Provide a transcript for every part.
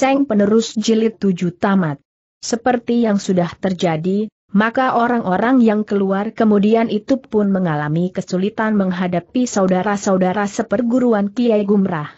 Seng penerus jilid tujuh tamat. Seperti yang sudah terjadi, maka orang-orang yang keluar kemudian itu pun mengalami kesulitan menghadapi saudara-saudara seperguruan Kiai Gumrah.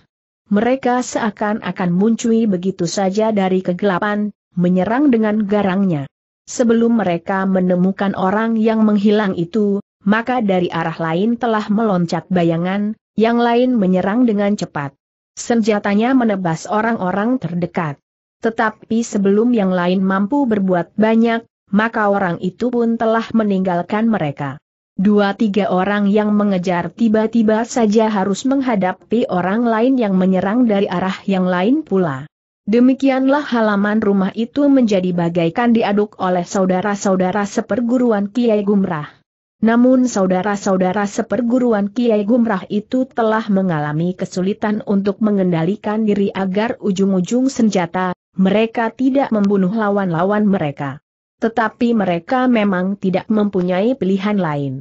Mereka seakan-akan muncul begitu saja dari kegelapan, menyerang dengan garangnya. Sebelum mereka menemukan orang yang menghilang itu, maka dari arah lain telah meloncat bayangan, yang lain menyerang dengan cepat. Senjatanya menebas orang-orang terdekat. Tetapi sebelum yang lain mampu berbuat banyak, maka orang itu pun telah meninggalkan mereka. Dua-tiga orang yang mengejar tiba-tiba saja harus menghadapi orang lain yang menyerang dari arah yang lain pula. Demikianlah halaman rumah itu menjadi bagaikan diaduk oleh saudara-saudara seperguruan Kiai Gumrah. Namun saudara-saudara seperguruan Kiai Gumrah itu telah mengalami kesulitan untuk mengendalikan diri agar ujung-ujung senjata, mereka tidak membunuh lawan-lawan mereka. Tetapi mereka memang tidak mempunyai pilihan lain.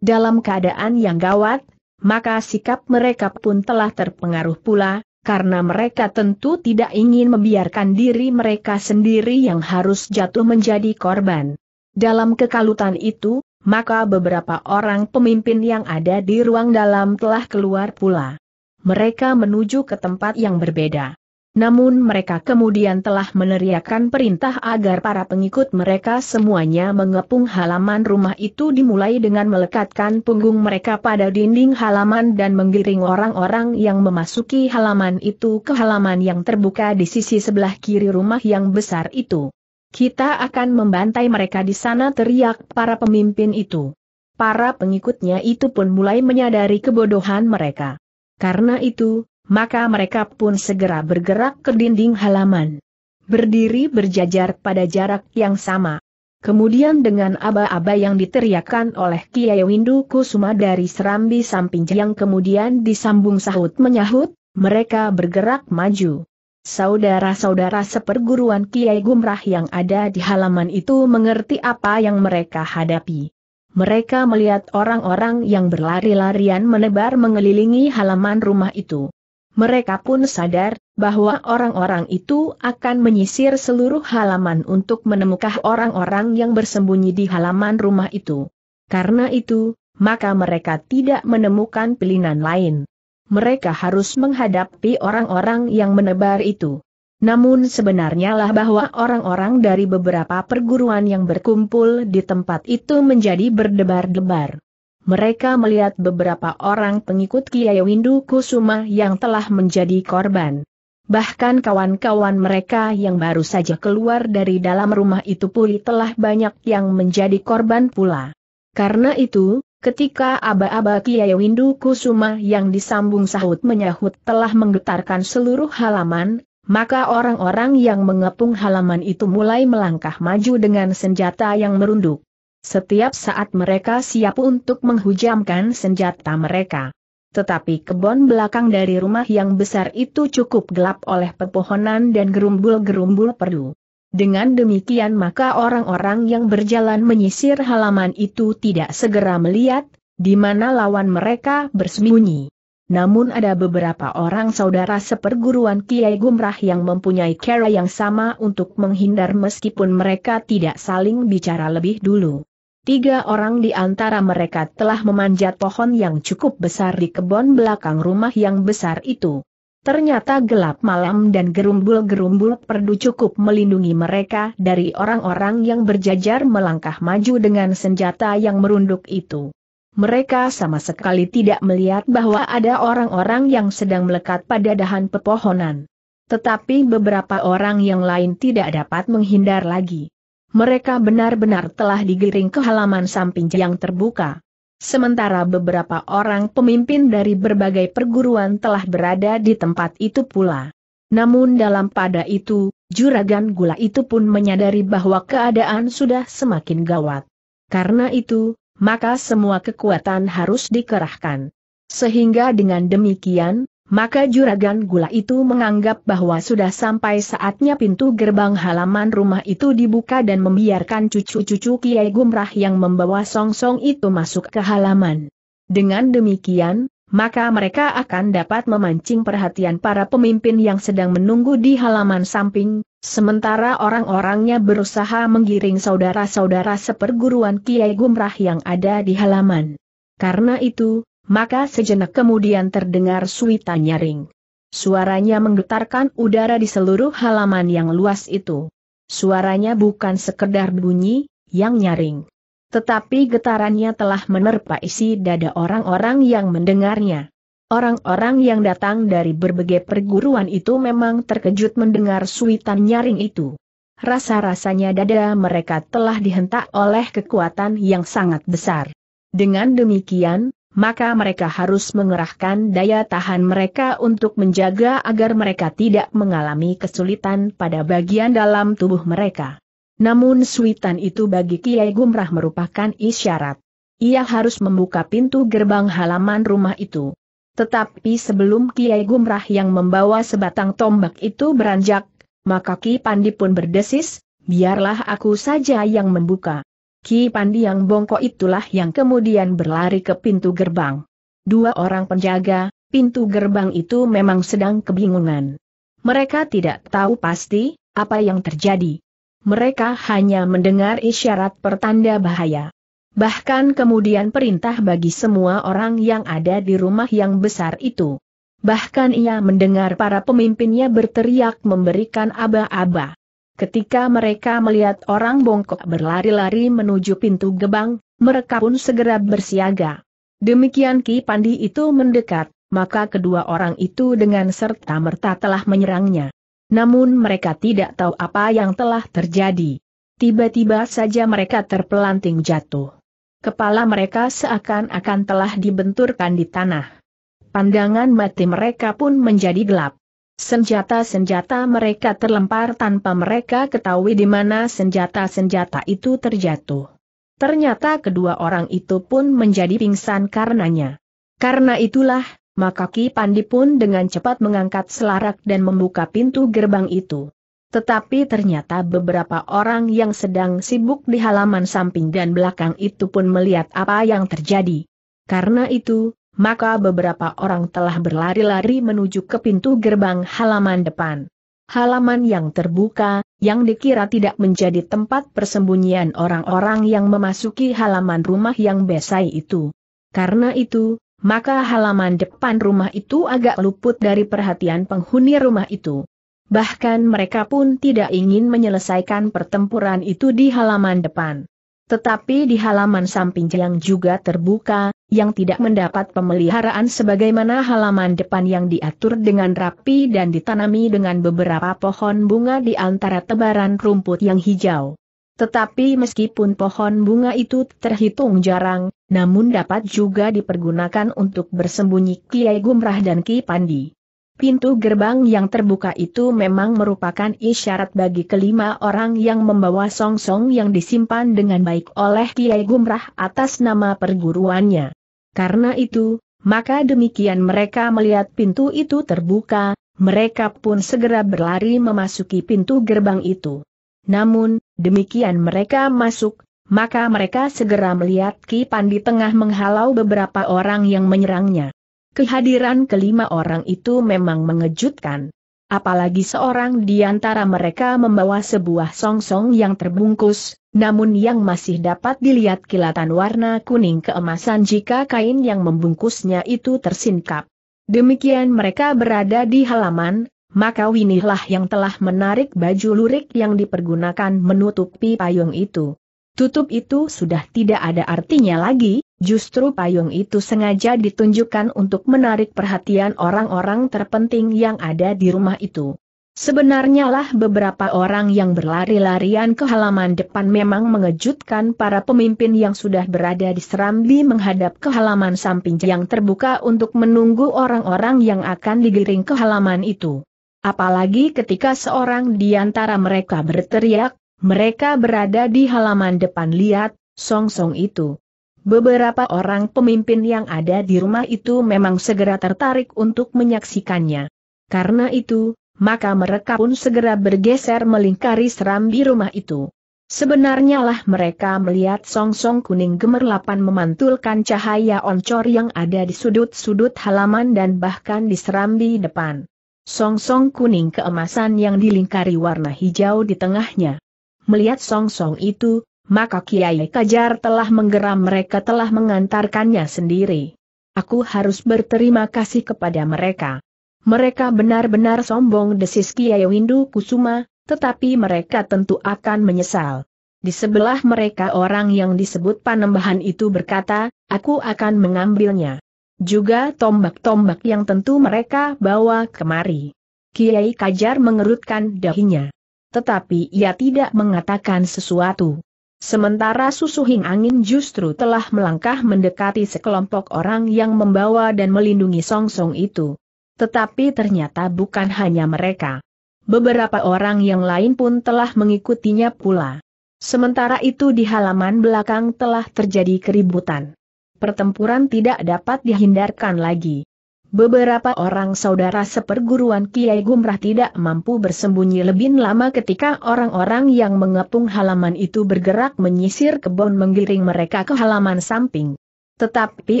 Dalam keadaan yang gawat, maka sikap mereka pun telah terpengaruh pula, karena mereka tentu tidak ingin membiarkan diri mereka sendiri yang harus jatuh menjadi korban. Dalam kekalutan itu, maka beberapa orang pemimpin yang ada di ruang dalam telah keluar pula. Mereka menuju ke tempat yang berbeda. Namun mereka kemudian telah meneriakkan perintah agar para pengikut mereka semuanya mengepung halaman rumah itu dimulai dengan melekatkan punggung mereka pada dinding halaman dan menggiring orang-orang yang memasuki halaman itu ke halaman yang terbuka di sisi sebelah kiri rumah yang besar itu. Kita akan membantai mereka di sana teriak para pemimpin itu. Para pengikutnya itu pun mulai menyadari kebodohan mereka. Karena itu, maka mereka pun segera bergerak ke dinding halaman. Berdiri berjajar pada jarak yang sama. Kemudian dengan aba-aba yang diteriakkan oleh Kiai Windu Kusuma dari Serambi samping yang kemudian disambung sahut menyahut, mereka bergerak maju. Saudara-saudara seperguruan Kiai Gumrah yang ada di halaman itu mengerti apa yang mereka hadapi. Mereka melihat orang-orang yang berlari-larian menebar mengelilingi halaman rumah itu. Mereka pun sadar bahwa orang-orang itu akan menyisir seluruh halaman untuk menemukan orang-orang yang bersembunyi di halaman rumah itu. Karena itu, maka mereka tidak menemukan pilihan lain mereka harus menghadapi orang-orang yang menebar itu. Namun sebenarnya lah bahwa orang-orang dari beberapa perguruan yang berkumpul di tempat itu menjadi berdebar-debar. Mereka melihat beberapa orang pengikut Kiai Windu Kusuma yang telah menjadi korban. Bahkan kawan-kawan mereka yang baru saja keluar dari dalam rumah itu pun telah banyak yang menjadi korban pula. Karena itu, Ketika aba-aba Kiai Windu Kusuma yang disambung sahut menyahut telah menggetarkan seluruh halaman, maka orang-orang yang mengepung halaman itu mulai melangkah maju dengan senjata yang merunduk. Setiap saat mereka siap untuk menghujamkan senjata mereka. Tetapi kebon belakang dari rumah yang besar itu cukup gelap oleh pepohonan dan gerumbul-gerumbul perdu. Dengan demikian maka orang-orang yang berjalan menyisir halaman itu tidak segera melihat, di mana lawan mereka bersembunyi. Namun ada beberapa orang saudara seperguruan Kiai Gumrah yang mempunyai cara yang sama untuk menghindar meskipun mereka tidak saling bicara lebih dulu. Tiga orang di antara mereka telah memanjat pohon yang cukup besar di kebun belakang rumah yang besar itu. Ternyata gelap malam dan gerumbul-gerumbul perdu cukup melindungi mereka dari orang-orang yang berjajar melangkah maju dengan senjata yang merunduk itu. Mereka sama sekali tidak melihat bahwa ada orang-orang yang sedang melekat pada dahan pepohonan. Tetapi beberapa orang yang lain tidak dapat menghindar lagi. Mereka benar-benar telah digiring ke halaman samping yang terbuka sementara beberapa orang pemimpin dari berbagai perguruan telah berada di tempat itu pula. Namun dalam pada itu, juragan gula itu pun menyadari bahwa keadaan sudah semakin gawat. Karena itu, maka semua kekuatan harus dikerahkan. Sehingga dengan demikian, maka juragan gula itu menganggap bahwa sudah sampai saatnya pintu gerbang halaman rumah itu dibuka dan membiarkan cucu-cucu Kiai Gumrah yang membawa song-song itu masuk ke halaman. Dengan demikian, maka mereka akan dapat memancing perhatian para pemimpin yang sedang menunggu di halaman samping, sementara orang-orangnya berusaha menggiring saudara-saudara seperguruan Kiai Gumrah yang ada di halaman. Karena itu, maka sejenak kemudian terdengar suitan nyaring. Suaranya menggetarkan udara di seluruh halaman yang luas itu. Suaranya bukan sekedar bunyi, yang nyaring. Tetapi getarannya telah menerpa isi dada orang-orang yang mendengarnya. Orang-orang yang datang dari berbagai perguruan itu memang terkejut mendengar suitan nyaring itu. Rasa-rasanya dada mereka telah dihentak oleh kekuatan yang sangat besar. Dengan demikian, maka mereka harus mengerahkan daya tahan mereka untuk menjaga agar mereka tidak mengalami kesulitan pada bagian dalam tubuh mereka. Namun suitan itu bagi Kiai Gumrah merupakan isyarat. Ia harus membuka pintu gerbang halaman rumah itu. Tetapi sebelum Kiai Gumrah yang membawa sebatang tombak itu beranjak, maka Ki Pandi pun berdesis, biarlah aku saja yang membuka. Ki Pandi yang bongkok itulah yang kemudian berlari ke pintu gerbang. Dua orang penjaga, pintu gerbang itu memang sedang kebingungan. Mereka tidak tahu pasti, apa yang terjadi. Mereka hanya mendengar isyarat pertanda bahaya. Bahkan kemudian perintah bagi semua orang yang ada di rumah yang besar itu. Bahkan ia mendengar para pemimpinnya berteriak memberikan aba-aba. Ketika mereka melihat orang bongkok berlari-lari menuju pintu gebang, mereka pun segera bersiaga. Demikian Ki Pandi itu mendekat, maka kedua orang itu dengan serta-merta telah menyerangnya. Namun mereka tidak tahu apa yang telah terjadi. Tiba-tiba saja mereka terpelanting jatuh. Kepala mereka seakan-akan telah dibenturkan di tanah. Pandangan mati mereka pun menjadi gelap. Senjata-senjata mereka terlempar tanpa mereka ketahui di mana senjata-senjata itu terjatuh. Ternyata kedua orang itu pun menjadi pingsan karenanya. Karena itulah, maka Ki Pandi pun dengan cepat mengangkat selarak dan membuka pintu gerbang itu. Tetapi ternyata beberapa orang yang sedang sibuk di halaman samping dan belakang itu pun melihat apa yang terjadi. Karena itu, maka beberapa orang telah berlari-lari menuju ke pintu gerbang halaman depan. Halaman yang terbuka, yang dikira tidak menjadi tempat persembunyian orang-orang yang memasuki halaman rumah yang besai itu. Karena itu, maka halaman depan rumah itu agak luput dari perhatian penghuni rumah itu. Bahkan mereka pun tidak ingin menyelesaikan pertempuran itu di halaman depan. Tetapi di halaman samping yang juga terbuka, yang tidak mendapat pemeliharaan sebagaimana halaman depan yang diatur dengan rapi dan ditanami dengan beberapa pohon bunga di antara tebaran rumput yang hijau. Tetapi meskipun pohon bunga itu terhitung jarang, namun dapat juga dipergunakan untuk bersembunyi Kiai Gumrah dan Ki Pandi. Pintu gerbang yang terbuka itu memang merupakan isyarat bagi kelima orang yang membawa song-song yang disimpan dengan baik oleh Kiai Gumrah atas nama perguruannya. Karena itu, maka demikian mereka melihat pintu itu terbuka, mereka pun segera berlari memasuki pintu gerbang itu. Namun, demikian mereka masuk, maka mereka segera melihat Ki Pandi tengah menghalau beberapa orang yang menyerangnya. Kehadiran kelima orang itu memang mengejutkan. Apalagi seorang di antara mereka membawa sebuah songsong -song yang terbungkus, namun yang masih dapat dilihat kilatan warna kuning keemasan jika kain yang membungkusnya itu tersingkap. Demikian mereka berada di halaman, maka Winihlah yang telah menarik baju lurik yang dipergunakan menutupi payung itu. Tutup itu sudah tidak ada artinya lagi, justru payung itu sengaja ditunjukkan untuk menarik perhatian orang-orang terpenting yang ada di rumah itu. Sebenarnya lah beberapa orang yang berlari-larian ke halaman depan memang mengejutkan para pemimpin yang sudah berada di Serambi menghadap ke halaman samping yang terbuka untuk menunggu orang-orang yang akan digiring ke halaman itu. Apalagi ketika seorang di antara mereka berteriak, mereka berada di halaman depan lihat, song-song itu. Beberapa orang pemimpin yang ada di rumah itu memang segera tertarik untuk menyaksikannya. Karena itu, maka mereka pun segera bergeser melingkari serambi rumah itu. Sebenarnya lah mereka melihat song-song kuning gemerlapan memantulkan cahaya oncor yang ada di sudut-sudut halaman dan bahkan di serambi depan. Song-song kuning keemasan yang dilingkari warna hijau di tengahnya. Melihat song-song itu, maka Kiai Kajar telah menggeram mereka telah mengantarkannya sendiri. Aku harus berterima kasih kepada mereka. Mereka benar-benar sombong desis Kiai Windu Kusuma, tetapi mereka tentu akan menyesal. Di sebelah mereka orang yang disebut panembahan itu berkata, aku akan mengambilnya. Juga tombak-tombak yang tentu mereka bawa kemari. Kiai Kajar mengerutkan dahinya tetapi ia tidak mengatakan sesuatu. Sementara susuhing angin justru telah melangkah mendekati sekelompok orang yang membawa dan melindungi Song -song itu. Tetapi ternyata bukan hanya mereka. Beberapa orang yang lain pun telah mengikutinya pula. Sementara itu di halaman belakang telah terjadi keributan. Pertempuran tidak dapat dihindarkan lagi. Beberapa orang saudara seperguruan Kiai Gumrah tidak mampu bersembunyi lebih lama ketika orang-orang yang mengepung halaman itu bergerak menyisir kebun menggiring mereka ke halaman samping. Tetapi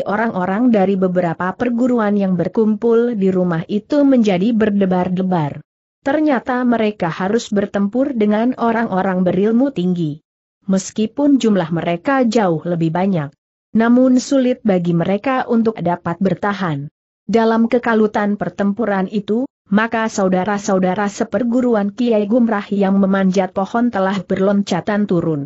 orang-orang dari beberapa perguruan yang berkumpul di rumah itu menjadi berdebar-debar. Ternyata mereka harus bertempur dengan orang-orang berilmu tinggi. Meskipun jumlah mereka jauh lebih banyak. Namun sulit bagi mereka untuk dapat bertahan. Dalam kekalutan pertempuran itu, maka saudara-saudara seperguruan Kiai Gumrah yang memanjat pohon telah berloncatan turun.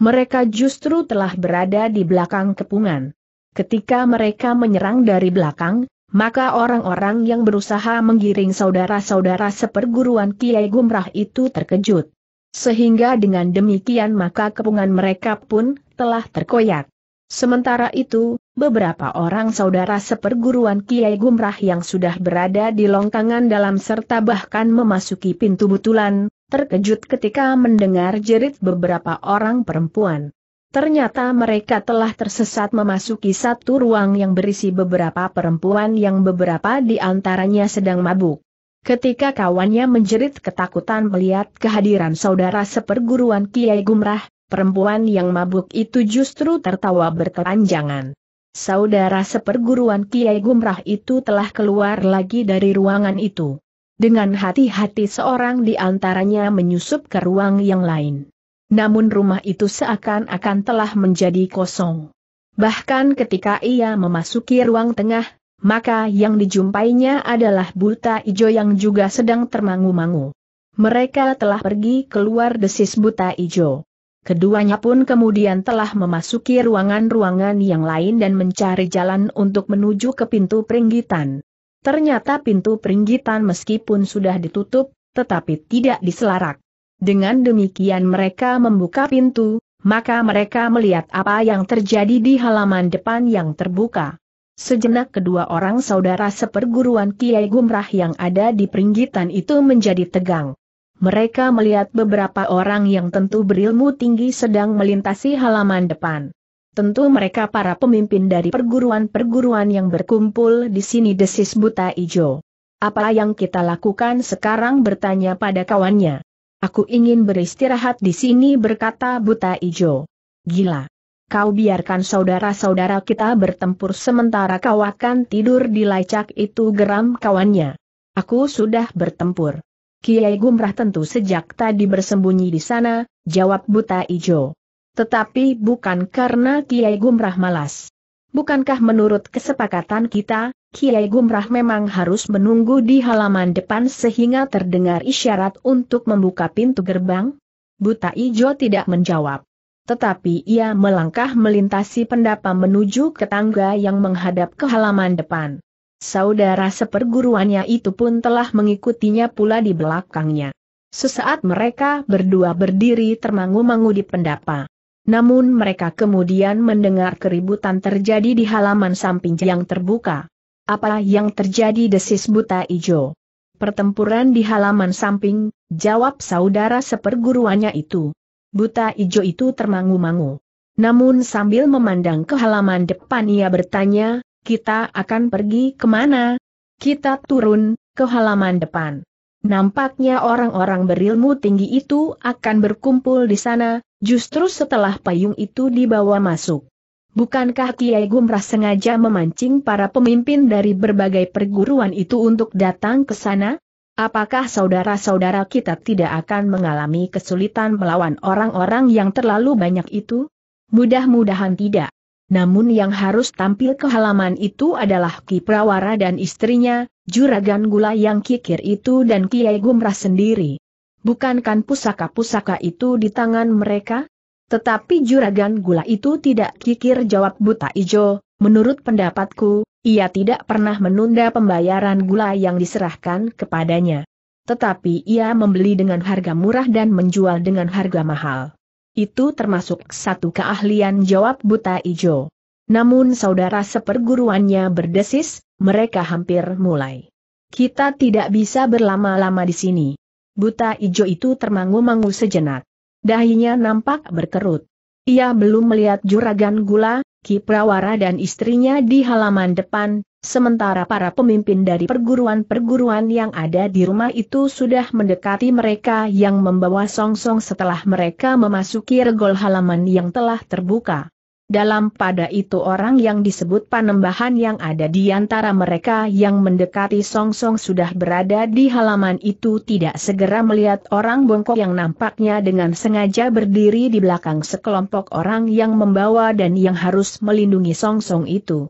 Mereka justru telah berada di belakang kepungan. Ketika mereka menyerang dari belakang, maka orang-orang yang berusaha menggiring saudara-saudara seperguruan Kiai Gumrah itu terkejut. Sehingga dengan demikian maka kepungan mereka pun telah terkoyak. Sementara itu, beberapa orang saudara seperguruan Kiai Gumrah yang sudah berada di longkangan dalam serta bahkan memasuki pintu butulan, terkejut ketika mendengar jerit beberapa orang perempuan. Ternyata mereka telah tersesat memasuki satu ruang yang berisi beberapa perempuan yang beberapa di antaranya sedang mabuk. Ketika kawannya menjerit ketakutan melihat kehadiran saudara seperguruan Kiai Gumrah, perempuan yang mabuk itu justru tertawa berkelanjangan. Saudara seperguruan Kiai Gumrah itu telah keluar lagi dari ruangan itu. Dengan hati-hati seorang di antaranya menyusup ke ruang yang lain. Namun rumah itu seakan-akan telah menjadi kosong. Bahkan ketika ia memasuki ruang tengah, maka yang dijumpainya adalah buta ijo yang juga sedang termangu-mangu. Mereka telah pergi keluar desis buta ijo keduanya pun kemudian telah memasuki ruangan-ruangan yang lain dan mencari jalan untuk menuju ke pintu peringgitan. Ternyata pintu peringgitan meskipun sudah ditutup, tetapi tidak diselarak. Dengan demikian mereka membuka pintu, maka mereka melihat apa yang terjadi di halaman depan yang terbuka. Sejenak kedua orang saudara seperguruan Kiai Gumrah yang ada di peringgitan itu menjadi tegang mereka melihat beberapa orang yang tentu berilmu tinggi sedang melintasi halaman depan. Tentu mereka para pemimpin dari perguruan-perguruan yang berkumpul di sini desis buta ijo. Apa yang kita lakukan sekarang bertanya pada kawannya. Aku ingin beristirahat di sini berkata buta ijo. Gila. Kau biarkan saudara-saudara kita bertempur sementara kau akan tidur di lacak itu geram kawannya. Aku sudah bertempur. Kiai Gumrah tentu sejak tadi bersembunyi di sana, jawab Buta Ijo. Tetapi bukan karena Kiai Gumrah malas. Bukankah menurut kesepakatan kita, Kiai Gumrah memang harus menunggu di halaman depan sehingga terdengar isyarat untuk membuka pintu gerbang? Buta Ijo tidak menjawab. Tetapi ia melangkah melintasi pendapa menuju ke tangga yang menghadap ke halaman depan. Saudara seperguruannya itu pun telah mengikutinya pula di belakangnya. Sesaat mereka berdua berdiri termangu-mangu di pendapa. Namun mereka kemudian mendengar keributan terjadi di halaman samping yang terbuka. Apa yang terjadi desis buta ijo? Pertempuran di halaman samping, jawab saudara seperguruannya itu. Buta ijo itu termangu-mangu. Namun sambil memandang ke halaman depan ia bertanya, kita akan pergi kemana? Kita turun, ke halaman depan. Nampaknya orang-orang berilmu tinggi itu akan berkumpul di sana, justru setelah payung itu dibawa masuk. Bukankah Kiai Gumrah sengaja memancing para pemimpin dari berbagai perguruan itu untuk datang ke sana? Apakah saudara-saudara kita tidak akan mengalami kesulitan melawan orang-orang yang terlalu banyak itu? Mudah-mudahan tidak. Namun yang harus tampil ke halaman itu adalah Ki Prawara dan istrinya, Juragan Gula yang kikir itu dan Kiai Gumrah sendiri. Bukankan pusaka-pusaka itu di tangan mereka? Tetapi Juragan Gula itu tidak kikir jawab Buta Ijo, menurut pendapatku, ia tidak pernah menunda pembayaran gula yang diserahkan kepadanya. Tetapi ia membeli dengan harga murah dan menjual dengan harga mahal itu termasuk satu keahlian jawab buta ijo. Namun saudara seperguruannya berdesis, mereka hampir mulai. Kita tidak bisa berlama-lama di sini. Buta ijo itu termangu-mangu sejenak. Dahinya nampak berkerut. Ia belum melihat juragan gula, Kiprawara dan istrinya di halaman depan, Sementara para pemimpin dari perguruan-perguruan yang ada di rumah itu sudah mendekati mereka yang membawa songsong -song setelah mereka memasuki regol halaman yang telah terbuka. Dalam pada itu orang yang disebut panembahan yang ada di antara mereka yang mendekati songsong -song sudah berada di halaman itu tidak segera melihat orang bongkok yang nampaknya dengan sengaja berdiri di belakang sekelompok orang yang membawa dan yang harus melindungi songsong -song itu.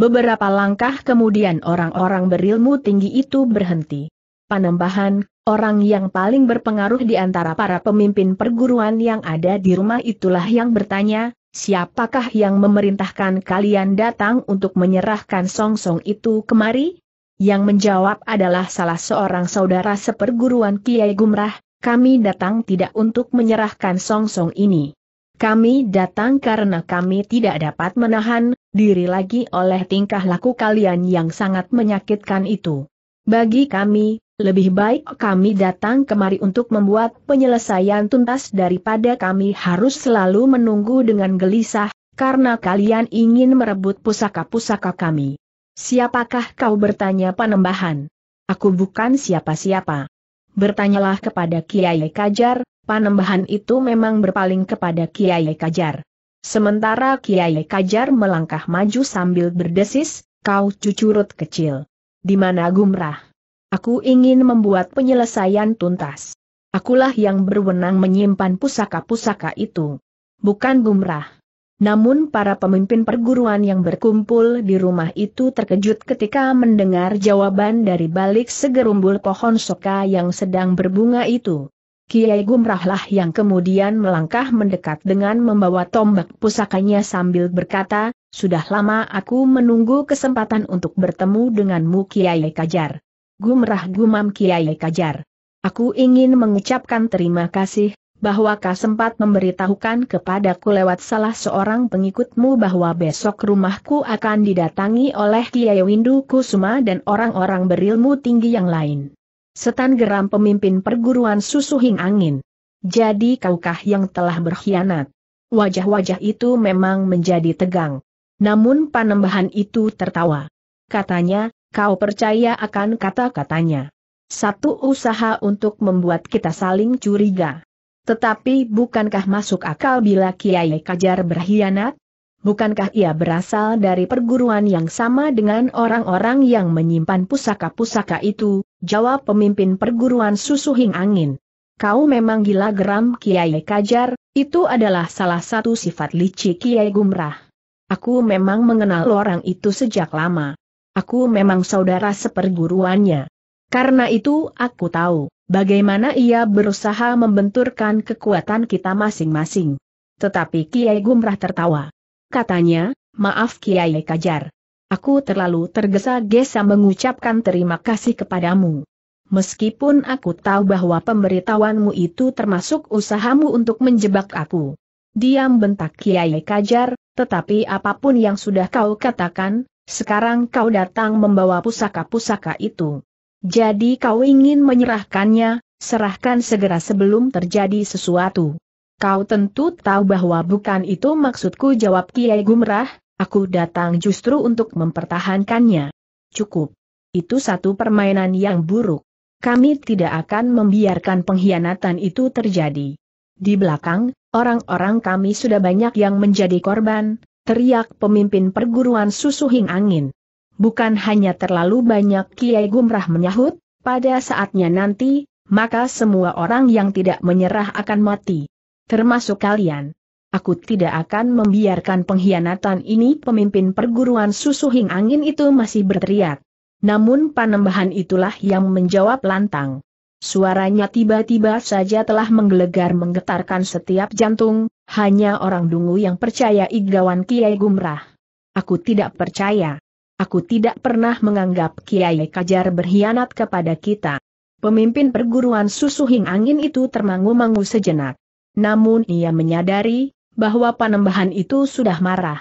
Beberapa langkah kemudian orang-orang berilmu tinggi itu berhenti. Panembahan, orang yang paling berpengaruh di antara para pemimpin perguruan yang ada di rumah itulah yang bertanya, siapakah yang memerintahkan kalian datang untuk menyerahkan song-song itu kemari? Yang menjawab adalah salah seorang saudara seperguruan Kiai Gumrah, kami datang tidak untuk menyerahkan song-song ini. Kami datang karena kami tidak dapat menahan diri lagi oleh tingkah laku kalian yang sangat menyakitkan itu. Bagi kami, lebih baik kami datang kemari untuk membuat penyelesaian tuntas daripada kami harus selalu menunggu dengan gelisah, karena kalian ingin merebut pusaka-pusaka kami. Siapakah kau bertanya panembahan? Aku bukan siapa-siapa. Bertanyalah kepada Kiai Kajar, panembahan itu memang berpaling kepada Kiai Kajar. Sementara Kiai Kajar melangkah maju sambil berdesis, kau cucurut kecil. Di mana gumrah? Aku ingin membuat penyelesaian tuntas. Akulah yang berwenang menyimpan pusaka-pusaka itu. Bukan gumrah. Namun para pemimpin perguruan yang berkumpul di rumah itu terkejut ketika mendengar jawaban dari balik segerumbul pohon soka yang sedang berbunga itu. Kiai Gumrahlah yang kemudian melangkah mendekat dengan membawa tombak pusakanya sambil berkata, sudah lama aku menunggu kesempatan untuk bertemu denganmu Kiai Kajar. Gumrah gumam Kiai Kajar. Aku ingin mengucapkan terima kasih, bahwa kau sempat memberitahukan kepadaku lewat salah seorang pengikutmu bahwa besok rumahku akan didatangi oleh Kiai Windu Kusuma dan orang-orang berilmu tinggi yang lain setan geram pemimpin perguruan susu hing angin. Jadi kaukah yang telah berkhianat? Wajah-wajah itu memang menjadi tegang. Namun panembahan itu tertawa. Katanya, kau percaya akan kata-katanya. Satu usaha untuk membuat kita saling curiga. Tetapi bukankah masuk akal bila Kiai Kajar berkhianat? Bukankah ia berasal dari perguruan yang sama dengan orang-orang yang menyimpan pusaka-pusaka itu, jawab pemimpin perguruan susuhing angin. Kau memang gila geram Kiai Kajar, itu adalah salah satu sifat licik Kiai Gumrah. Aku memang mengenal orang itu sejak lama. Aku memang saudara seperguruannya. Karena itu aku tahu, bagaimana ia berusaha membenturkan kekuatan kita masing-masing. Tetapi Kiai Gumrah tertawa. Katanya, maaf Kiai Kajar. Aku terlalu tergesa-gesa mengucapkan terima kasih kepadamu. Meskipun aku tahu bahwa pemberitahuanmu itu termasuk usahamu untuk menjebak aku. Diam bentak Kiai Kajar, tetapi apapun yang sudah kau katakan, sekarang kau datang membawa pusaka-pusaka itu. Jadi kau ingin menyerahkannya, serahkan segera sebelum terjadi sesuatu. Kau tentu tahu bahwa bukan itu maksudku jawab Kiai Gumrah, Aku datang justru untuk mempertahankannya. Cukup. Itu satu permainan yang buruk. Kami tidak akan membiarkan pengkhianatan itu terjadi. Di belakang, orang-orang kami sudah banyak yang menjadi korban, teriak pemimpin perguruan susu hing angin. Bukan hanya terlalu banyak Kiai Gumrah menyahut, pada saatnya nanti, maka semua orang yang tidak menyerah akan mati. Termasuk kalian. Aku tidak akan membiarkan pengkhianatan ini pemimpin perguruan susu hing angin itu masih berteriak. Namun panembahan itulah yang menjawab lantang. Suaranya tiba-tiba saja telah menggelegar menggetarkan setiap jantung, hanya orang dungu yang percaya igawan Kiai Gumrah. Aku tidak percaya. Aku tidak pernah menganggap Kiai Kajar berkhianat kepada kita. Pemimpin perguruan susu hing angin itu termangu-mangu sejenak. Namun ia menyadari, bahwa Panembahan itu sudah marah.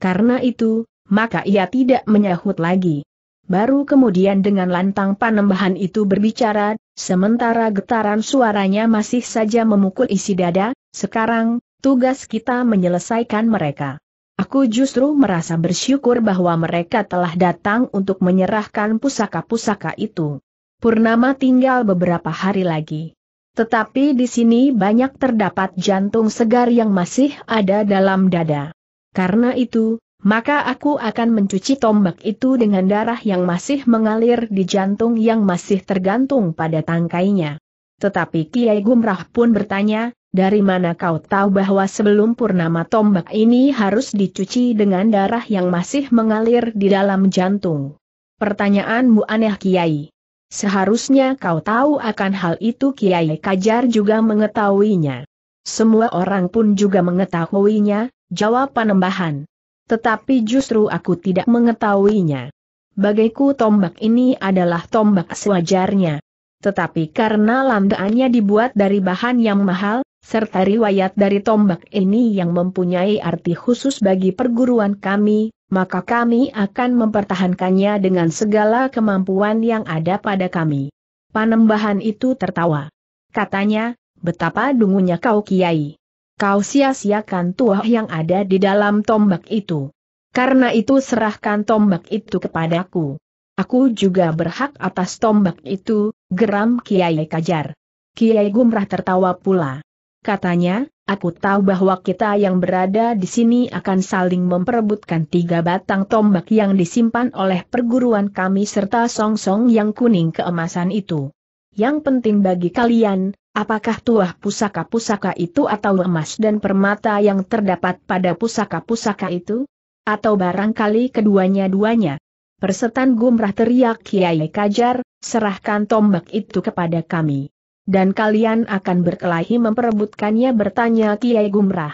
Karena itu, maka ia tidak menyahut lagi. Baru kemudian dengan lantang Panembahan itu berbicara, sementara getaran suaranya masih saja memukul isi dada, sekarang, tugas kita menyelesaikan mereka. Aku justru merasa bersyukur bahwa mereka telah datang untuk menyerahkan pusaka-pusaka itu. Purnama tinggal beberapa hari lagi. Tetapi di sini banyak terdapat jantung segar yang masih ada dalam dada. Karena itu, maka aku akan mencuci tombak itu dengan darah yang masih mengalir di jantung yang masih tergantung pada tangkainya. Tetapi Kiai Gumrah pun bertanya, dari mana kau tahu bahwa sebelum purnama tombak ini harus dicuci dengan darah yang masih mengalir di dalam jantung? Pertanyaanmu aneh Kiai. Seharusnya kau tahu akan hal itu Kiai Kajar juga mengetahuinya. Semua orang pun juga mengetahuinya, jawab Panembahan. Tetapi justru aku tidak mengetahuinya. Bagiku tombak ini adalah tombak sewajarnya. Tetapi karena landaannya dibuat dari bahan yang mahal, serta riwayat dari tombak ini yang mempunyai arti khusus bagi perguruan kami, maka kami akan mempertahankannya dengan segala kemampuan yang ada pada kami. Panembahan itu tertawa. Katanya, betapa dungunya kau kiai. Kau sia-siakan tuah yang ada di dalam tombak itu. Karena itu serahkan tombak itu kepadaku. Aku juga berhak atas tombak itu, geram Kiai Kajar. Kiai Gumrah tertawa pula. Katanya, aku tahu bahwa kita yang berada di sini akan saling memperebutkan tiga batang tombak yang disimpan oleh perguruan kami serta song-song yang kuning keemasan itu. Yang penting bagi kalian, apakah tuah pusaka-pusaka itu atau emas dan permata yang terdapat pada pusaka-pusaka itu? Atau barangkali keduanya-duanya? Persetan gumrah teriak Kiai Kajar, serahkan tombak itu kepada kami. Dan kalian akan berkelahi memperebutkannya bertanya Kiai Gumrah.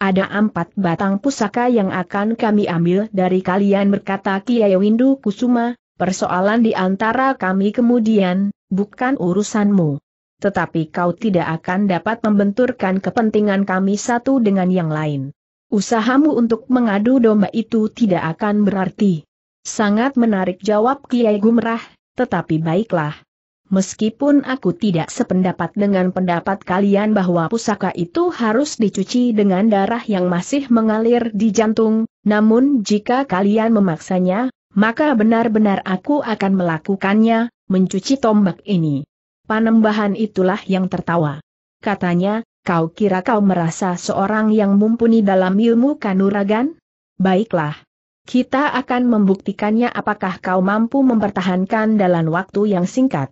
Ada empat batang pusaka yang akan kami ambil dari kalian berkata Kiai Windu Kusuma, persoalan di antara kami kemudian, bukan urusanmu. Tetapi kau tidak akan dapat membenturkan kepentingan kami satu dengan yang lain. Usahamu untuk mengadu domba itu tidak akan berarti. Sangat menarik jawab Kiai Gumrah, tetapi baiklah, Meskipun aku tidak sependapat dengan pendapat kalian bahwa pusaka itu harus dicuci dengan darah yang masih mengalir di jantung, namun jika kalian memaksanya, maka benar-benar aku akan melakukannya, mencuci tombak ini. Panembahan itulah yang tertawa. Katanya, kau kira kau merasa seorang yang mumpuni dalam ilmu kanuragan? Baiklah. Kita akan membuktikannya apakah kau mampu mempertahankan dalam waktu yang singkat.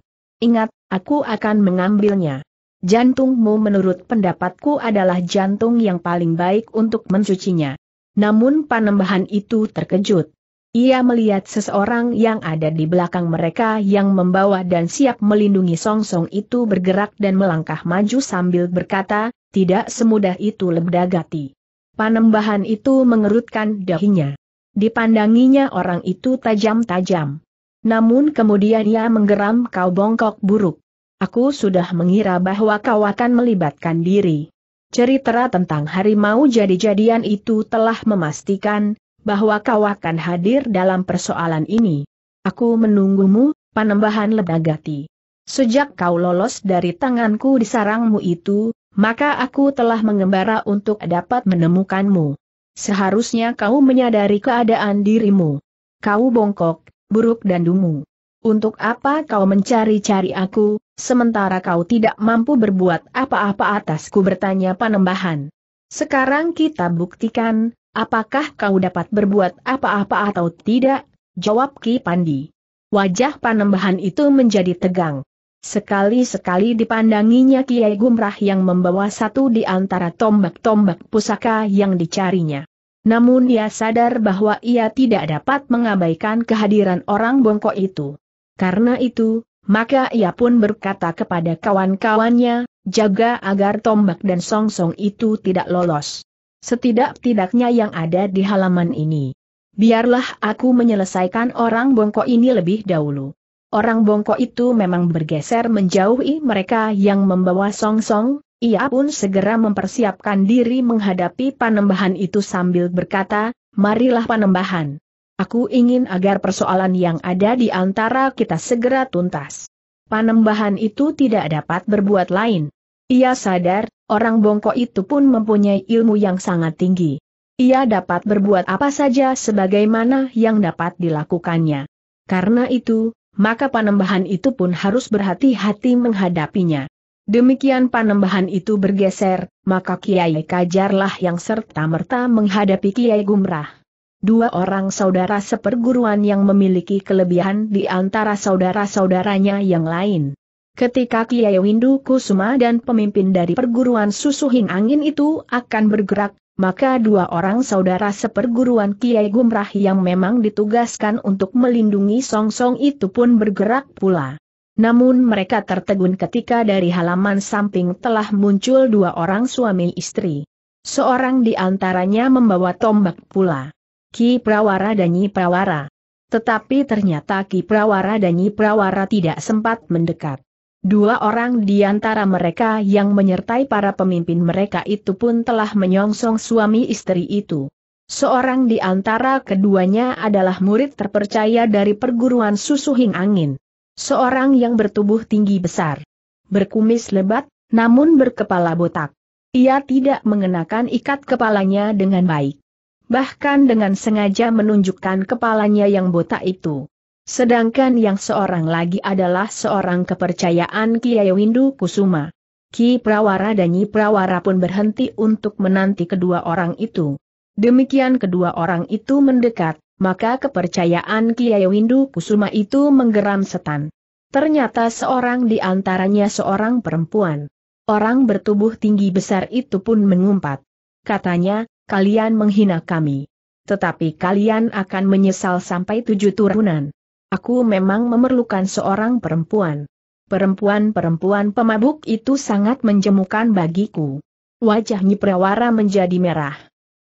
Ingat, aku akan mengambilnya. Jantungmu menurut pendapatku adalah jantung yang paling baik untuk mencucinya. Namun panembahan itu terkejut. Ia melihat seseorang yang ada di belakang mereka yang membawa dan siap melindungi Song -song itu bergerak dan melangkah maju sambil berkata, tidak semudah itu lebdagati. Panembahan itu mengerutkan dahinya. Dipandanginya orang itu tajam-tajam. Namun kemudian ia menggeram kau bongkok buruk. Aku sudah mengira bahwa kau akan melibatkan diri. Cerita tentang harimau jadi-jadian itu telah memastikan bahwa kau akan hadir dalam persoalan ini. Aku menunggumu, panembahan lebagati. Sejak kau lolos dari tanganku di sarangmu itu, maka aku telah mengembara untuk dapat menemukanmu. Seharusnya kau menyadari keadaan dirimu. Kau bongkok, buruk dan dungu. Untuk apa kau mencari-cari aku, sementara kau tidak mampu berbuat apa-apa atasku bertanya panembahan. Sekarang kita buktikan, apakah kau dapat berbuat apa-apa atau tidak, jawab Ki Pandi. Wajah panembahan itu menjadi tegang. Sekali-sekali dipandanginya Kiai Gumrah yang membawa satu di antara tombak-tombak pusaka yang dicarinya. Namun ia sadar bahwa ia tidak dapat mengabaikan kehadiran orang bongkok itu. Karena itu, maka ia pun berkata kepada kawan-kawannya, jaga agar tombak dan songsong -song itu tidak lolos. Setidak-tidaknya yang ada di halaman ini. Biarlah aku menyelesaikan orang bongkok ini lebih dahulu. Orang bongkok itu memang bergeser menjauhi mereka yang membawa songsong, -song, ia pun segera mempersiapkan diri menghadapi panembahan itu sambil berkata, marilah panembahan. Aku ingin agar persoalan yang ada di antara kita segera tuntas. Panembahan itu tidak dapat berbuat lain. Ia sadar, orang bongkok itu pun mempunyai ilmu yang sangat tinggi. Ia dapat berbuat apa saja sebagaimana yang dapat dilakukannya. Karena itu, maka panembahan itu pun harus berhati-hati menghadapinya. Demikian panembahan itu bergeser, maka Kiai Kajarlah yang serta-merta menghadapi Kiai Gumrah. Dua orang saudara seperguruan yang memiliki kelebihan di antara saudara-saudaranya yang lain. Ketika Kiai Windu Kusuma dan pemimpin dari perguruan Susuhin Angin itu akan bergerak, maka dua orang saudara seperguruan Kiai Gumrah yang memang ditugaskan untuk melindungi Song Song itu pun bergerak pula. Namun mereka tertegun ketika dari halaman samping telah muncul dua orang suami istri. Seorang di antaranya membawa tombak pula. Ki Prawara dan Nyi Prawara. Tetapi ternyata Ki Prawara dan Nyi Prawara tidak sempat mendekat. Dua orang di antara mereka yang menyertai para pemimpin mereka itu pun telah menyongsong suami istri itu. Seorang di antara keduanya adalah murid terpercaya dari perguruan Susuhing Angin. Seorang yang bertubuh tinggi besar. Berkumis lebat, namun berkepala botak. Ia tidak mengenakan ikat kepalanya dengan baik. Bahkan dengan sengaja menunjukkan kepalanya yang botak itu. Sedangkan yang seorang lagi adalah seorang kepercayaan Kiai Windu Kusuma. Ki Prawara dan Nyi Prawara pun berhenti untuk menanti kedua orang itu. Demikian kedua orang itu mendekat, maka kepercayaan Kiai Windu Kusuma itu menggeram setan. Ternyata seorang di antaranya seorang perempuan. Orang bertubuh tinggi besar itu pun mengumpat. Katanya, kalian menghina kami. Tetapi kalian akan menyesal sampai tujuh turunan. Aku memang memerlukan seorang perempuan. Perempuan-perempuan pemabuk itu sangat menjemukan bagiku. Wajah Nyi Prawara menjadi merah.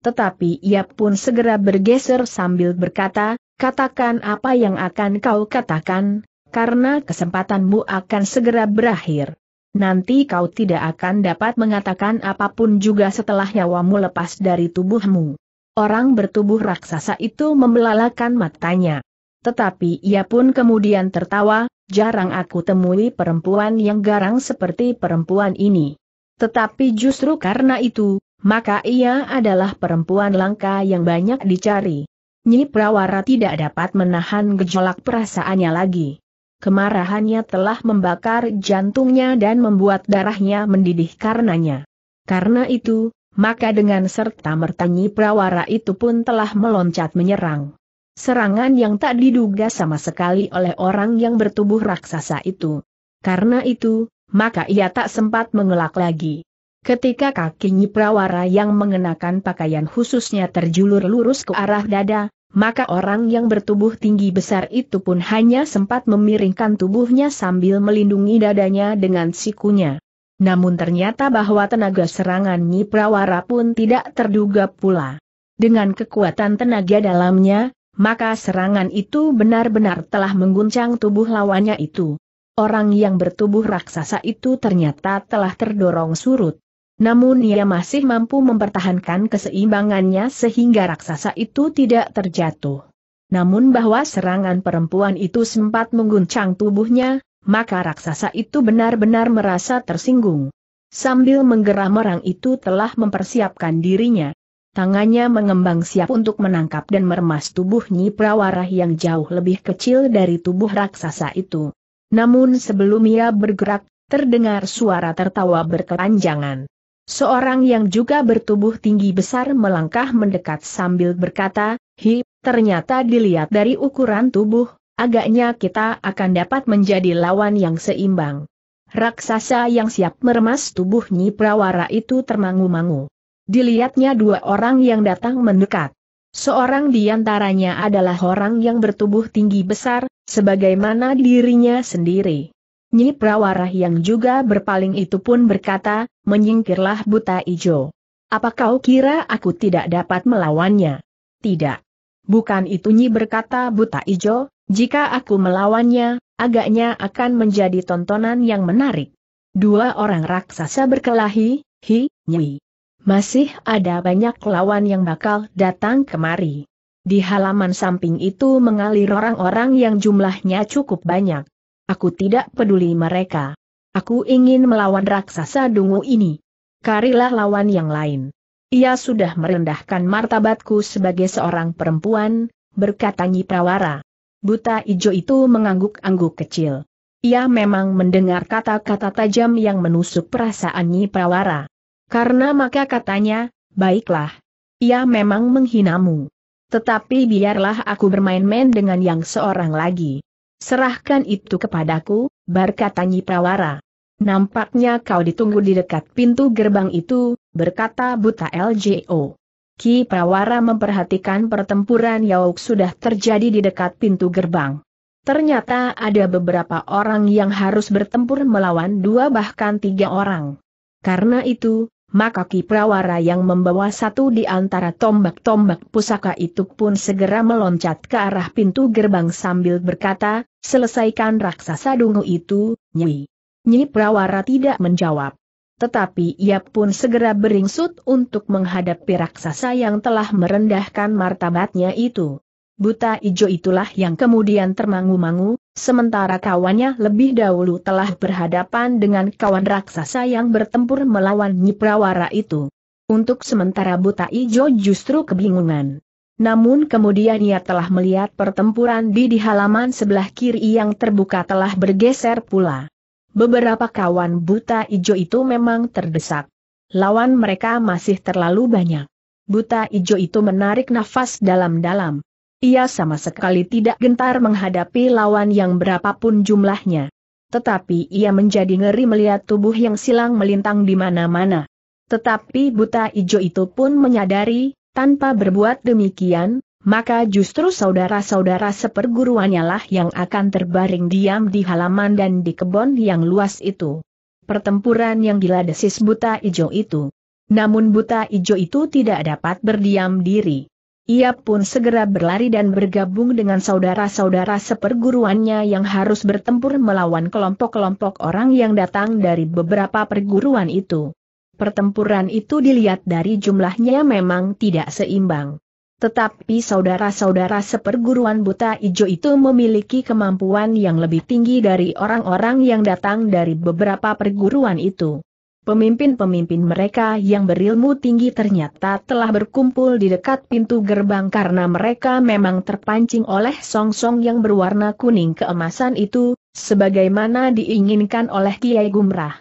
Tetapi ia pun segera bergeser sambil berkata, katakan apa yang akan kau katakan, karena kesempatanmu akan segera berakhir. Nanti kau tidak akan dapat mengatakan apapun juga setelah nyawamu lepas dari tubuhmu. Orang bertubuh raksasa itu membelalakan matanya. Tetapi ia pun kemudian tertawa, jarang aku temui perempuan yang garang seperti perempuan ini. Tetapi justru karena itu, maka ia adalah perempuan langka yang banyak dicari. Nyi Prawara tidak dapat menahan gejolak perasaannya lagi. Kemarahannya telah membakar jantungnya dan membuat darahnya mendidih karenanya. Karena itu, maka dengan serta merta Nyi Prawara itu pun telah meloncat menyerang. Serangan yang tak diduga sama sekali oleh orang yang bertubuh raksasa itu. Karena itu, maka ia tak sempat mengelak lagi. Ketika kaki prawara yang mengenakan pakaian khususnya terjulur lurus ke arah dada, maka orang yang bertubuh tinggi besar itu pun hanya sempat memiringkan tubuhnya sambil melindungi dadanya dengan sikunya. Namun ternyata bahwa tenaga serangan Nyi Prawara pun tidak terduga pula. Dengan kekuatan tenaga dalamnya, maka serangan itu benar-benar telah mengguncang tubuh lawannya itu. Orang yang bertubuh raksasa itu ternyata telah terdorong surut. Namun ia masih mampu mempertahankan keseimbangannya sehingga raksasa itu tidak terjatuh. Namun bahwa serangan perempuan itu sempat mengguncang tubuhnya, maka raksasa itu benar-benar merasa tersinggung. Sambil menggeram orang itu telah mempersiapkan dirinya. Tangannya mengembang siap untuk menangkap dan meremas tubuh Nyi Prawarah yang jauh lebih kecil dari tubuh raksasa itu. Namun sebelum ia bergerak, terdengar suara tertawa berkepanjangan. Seorang yang juga bertubuh tinggi besar melangkah mendekat sambil berkata, Hi, ternyata dilihat dari ukuran tubuh, agaknya kita akan dapat menjadi lawan yang seimbang. Raksasa yang siap meremas tubuh Nyi Prawara itu termangu-mangu. Dilihatnya dua orang yang datang mendekat. Seorang di antaranya adalah orang yang bertubuh tinggi besar, sebagaimana dirinya sendiri. Nyi Prawarah yang juga berpaling itu pun berkata, menyingkirlah buta ijo. Apa kau kira aku tidak dapat melawannya? Tidak. Bukan itu Nyi berkata buta ijo, jika aku melawannya, agaknya akan menjadi tontonan yang menarik. Dua orang raksasa berkelahi, hi, nyi. Masih ada banyak lawan yang bakal datang kemari. Di halaman samping itu mengalir orang-orang yang jumlahnya cukup banyak. Aku tidak peduli mereka. Aku ingin melawan raksasa dungu ini. Karilah lawan yang lain. Ia sudah merendahkan martabatku sebagai seorang perempuan, berkata Nyi Prawara. Buta ijo itu mengangguk-angguk kecil. Ia memang mendengar kata-kata tajam yang menusuk perasaan Nyi Prawara. Karena maka katanya, baiklah. Ia memang menghinamu. Tetapi biarlah aku bermain-main dengan yang seorang lagi. Serahkan itu kepadaku, berkata Nyi Prawara. Nampaknya kau ditunggu di dekat pintu gerbang itu, berkata Buta LJO. Ki Prawara memperhatikan pertempuran Yauk sudah terjadi di dekat pintu gerbang. Ternyata ada beberapa orang yang harus bertempur melawan dua bahkan tiga orang. Karena itu, maka Ki Prawara yang membawa satu di antara tombak-tombak pusaka itu pun segera meloncat ke arah pintu gerbang sambil berkata, selesaikan raksasa dungu itu, Nyi. Nyi Prawara tidak menjawab. Tetapi ia pun segera beringsut untuk menghadapi raksasa yang telah merendahkan martabatnya itu. Buta ijo itulah yang kemudian termangu-mangu, sementara kawannya lebih dahulu telah berhadapan dengan kawan raksasa yang bertempur melawan Nyiprawara itu. Untuk sementara Buta Ijo justru kebingungan. Namun kemudian ia telah melihat pertempuran di di halaman sebelah kiri yang terbuka telah bergeser pula. Beberapa kawan Buta Ijo itu memang terdesak. Lawan mereka masih terlalu banyak. Buta Ijo itu menarik nafas dalam-dalam. Ia sama sekali tidak gentar menghadapi lawan yang berapapun jumlahnya. Tetapi ia menjadi ngeri melihat tubuh yang silang melintang di mana-mana. Tetapi buta ijo itu pun menyadari, tanpa berbuat demikian, maka justru saudara-saudara seperguruannya lah yang akan terbaring diam di halaman dan di kebun yang luas itu. Pertempuran yang gila desis buta ijo itu. Namun buta ijo itu tidak dapat berdiam diri. Ia pun segera berlari dan bergabung dengan saudara-saudara seperguruannya yang harus bertempur melawan kelompok-kelompok orang yang datang dari beberapa perguruan itu. Pertempuran itu dilihat dari jumlahnya memang tidak seimbang. Tetapi saudara-saudara seperguruan buta ijo itu memiliki kemampuan yang lebih tinggi dari orang-orang yang datang dari beberapa perguruan itu. Pemimpin-pemimpin mereka yang berilmu tinggi ternyata telah berkumpul di dekat pintu gerbang karena mereka memang terpancing oleh song-song yang berwarna kuning keemasan itu, sebagaimana diinginkan oleh Kiai Gumrah.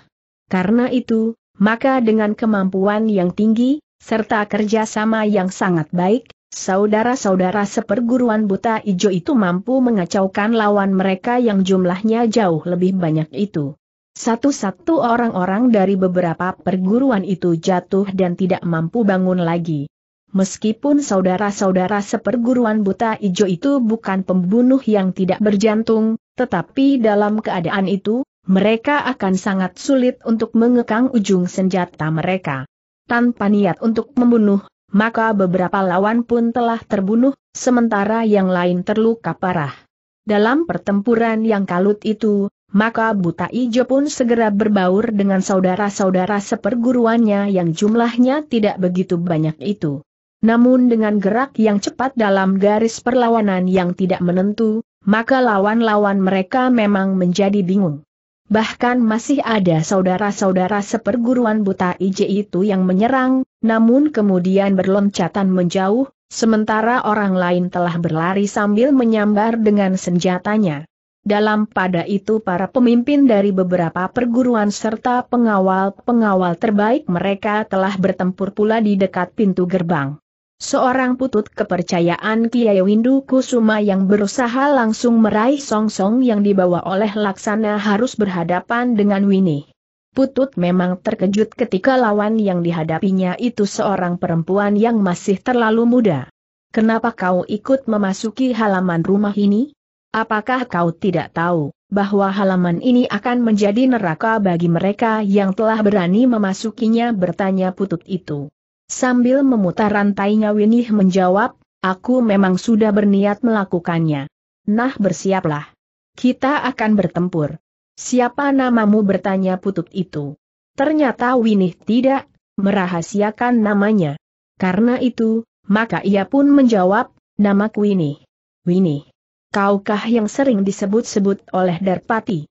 Karena itu, maka dengan kemampuan yang tinggi, serta kerjasama yang sangat baik, saudara-saudara seperguruan buta ijo itu mampu mengacaukan lawan mereka yang jumlahnya jauh lebih banyak itu. Satu-satu orang-orang dari beberapa perguruan itu jatuh dan tidak mampu bangun lagi. Meskipun saudara-saudara seperguruan buta ijo itu bukan pembunuh yang tidak berjantung, tetapi dalam keadaan itu, mereka akan sangat sulit untuk mengekang ujung senjata mereka. Tanpa niat untuk membunuh, maka beberapa lawan pun telah terbunuh, sementara yang lain terluka parah. Dalam pertempuran yang kalut itu, maka Buta Ijo pun segera berbaur dengan saudara-saudara seperguruannya yang jumlahnya tidak begitu banyak itu. Namun dengan gerak yang cepat dalam garis perlawanan yang tidak menentu, maka lawan-lawan mereka memang menjadi bingung. Bahkan masih ada saudara-saudara seperguruan buta Ije itu yang menyerang, namun kemudian berloncatan menjauh, sementara orang lain telah berlari sambil menyambar dengan senjatanya. Dalam pada itu para pemimpin dari beberapa perguruan serta pengawal-pengawal terbaik mereka telah bertempur pula di dekat pintu gerbang. Seorang putut kepercayaan Kiai Windu Kusuma yang berusaha langsung meraih song -song yang dibawa oleh Laksana harus berhadapan dengan Winnie. Putut memang terkejut ketika lawan yang dihadapinya itu seorang perempuan yang masih terlalu muda. Kenapa kau ikut memasuki halaman rumah ini? Apakah kau tidak tahu bahwa halaman ini akan menjadi neraka bagi mereka yang telah berani memasukinya bertanya putut itu. Sambil memutar rantainya Winih menjawab, aku memang sudah berniat melakukannya. Nah bersiaplah. Kita akan bertempur. Siapa namamu bertanya putut itu. Ternyata Winih tidak merahasiakan namanya. Karena itu, maka ia pun menjawab, namaku Winih. Winih kaukah yang sering disebut-sebut oleh Darpati?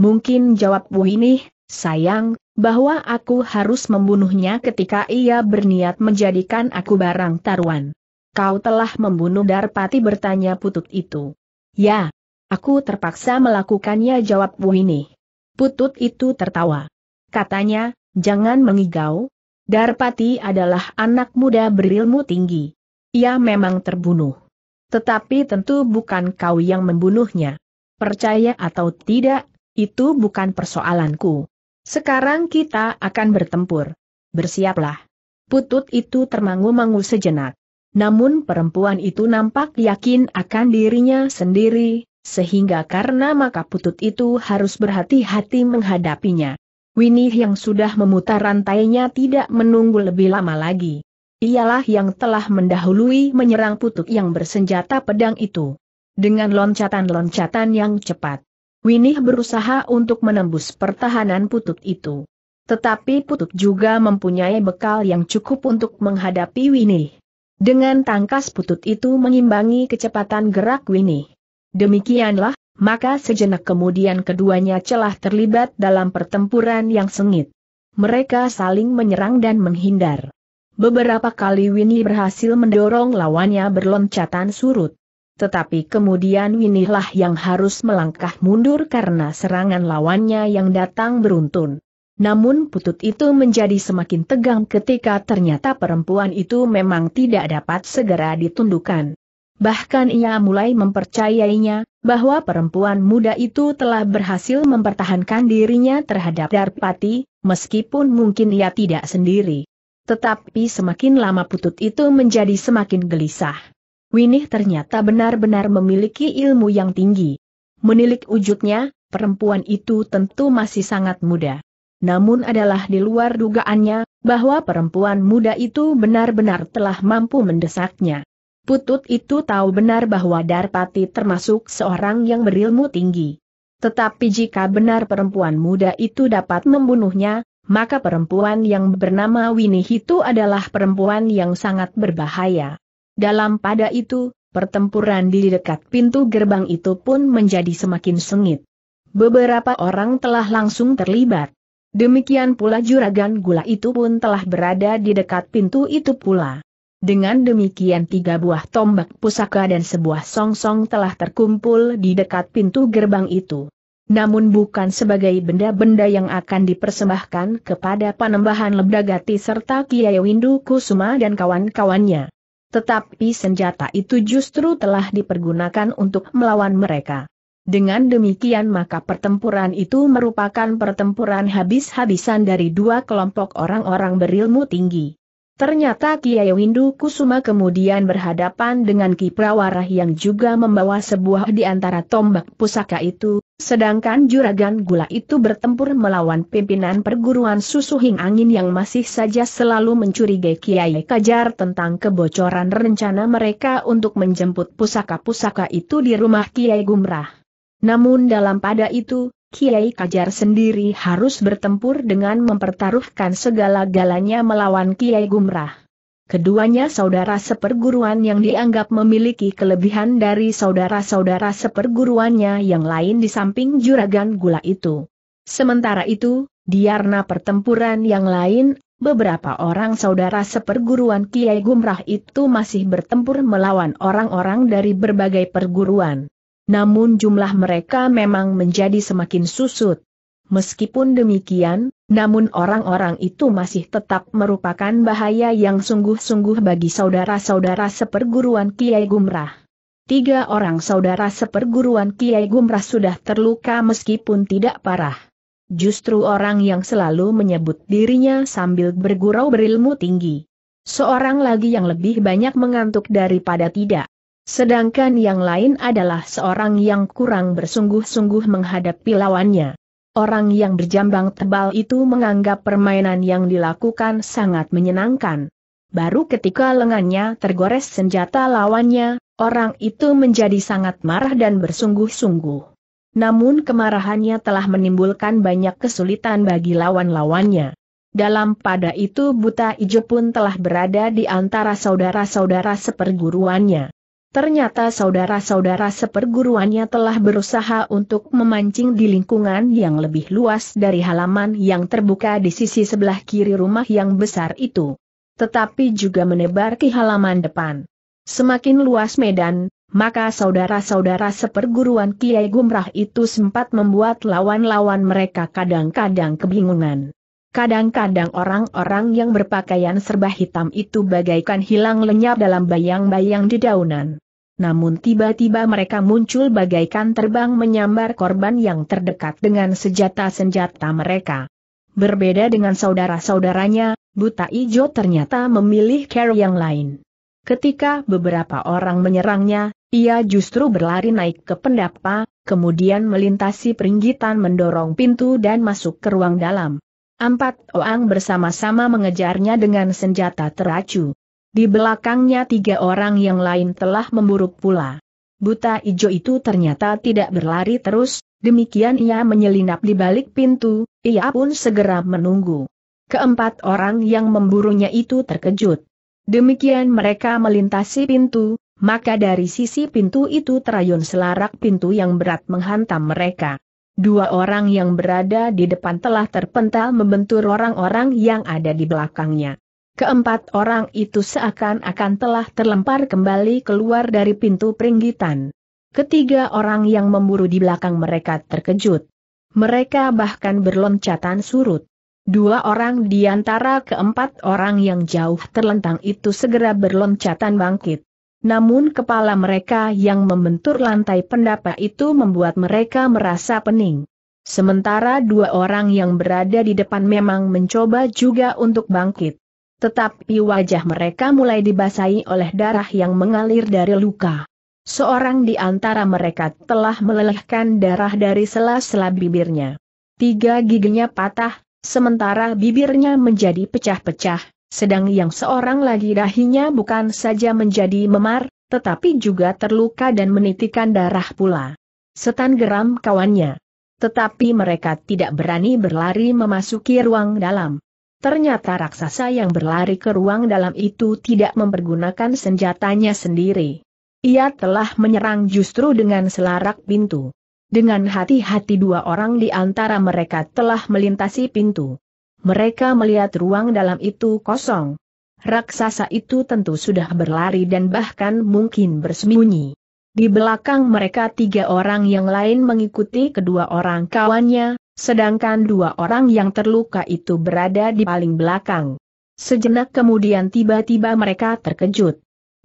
Mungkin jawab Bu ini, sayang, bahwa aku harus membunuhnya ketika ia berniat menjadikan aku barang taruan. Kau telah membunuh Darpati bertanya putut itu. Ya, aku terpaksa melakukannya jawab Bu ini. Putut itu tertawa. Katanya, jangan mengigau, Darpati adalah anak muda berilmu tinggi. Ia memang terbunuh. Tetapi tentu bukan kau yang membunuhnya. Percaya atau tidak, itu bukan persoalanku. Sekarang kita akan bertempur. Bersiaplah. Putut itu termangu-mangu sejenak. Namun perempuan itu nampak yakin akan dirinya sendiri, sehingga karena maka putut itu harus berhati-hati menghadapinya. Winnie yang sudah memutar rantainya tidak menunggu lebih lama lagi. Ialah yang telah mendahului menyerang putuk yang bersenjata pedang itu. Dengan loncatan-loncatan yang cepat, Winih berusaha untuk menembus pertahanan putut itu. Tetapi putut juga mempunyai bekal yang cukup untuk menghadapi Winih. Dengan tangkas putut itu mengimbangi kecepatan gerak Winih. Demikianlah, maka sejenak kemudian keduanya celah terlibat dalam pertempuran yang sengit. Mereka saling menyerang dan menghindar. Beberapa kali Winnie berhasil mendorong lawannya berloncatan surut. Tetapi kemudian Winnie lah yang harus melangkah mundur karena serangan lawannya yang datang beruntun. Namun putut itu menjadi semakin tegang ketika ternyata perempuan itu memang tidak dapat segera ditundukkan. Bahkan ia mulai mempercayainya, bahwa perempuan muda itu telah berhasil mempertahankan dirinya terhadap Darpati, meskipun mungkin ia tidak sendiri tetapi semakin lama putut itu menjadi semakin gelisah. Winih ternyata benar-benar memiliki ilmu yang tinggi. Menilik wujudnya, perempuan itu tentu masih sangat muda. Namun adalah di luar dugaannya, bahwa perempuan muda itu benar-benar telah mampu mendesaknya. Putut itu tahu benar bahwa Darpati termasuk seorang yang berilmu tinggi. Tetapi jika benar perempuan muda itu dapat membunuhnya, maka perempuan yang bernama Winnie itu adalah perempuan yang sangat berbahaya. Dalam pada itu, pertempuran di dekat pintu gerbang itu pun menjadi semakin sengit. Beberapa orang telah langsung terlibat. Demikian pula juragan gula itu pun telah berada di dekat pintu itu pula. Dengan demikian tiga buah tombak pusaka dan sebuah songsong -song telah terkumpul di dekat pintu gerbang itu namun bukan sebagai benda-benda yang akan dipersembahkan kepada panembahan Lebdagati serta Kiai Windu Kusuma dan kawan-kawannya. Tetapi senjata itu justru telah dipergunakan untuk melawan mereka. Dengan demikian maka pertempuran itu merupakan pertempuran habis-habisan dari dua kelompok orang-orang berilmu tinggi. Ternyata Kiai Windu Kusuma kemudian berhadapan dengan Ki Prawarah yang juga membawa sebuah di antara tombak pusaka itu, sedangkan Juragan Gula itu bertempur melawan pimpinan perguruan Susuhing Angin yang masih saja selalu mencurigai Kiai Kajar tentang kebocoran rencana mereka untuk menjemput pusaka-pusaka itu di rumah Kiai Gumrah. Namun dalam pada itu, Kiai Kajar sendiri harus bertempur dengan mempertaruhkan segala-galanya melawan Kiai Gumrah. Keduanya saudara seperguruan yang dianggap memiliki kelebihan dari saudara-saudara seperguruannya yang lain di samping juragan gula itu. Sementara itu, di pertempuran yang lain, beberapa orang saudara seperguruan Kiai Gumrah itu masih bertempur melawan orang-orang dari berbagai perguruan namun jumlah mereka memang menjadi semakin susut. Meskipun demikian, namun orang-orang itu masih tetap merupakan bahaya yang sungguh-sungguh bagi saudara-saudara seperguruan Kiai Gumrah. Tiga orang saudara seperguruan Kiai Gumrah sudah terluka meskipun tidak parah. Justru orang yang selalu menyebut dirinya sambil bergurau berilmu tinggi. Seorang lagi yang lebih banyak mengantuk daripada tidak. Sedangkan yang lain adalah seorang yang kurang bersungguh-sungguh menghadapi lawannya. Orang yang berjambang tebal itu menganggap permainan yang dilakukan sangat menyenangkan. Baru ketika lengannya tergores senjata lawannya, orang itu menjadi sangat marah dan bersungguh-sungguh. Namun kemarahannya telah menimbulkan banyak kesulitan bagi lawan-lawannya. Dalam pada itu Buta Ijo pun telah berada di antara saudara-saudara seperguruannya. Ternyata saudara-saudara seperguruannya telah berusaha untuk memancing di lingkungan yang lebih luas dari halaman yang terbuka di sisi sebelah kiri rumah yang besar itu. Tetapi juga menebar ke halaman depan. Semakin luas medan, maka saudara-saudara seperguruan Kiai Gumrah itu sempat membuat lawan-lawan mereka kadang-kadang kebingungan. Kadang-kadang orang-orang yang berpakaian serba hitam itu bagaikan hilang lenyap dalam bayang-bayang dedaunan. Namun tiba-tiba mereka muncul bagaikan terbang menyambar korban yang terdekat dengan senjata-senjata mereka. Berbeda dengan saudara-saudaranya, Buta Ijo ternyata memilih care yang lain. Ketika beberapa orang menyerangnya, ia justru berlari naik ke pendapa, kemudian melintasi peringgitan mendorong pintu dan masuk ke ruang dalam. Empat orang bersama-sama mengejarnya dengan senjata teracu. Di belakangnya tiga orang yang lain telah memburuk pula. Buta ijo itu ternyata tidak berlari terus, demikian ia menyelinap di balik pintu, ia pun segera menunggu. Keempat orang yang memburunya itu terkejut. Demikian mereka melintasi pintu, maka dari sisi pintu itu terayun selarak pintu yang berat menghantam mereka. Dua orang yang berada di depan telah terpental membentur orang-orang yang ada di belakangnya. Keempat orang itu seakan-akan telah terlempar kembali keluar dari pintu peringgitan. Ketiga orang yang memburu di belakang mereka terkejut. Mereka bahkan berloncatan surut. Dua orang di antara keempat orang yang jauh terlentang itu segera berloncatan bangkit. Namun kepala mereka yang membentur lantai pendapa itu membuat mereka merasa pening. Sementara dua orang yang berada di depan memang mencoba juga untuk bangkit. Tetapi wajah mereka mulai dibasahi oleh darah yang mengalir dari luka. Seorang di antara mereka telah melelehkan darah dari sela-sela bibirnya. Tiga giginya patah, sementara bibirnya menjadi pecah-pecah, sedang yang seorang lagi dahinya bukan saja menjadi memar, tetapi juga terluka dan menitikan darah pula. Setan geram kawannya. Tetapi mereka tidak berani berlari memasuki ruang dalam. Ternyata raksasa yang berlari ke ruang dalam itu tidak mempergunakan senjatanya sendiri. Ia telah menyerang justru dengan selarak pintu. Dengan hati-hati dua orang di antara mereka telah melintasi pintu. Mereka melihat ruang dalam itu kosong. Raksasa itu tentu sudah berlari dan bahkan mungkin bersembunyi. Di belakang mereka tiga orang yang lain mengikuti kedua orang kawannya, sedangkan dua orang yang terluka itu berada di paling belakang. Sejenak kemudian tiba-tiba mereka terkejut.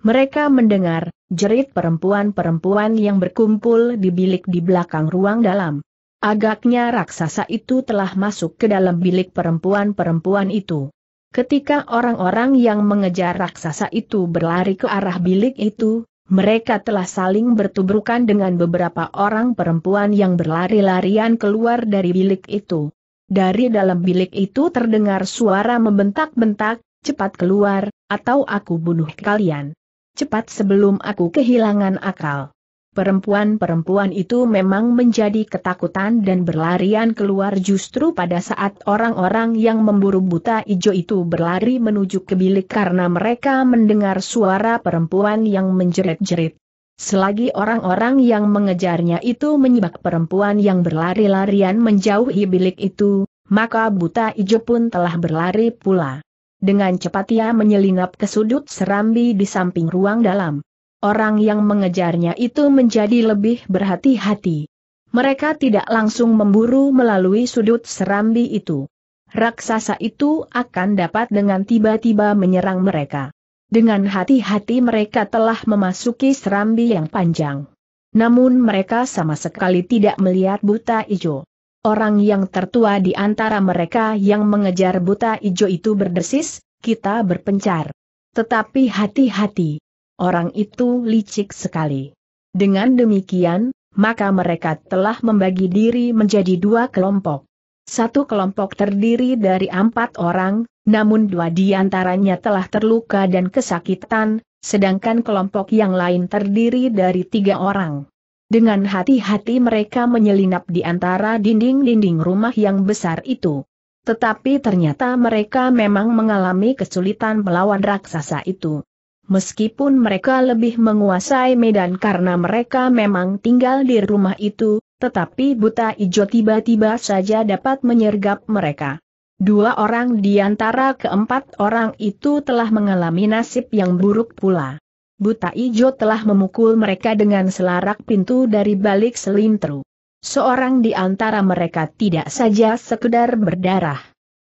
Mereka mendengar jerit perempuan-perempuan yang berkumpul di bilik di belakang ruang dalam. Agaknya raksasa itu telah masuk ke dalam bilik perempuan-perempuan itu. Ketika orang-orang yang mengejar raksasa itu berlari ke arah bilik itu, mereka telah saling bertubrukan dengan beberapa orang perempuan yang berlari-larian keluar dari bilik itu. Dari dalam bilik itu terdengar suara membentak-bentak, cepat keluar, atau aku bunuh kalian. Cepat sebelum aku kehilangan akal. Perempuan-perempuan itu memang menjadi ketakutan dan berlarian keluar justru pada saat orang-orang yang memburu buta ijo itu berlari menuju ke bilik karena mereka mendengar suara perempuan yang menjerit-jerit. Selagi orang-orang yang mengejarnya itu menyebak perempuan yang berlari-larian menjauhi bilik itu, maka buta ijo pun telah berlari pula. Dengan cepat ia menyelinap ke sudut serambi di samping ruang dalam orang yang mengejarnya itu menjadi lebih berhati-hati. Mereka tidak langsung memburu melalui sudut serambi itu. Raksasa itu akan dapat dengan tiba-tiba menyerang mereka. Dengan hati-hati mereka telah memasuki serambi yang panjang. Namun mereka sama sekali tidak melihat buta ijo. Orang yang tertua di antara mereka yang mengejar buta ijo itu berdesis, kita berpencar. Tetapi hati-hati orang itu licik sekali. Dengan demikian, maka mereka telah membagi diri menjadi dua kelompok. Satu kelompok terdiri dari empat orang, namun dua di antaranya telah terluka dan kesakitan, sedangkan kelompok yang lain terdiri dari tiga orang. Dengan hati-hati mereka menyelinap di antara dinding-dinding rumah yang besar itu. Tetapi ternyata mereka memang mengalami kesulitan melawan raksasa itu meskipun mereka lebih menguasai medan karena mereka memang tinggal di rumah itu, tetapi buta ijo tiba-tiba saja dapat menyergap mereka. Dua orang di antara keempat orang itu telah mengalami nasib yang buruk pula. Buta ijo telah memukul mereka dengan selarak pintu dari balik selintru. Seorang di antara mereka tidak saja sekedar berdarah.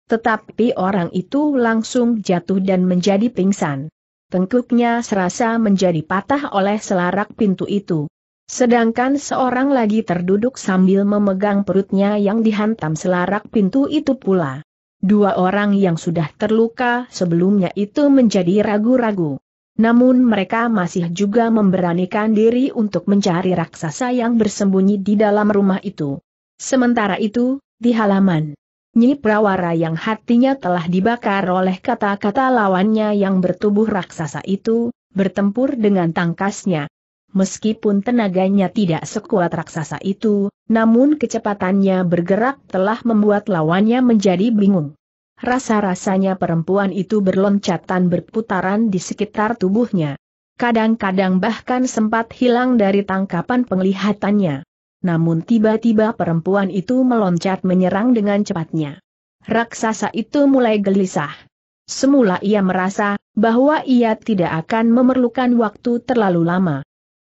Tetapi orang itu langsung jatuh dan menjadi pingsan tengkuknya serasa menjadi patah oleh selarak pintu itu. Sedangkan seorang lagi terduduk sambil memegang perutnya yang dihantam selarak pintu itu pula. Dua orang yang sudah terluka sebelumnya itu menjadi ragu-ragu. Namun mereka masih juga memberanikan diri untuk mencari raksasa yang bersembunyi di dalam rumah itu. Sementara itu, di halaman Nyi Prawara yang hatinya telah dibakar oleh kata-kata lawannya yang bertubuh raksasa itu, bertempur dengan tangkasnya. Meskipun tenaganya tidak sekuat raksasa itu, namun kecepatannya bergerak telah membuat lawannya menjadi bingung. Rasa-rasanya perempuan itu berloncatan berputaran di sekitar tubuhnya. Kadang-kadang bahkan sempat hilang dari tangkapan penglihatannya namun tiba-tiba perempuan itu meloncat menyerang dengan cepatnya. Raksasa itu mulai gelisah. Semula ia merasa bahwa ia tidak akan memerlukan waktu terlalu lama.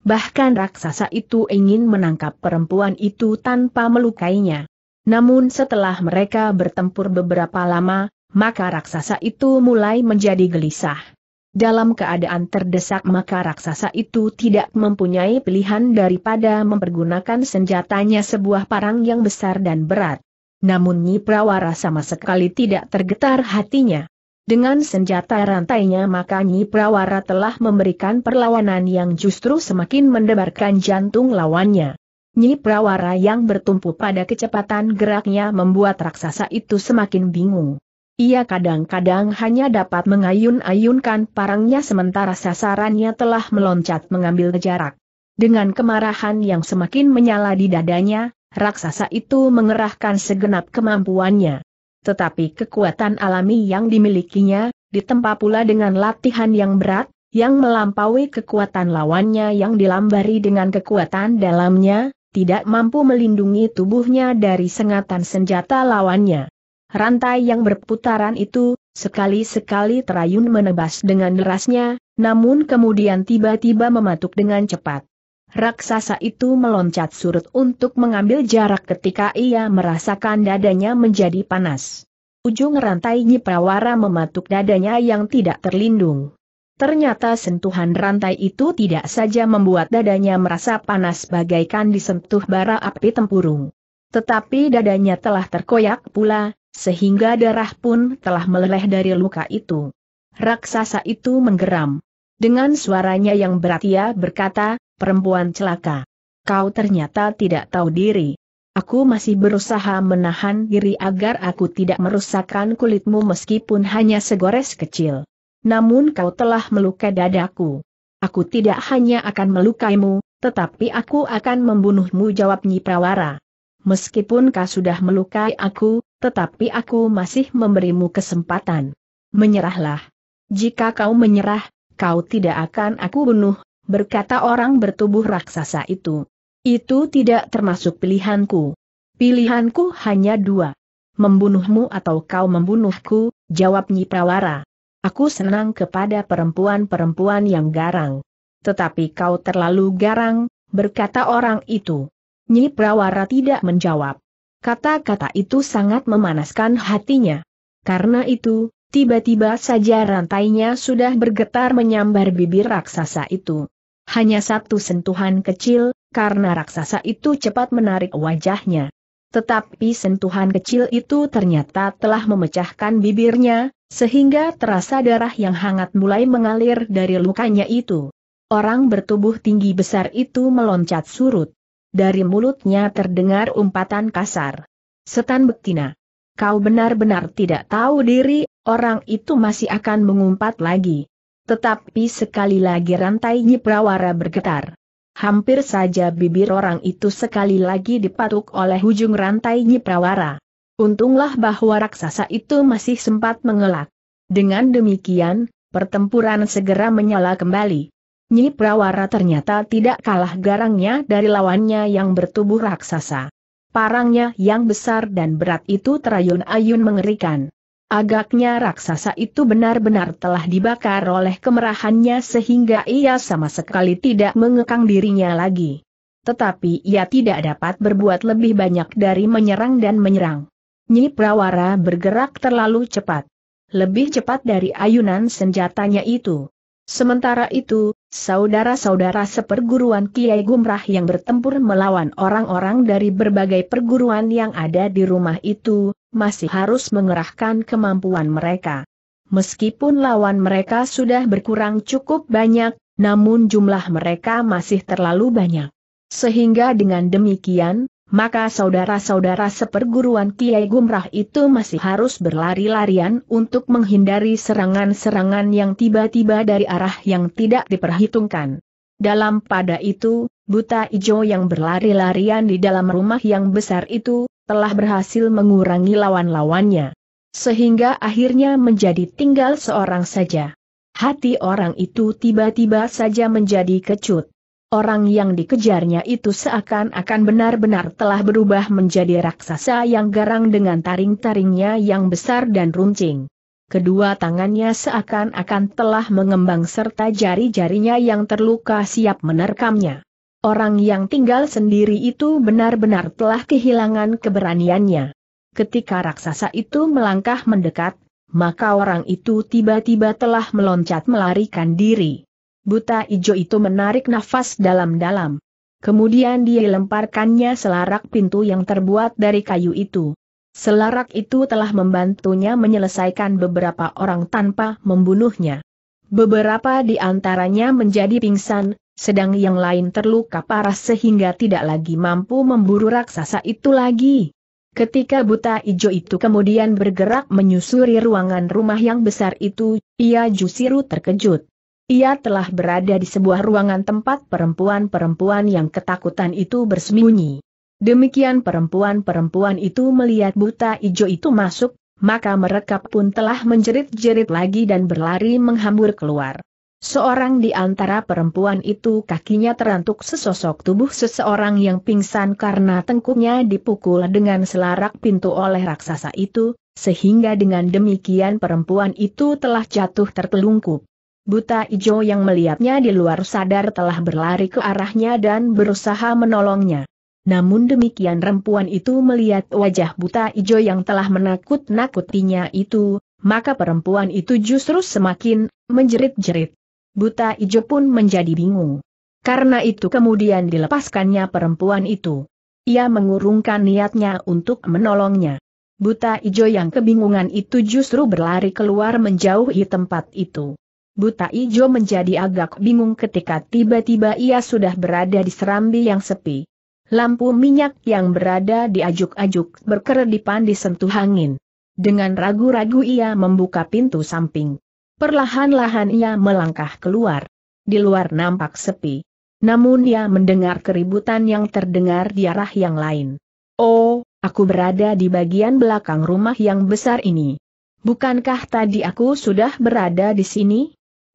Bahkan raksasa itu ingin menangkap perempuan itu tanpa melukainya. Namun setelah mereka bertempur beberapa lama, maka raksasa itu mulai menjadi gelisah. Dalam keadaan terdesak maka raksasa itu tidak mempunyai pilihan daripada mempergunakan senjatanya sebuah parang yang besar dan berat. Namun Nyi Prawara sama sekali tidak tergetar hatinya. Dengan senjata rantainya maka Nyi Prawara telah memberikan perlawanan yang justru semakin mendebarkan jantung lawannya. Nyi Prawara yang bertumpu pada kecepatan geraknya membuat raksasa itu semakin bingung. Ia kadang-kadang hanya dapat mengayun-ayunkan parangnya sementara sasarannya telah meloncat mengambil jarak. Dengan kemarahan yang semakin menyala di dadanya, raksasa itu mengerahkan segenap kemampuannya. Tetapi kekuatan alami yang dimilikinya, ditempa pula dengan latihan yang berat, yang melampaui kekuatan lawannya yang dilambari dengan kekuatan dalamnya, tidak mampu melindungi tubuhnya dari sengatan senjata lawannya. Rantai yang berputaran itu, sekali-sekali terayun menebas dengan derasnya, namun kemudian tiba-tiba mematuk dengan cepat. Raksasa itu meloncat surut untuk mengambil jarak ketika ia merasakan dadanya menjadi panas. Ujung rantai Nyiprawara mematuk dadanya yang tidak terlindung. Ternyata sentuhan rantai itu tidak saja membuat dadanya merasa panas bagaikan disentuh bara api tempurung. Tetapi dadanya telah terkoyak pula, sehingga darah pun telah meleleh dari luka itu. Raksasa itu menggeram. Dengan suaranya yang berat ia berkata, perempuan celaka. Kau ternyata tidak tahu diri. Aku masih berusaha menahan diri agar aku tidak merusakkan kulitmu meskipun hanya segores kecil. Namun kau telah melukai dadaku. Aku tidak hanya akan melukaimu, tetapi aku akan membunuhmu jawab Nyi Prawara. Meskipun kau sudah melukai aku, tetapi aku masih memberimu kesempatan. Menyerahlah. Jika kau menyerah, kau tidak akan aku bunuh, berkata orang bertubuh raksasa itu. Itu tidak termasuk pilihanku. Pilihanku hanya dua. Membunuhmu atau kau membunuhku, jawab Nyi Prawara. Aku senang kepada perempuan-perempuan yang garang. Tetapi kau terlalu garang, berkata orang itu. Nyi Prawara tidak menjawab. Kata-kata itu sangat memanaskan hatinya. Karena itu, tiba-tiba saja rantainya sudah bergetar menyambar bibir raksasa itu. Hanya satu sentuhan kecil, karena raksasa itu cepat menarik wajahnya. Tetapi sentuhan kecil itu ternyata telah memecahkan bibirnya, sehingga terasa darah yang hangat mulai mengalir dari lukanya itu. Orang bertubuh tinggi besar itu meloncat surut dari mulutnya terdengar umpatan kasar. Setan betina. Kau benar-benar tidak tahu diri, orang itu masih akan mengumpat lagi. Tetapi sekali lagi rantai Nyiprawara bergetar. Hampir saja bibir orang itu sekali lagi dipatuk oleh ujung rantai Nyiprawara. Untunglah bahwa raksasa itu masih sempat mengelak. Dengan demikian, pertempuran segera menyala kembali. Nyi Prawara ternyata tidak kalah garangnya dari lawannya yang bertubuh raksasa. Parangnya yang besar dan berat itu terayun-ayun mengerikan. Agaknya raksasa itu benar-benar telah dibakar oleh kemerahannya sehingga ia sama sekali tidak mengekang dirinya lagi. Tetapi ia tidak dapat berbuat lebih banyak dari menyerang dan menyerang. Nyi Prawara bergerak terlalu cepat. Lebih cepat dari ayunan senjatanya itu. Sementara itu, saudara-saudara seperguruan Kiai Gumrah yang bertempur melawan orang-orang dari berbagai perguruan yang ada di rumah itu, masih harus mengerahkan kemampuan mereka. Meskipun lawan mereka sudah berkurang cukup banyak, namun jumlah mereka masih terlalu banyak. Sehingga dengan demikian, maka saudara-saudara seperguruan Kiai Gumrah itu masih harus berlari-larian untuk menghindari serangan-serangan yang tiba-tiba dari arah yang tidak diperhitungkan. Dalam pada itu, buta ijo yang berlari-larian di dalam rumah yang besar itu, telah berhasil mengurangi lawan-lawannya. Sehingga akhirnya menjadi tinggal seorang saja. Hati orang itu tiba-tiba saja menjadi kecut. Orang yang dikejarnya itu seakan-akan benar-benar telah berubah menjadi raksasa yang garang dengan taring-taringnya yang besar dan runcing. Kedua tangannya seakan-akan telah mengembang serta jari-jarinya yang terluka siap menerkamnya. Orang yang tinggal sendiri itu benar-benar telah kehilangan keberaniannya. Ketika raksasa itu melangkah mendekat, maka orang itu tiba-tiba telah meloncat melarikan diri. Buta ijo itu menarik nafas dalam-dalam. Kemudian dia lemparkannya selarak pintu yang terbuat dari kayu itu. Selarak itu telah membantunya menyelesaikan beberapa orang tanpa membunuhnya. Beberapa di antaranya menjadi pingsan, sedang yang lain terluka parah sehingga tidak lagi mampu memburu raksasa itu lagi. Ketika buta ijo itu kemudian bergerak menyusuri ruangan rumah yang besar itu, ia justru terkejut. Ia telah berada di sebuah ruangan tempat perempuan-perempuan yang ketakutan itu bersembunyi. Demikian perempuan-perempuan itu melihat buta ijo itu masuk, maka mereka pun telah menjerit-jerit lagi dan berlari menghambur keluar. Seorang di antara perempuan itu kakinya terantuk sesosok tubuh seseorang yang pingsan karena tengkuknya dipukul dengan selarak pintu oleh raksasa itu, sehingga dengan demikian perempuan itu telah jatuh tertelungkup. Buta Ijo yang melihatnya di luar sadar telah berlari ke arahnya dan berusaha menolongnya. Namun demikian perempuan itu melihat wajah Buta Ijo yang telah menakut-nakutinya itu, maka perempuan itu justru semakin menjerit-jerit. Buta Ijo pun menjadi bingung. Karena itu kemudian dilepaskannya perempuan itu. Ia mengurungkan niatnya untuk menolongnya. Buta Ijo yang kebingungan itu justru berlari keluar menjauhi tempat itu. Buta Ijo menjadi agak bingung ketika tiba-tiba ia sudah berada di serambi yang sepi. Lampu minyak yang berada di ajuk-ajuk berkeredipan disentuh angin. Dengan ragu-ragu ia membuka pintu samping. Perlahan-lahan ia melangkah keluar. Di luar nampak sepi. Namun ia mendengar keributan yang terdengar di arah yang lain. Oh, aku berada di bagian belakang rumah yang besar ini. Bukankah tadi aku sudah berada di sini?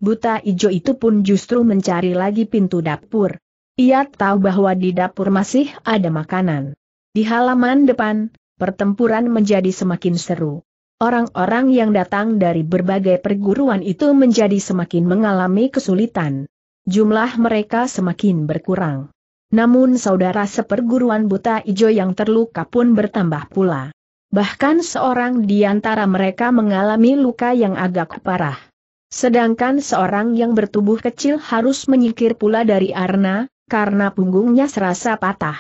buta ijo itu pun justru mencari lagi pintu dapur. Ia tahu bahwa di dapur masih ada makanan. Di halaman depan, pertempuran menjadi semakin seru. Orang-orang yang datang dari berbagai perguruan itu menjadi semakin mengalami kesulitan. Jumlah mereka semakin berkurang. Namun saudara seperguruan buta ijo yang terluka pun bertambah pula. Bahkan seorang di antara mereka mengalami luka yang agak parah. Sedangkan seorang yang bertubuh kecil harus menyikir pula dari arna, karena punggungnya serasa patah.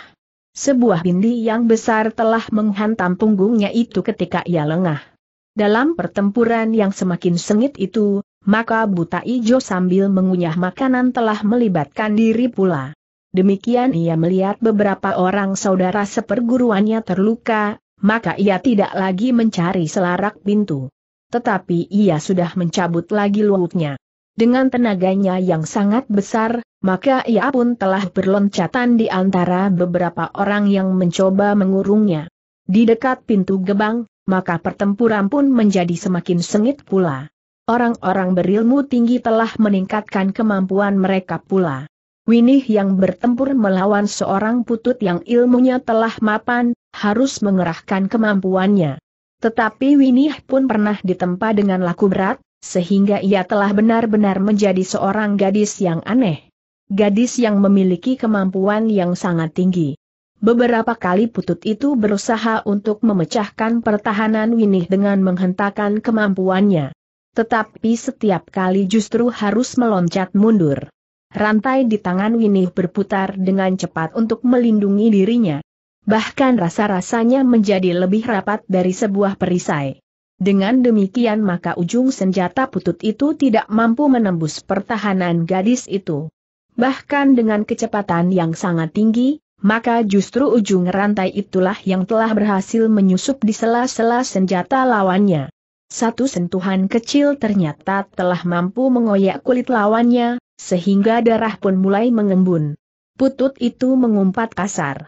Sebuah bindi yang besar telah menghantam punggungnya itu ketika ia lengah. Dalam pertempuran yang semakin sengit itu, maka buta ijo sambil mengunyah makanan telah melibatkan diri pula. Demikian ia melihat beberapa orang saudara seperguruannya terluka, maka ia tidak lagi mencari selarak pintu tetapi ia sudah mencabut lagi luwuknya. Dengan tenaganya yang sangat besar, maka ia pun telah berloncatan di antara beberapa orang yang mencoba mengurungnya. Di dekat pintu gebang, maka pertempuran pun menjadi semakin sengit pula. Orang-orang berilmu tinggi telah meningkatkan kemampuan mereka pula. Winih yang bertempur melawan seorang putut yang ilmunya telah mapan, harus mengerahkan kemampuannya. Tetapi Winih pun pernah ditempa dengan laku berat, sehingga ia telah benar-benar menjadi seorang gadis yang aneh. Gadis yang memiliki kemampuan yang sangat tinggi. Beberapa kali putut itu berusaha untuk memecahkan pertahanan Winih dengan menghentakkan kemampuannya. Tetapi setiap kali justru harus meloncat mundur. Rantai di tangan Winih berputar dengan cepat untuk melindungi dirinya bahkan rasa-rasanya menjadi lebih rapat dari sebuah perisai. Dengan demikian maka ujung senjata putut itu tidak mampu menembus pertahanan gadis itu. Bahkan dengan kecepatan yang sangat tinggi, maka justru ujung rantai itulah yang telah berhasil menyusup di sela-sela senjata lawannya. Satu sentuhan kecil ternyata telah mampu mengoyak kulit lawannya, sehingga darah pun mulai mengembun. Putut itu mengumpat kasar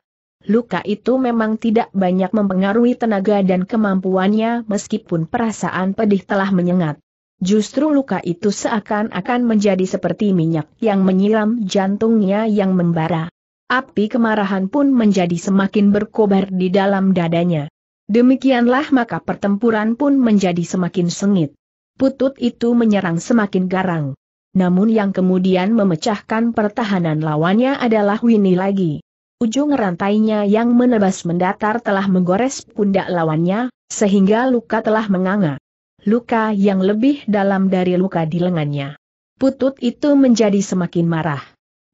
luka itu memang tidak banyak mempengaruhi tenaga dan kemampuannya meskipun perasaan pedih telah menyengat. Justru luka itu seakan-akan menjadi seperti minyak yang menyiram jantungnya yang membara. Api kemarahan pun menjadi semakin berkobar di dalam dadanya. Demikianlah maka pertempuran pun menjadi semakin sengit. Putut itu menyerang semakin garang. Namun yang kemudian memecahkan pertahanan lawannya adalah Winnie lagi. Ujung rantainya yang menebas mendatar telah menggores pundak lawannya, sehingga luka telah menganga. Luka yang lebih dalam dari luka di lengannya. Putut itu menjadi semakin marah.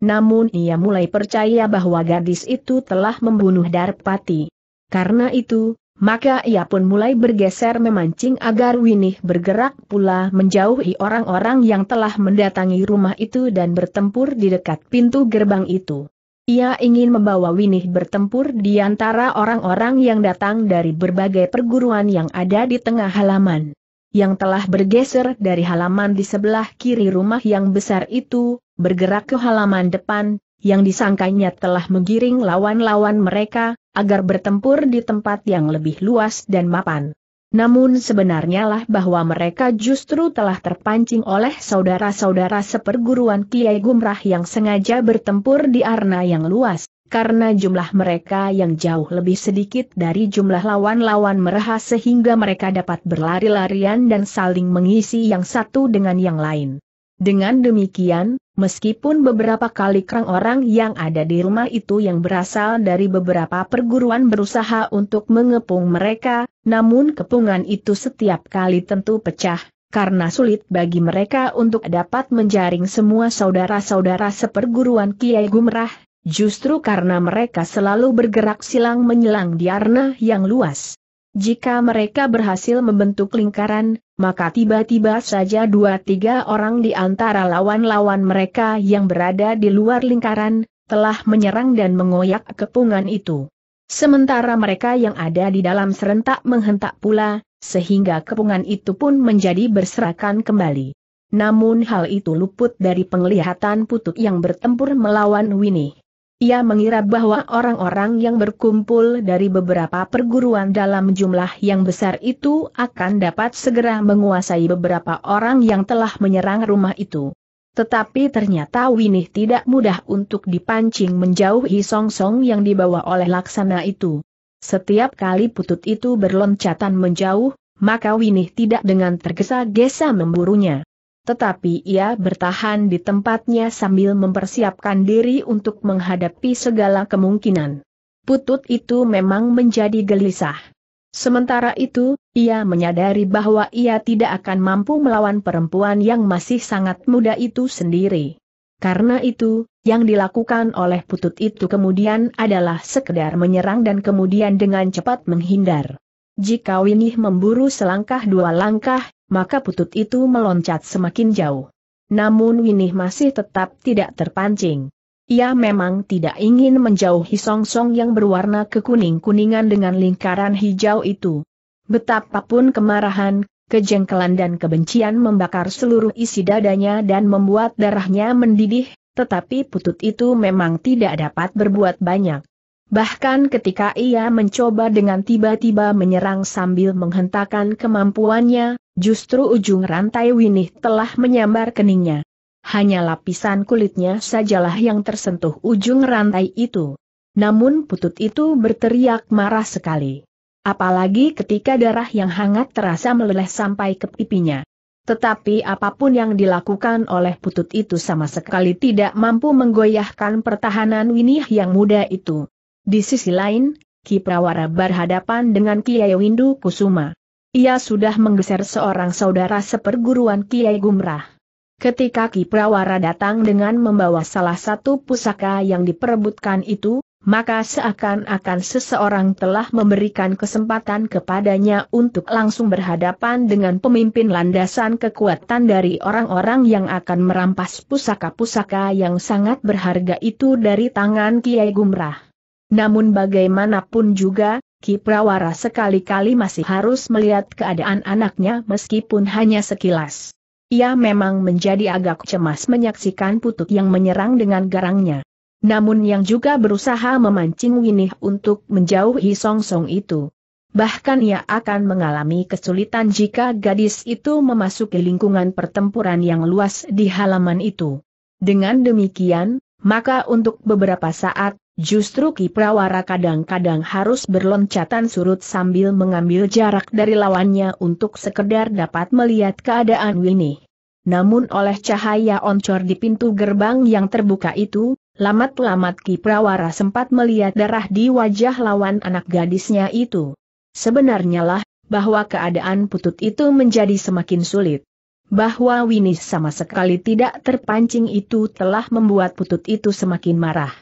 Namun ia mulai percaya bahwa gadis itu telah membunuh Darpati. Karena itu, maka ia pun mulai bergeser memancing agar Winih bergerak pula menjauhi orang-orang yang telah mendatangi rumah itu dan bertempur di dekat pintu gerbang itu. Ia ingin membawa Winih bertempur di antara orang-orang yang datang dari berbagai perguruan yang ada di tengah halaman. Yang telah bergeser dari halaman di sebelah kiri rumah yang besar itu, bergerak ke halaman depan, yang disangkanya telah menggiring lawan-lawan mereka, agar bertempur di tempat yang lebih luas dan mapan. Namun sebenarnya lah bahwa mereka justru telah terpancing oleh saudara-saudara seperguruan Kiai Gumrah yang sengaja bertempur di arena yang luas, karena jumlah mereka yang jauh lebih sedikit dari jumlah lawan-lawan mereka sehingga mereka dapat berlari-larian dan saling mengisi yang satu dengan yang lain. Dengan demikian, meskipun beberapa kali kerang orang yang ada di rumah itu yang berasal dari beberapa perguruan berusaha untuk mengepung mereka, namun kepungan itu setiap kali tentu pecah, karena sulit bagi mereka untuk dapat menjaring semua saudara-saudara seperguruan Kiai Gumrah, justru karena mereka selalu bergerak silang menyelang di arna yang luas. Jika mereka berhasil membentuk lingkaran, maka tiba-tiba saja dua-tiga orang di antara lawan-lawan mereka yang berada di luar lingkaran, telah menyerang dan mengoyak kepungan itu. Sementara mereka yang ada di dalam serentak menghentak pula, sehingga kepungan itu pun menjadi berserakan kembali. Namun hal itu luput dari penglihatan putut yang bertempur melawan Winnie. Ia mengira bahwa orang-orang yang berkumpul dari beberapa perguruan dalam jumlah yang besar itu akan dapat segera menguasai beberapa orang yang telah menyerang rumah itu. Tetapi ternyata Winih tidak mudah untuk dipancing menjauhi Song -song yang dibawa oleh laksana itu. Setiap kali putut itu berloncatan menjauh, maka Winih tidak dengan tergesa-gesa memburunya tetapi ia bertahan di tempatnya sambil mempersiapkan diri untuk menghadapi segala kemungkinan. Putut itu memang menjadi gelisah. Sementara itu, ia menyadari bahwa ia tidak akan mampu melawan perempuan yang masih sangat muda itu sendiri. Karena itu, yang dilakukan oleh putut itu kemudian adalah sekedar menyerang dan kemudian dengan cepat menghindar. Jika Winih memburu selangkah dua langkah, maka putut itu meloncat semakin jauh. Namun Winih masih tetap tidak terpancing. Ia memang tidak ingin menjauhi song -song yang berwarna kekuning-kuningan dengan lingkaran hijau itu. Betapapun kemarahan, kejengkelan dan kebencian membakar seluruh isi dadanya dan membuat darahnya mendidih, tetapi putut itu memang tidak dapat berbuat banyak. Bahkan ketika ia mencoba dengan tiba-tiba menyerang sambil menghentakkan kemampuannya, justru ujung rantai winih telah menyambar keningnya. Hanya lapisan kulitnya sajalah yang tersentuh ujung rantai itu. Namun putut itu berteriak marah sekali. Apalagi ketika darah yang hangat terasa meleleh sampai ke pipinya. Tetapi apapun yang dilakukan oleh putut itu sama sekali tidak mampu menggoyahkan pertahanan Winih yang muda itu. Di sisi lain, Ki Prawara berhadapan dengan Kiai Windu Kusuma. Ia sudah menggeser seorang saudara seperguruan Kiai Gumrah. Ketika Ki Prawara datang dengan membawa salah satu pusaka yang diperebutkan itu, maka seakan-akan seseorang telah memberikan kesempatan kepadanya untuk langsung berhadapan dengan pemimpin landasan kekuatan dari orang-orang yang akan merampas pusaka-pusaka yang sangat berharga itu dari tangan Kiai Gumrah. Namun bagaimanapun juga, Kiprawara sekali-kali masih harus melihat keadaan anaknya meskipun hanya sekilas. Ia memang menjadi agak cemas menyaksikan putut yang menyerang dengan garangnya. Namun yang juga berusaha memancing Winih untuk menjauhi Song -song itu. Bahkan ia akan mengalami kesulitan jika gadis itu memasuki lingkungan pertempuran yang luas di halaman itu. Dengan demikian, maka untuk beberapa saat, Justru Kiprawara kadang-kadang harus berloncatan surut sambil mengambil jarak dari lawannya untuk sekedar dapat melihat keadaan Winnie. Namun oleh cahaya oncor di pintu gerbang yang terbuka itu, lamat-lamat Kiprawara sempat melihat darah di wajah lawan anak gadisnya itu. Sebenarnya lah, bahwa keadaan putut itu menjadi semakin sulit. Bahwa Winnie sama sekali tidak terpancing itu telah membuat putut itu semakin marah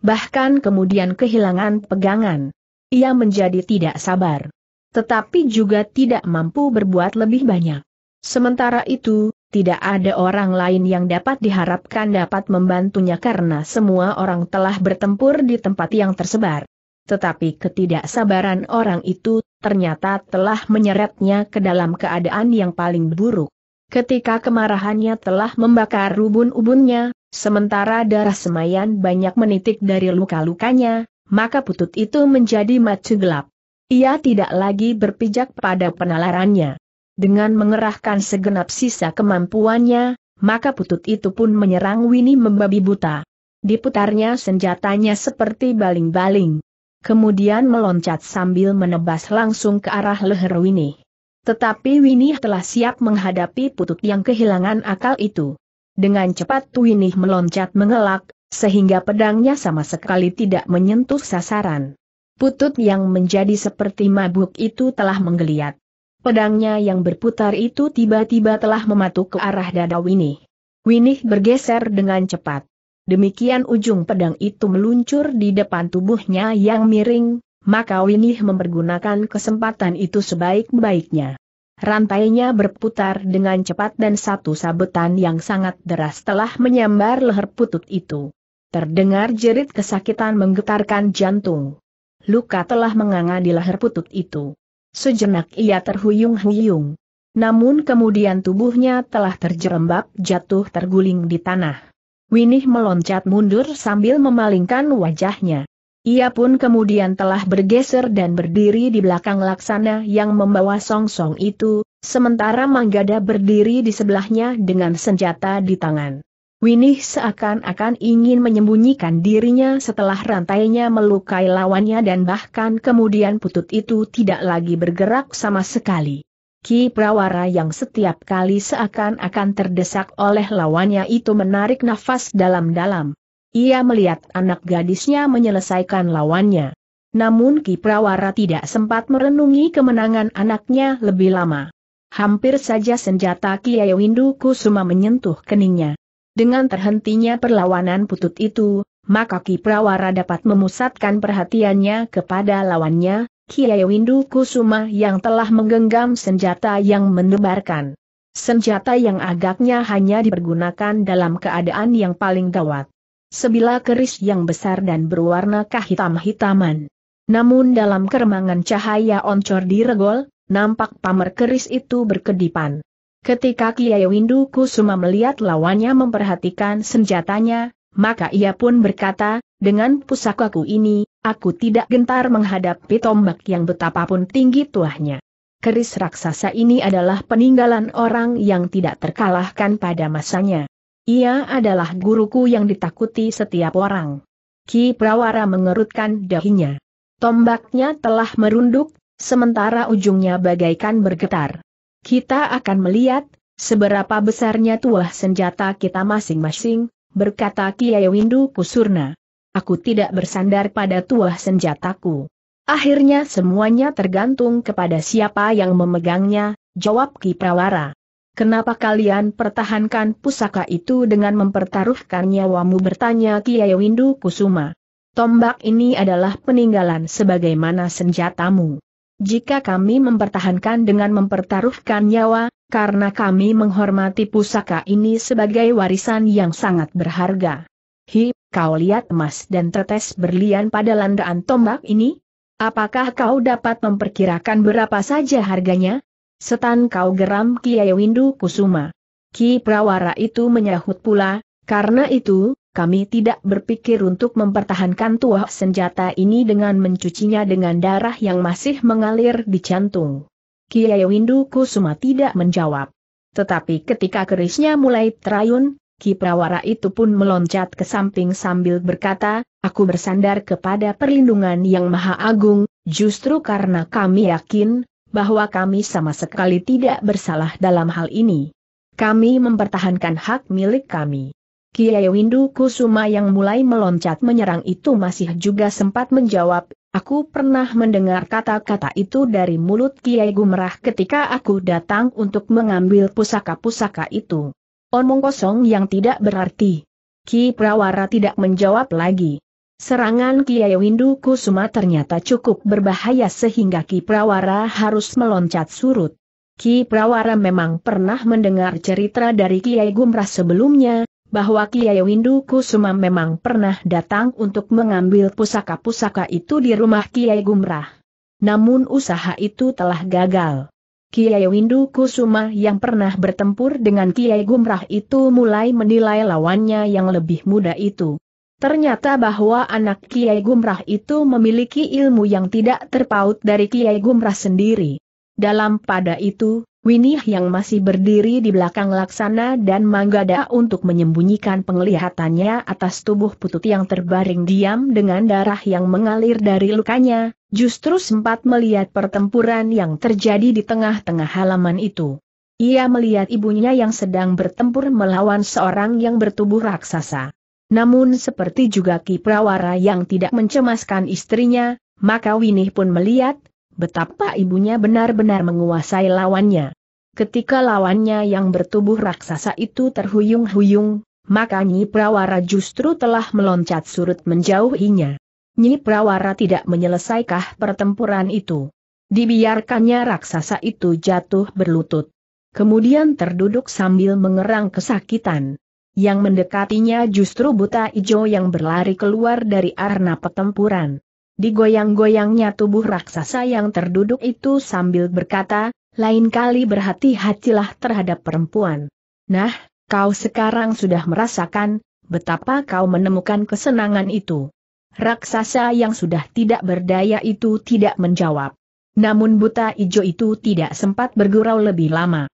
bahkan kemudian kehilangan pegangan. Ia menjadi tidak sabar. Tetapi juga tidak mampu berbuat lebih banyak. Sementara itu, tidak ada orang lain yang dapat diharapkan dapat membantunya karena semua orang telah bertempur di tempat yang tersebar. Tetapi ketidaksabaran orang itu ternyata telah menyeretnya ke dalam keadaan yang paling buruk. Ketika kemarahannya telah membakar ubun-ubunnya, Sementara darah semayan banyak menitik dari luka-lukanya, maka putut itu menjadi macu gelap. Ia tidak lagi berpijak pada penalarannya. Dengan mengerahkan segenap sisa kemampuannya, maka putut itu pun menyerang Winnie membabi buta. Diputarnya senjatanya seperti baling-baling. Kemudian meloncat sambil menebas langsung ke arah leher Winnie. Tetapi Winnie telah siap menghadapi putut yang kehilangan akal itu. Dengan cepat Twinih meloncat mengelak, sehingga pedangnya sama sekali tidak menyentuh sasaran. Putut yang menjadi seperti mabuk itu telah menggeliat. Pedangnya yang berputar itu tiba-tiba telah mematuk ke arah dada Winih. Winih bergeser dengan cepat. Demikian ujung pedang itu meluncur di depan tubuhnya yang miring, maka Winih mempergunakan kesempatan itu sebaik-baiknya. Rantainya berputar dengan cepat dan satu sabetan yang sangat deras telah menyambar leher putut itu. Terdengar jerit kesakitan menggetarkan jantung. Luka telah menganga di leher putut itu. Sejenak ia terhuyung-huyung. Namun kemudian tubuhnya telah terjerembab jatuh terguling di tanah. Winih meloncat mundur sambil memalingkan wajahnya. Ia pun kemudian telah bergeser dan berdiri di belakang laksana yang membawa song-song itu, sementara Manggada berdiri di sebelahnya dengan senjata di tangan. Winih seakan-akan ingin menyembunyikan dirinya setelah rantainya melukai lawannya dan bahkan kemudian putut itu tidak lagi bergerak sama sekali. Ki Prawara yang setiap kali seakan-akan terdesak oleh lawannya itu menarik nafas dalam-dalam. Ia melihat anak gadisnya menyelesaikan lawannya. Namun Ki Prawara tidak sempat merenungi kemenangan anaknya lebih lama. Hampir saja senjata Kiai Windu Kusuma menyentuh keningnya. Dengan terhentinya perlawanan putut itu, maka Ki Prawara dapat memusatkan perhatiannya kepada lawannya, Kiai Windu Kusuma yang telah menggenggam senjata yang menebarkan. Senjata yang agaknya hanya dipergunakan dalam keadaan yang paling gawat. Sebilah keris yang besar dan berwarna kehitam-hitaman. Namun dalam keremangan cahaya oncor di regol, nampak pamer keris itu berkedipan. Ketika Kiai Windu Kusuma melihat lawannya memperhatikan senjatanya, maka ia pun berkata, dengan pusakaku ini, aku tidak gentar menghadapi tombak yang betapapun tinggi tuahnya. Keris raksasa ini adalah peninggalan orang yang tidak terkalahkan pada masanya. Ia adalah guruku yang ditakuti setiap orang. Ki Prawara mengerutkan dahinya. Tombaknya telah merunduk, sementara ujungnya bagaikan bergetar. Kita akan melihat, seberapa besarnya tuah senjata kita masing-masing, berkata Kiai Windu Kusurna. Aku tidak bersandar pada tuah senjataku. Akhirnya semuanya tergantung kepada siapa yang memegangnya, jawab Ki Prawara. Kenapa kalian pertahankan pusaka itu dengan mempertaruhkan nyawamu bertanya Kiai Windu Kusuma. Tombak ini adalah peninggalan sebagaimana senjatamu. Jika kami mempertahankan dengan mempertaruhkan nyawa, karena kami menghormati pusaka ini sebagai warisan yang sangat berharga. Hi, kau lihat emas dan tetes berlian pada landaan tombak ini? Apakah kau dapat memperkirakan berapa saja harganya? Setan kau geram Kiai Windu Kusuma. Ki Prawara itu menyahut pula, karena itu, kami tidak berpikir untuk mempertahankan tuah senjata ini dengan mencucinya dengan darah yang masih mengalir di jantung. Kiai Windu Kusuma tidak menjawab. Tetapi ketika kerisnya mulai terayun, Ki Prawara itu pun meloncat ke samping sambil berkata, aku bersandar kepada perlindungan yang maha agung, justru karena kami yakin, bahwa kami sama sekali tidak bersalah dalam hal ini. Kami mempertahankan hak milik kami. Kiai Windu Kusuma yang mulai meloncat menyerang itu masih juga sempat menjawab, aku pernah mendengar kata-kata itu dari mulut Kiai Gumrah ketika aku datang untuk mengambil pusaka-pusaka itu. Omong kosong yang tidak berarti. Ki Prawara tidak menjawab lagi. Serangan Kiai Windu Kusuma ternyata cukup berbahaya sehingga Ki Prawara harus meloncat surut. Ki Prawara memang pernah mendengar cerita dari Kiai Gumrah sebelumnya, bahwa Kiai Windu Kusuma memang pernah datang untuk mengambil pusaka-pusaka itu di rumah Kiai Gumrah. Namun usaha itu telah gagal. Kiai Windu Kusuma yang pernah bertempur dengan Kiai Gumrah itu mulai menilai lawannya yang lebih muda itu. Ternyata bahwa anak Kiai Gumrah itu memiliki ilmu yang tidak terpaut dari Kiai Gumrah sendiri. Dalam pada itu, Winih yang masih berdiri di belakang laksana dan Manggada untuk menyembunyikan penglihatannya atas tubuh putut yang terbaring diam dengan darah yang mengalir dari lukanya, justru sempat melihat pertempuran yang terjadi di tengah-tengah halaman itu. Ia melihat ibunya yang sedang bertempur melawan seorang yang bertubuh raksasa. Namun seperti juga Ki Prawara yang tidak mencemaskan istrinya, maka Winih pun melihat, betapa ibunya benar-benar menguasai lawannya. Ketika lawannya yang bertubuh raksasa itu terhuyung-huyung, maka Nyi Prawara justru telah meloncat surut menjauhinya. Nyi Prawara tidak menyelesaikan pertempuran itu. Dibiarkannya raksasa itu jatuh berlutut. Kemudian terduduk sambil mengerang kesakitan. Yang mendekatinya justru buta ijo yang berlari keluar dari arena pertempuran. Digoyang-goyangnya tubuh raksasa yang terduduk itu sambil berkata, lain kali berhati-hatilah terhadap perempuan. Nah, kau sekarang sudah merasakan, betapa kau menemukan kesenangan itu. Raksasa yang sudah tidak berdaya itu tidak menjawab. Namun buta ijo itu tidak sempat bergurau lebih lama.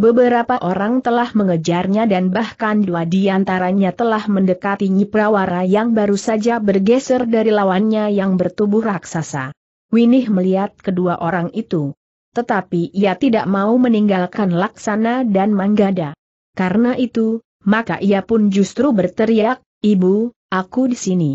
Beberapa orang telah mengejarnya dan bahkan dua di antaranya telah mendekati Nyiprawara yang baru saja bergeser dari lawannya yang bertubuh raksasa. Winih melihat kedua orang itu. Tetapi ia tidak mau meninggalkan Laksana dan Manggada. Karena itu, maka ia pun justru berteriak, Ibu, aku di sini.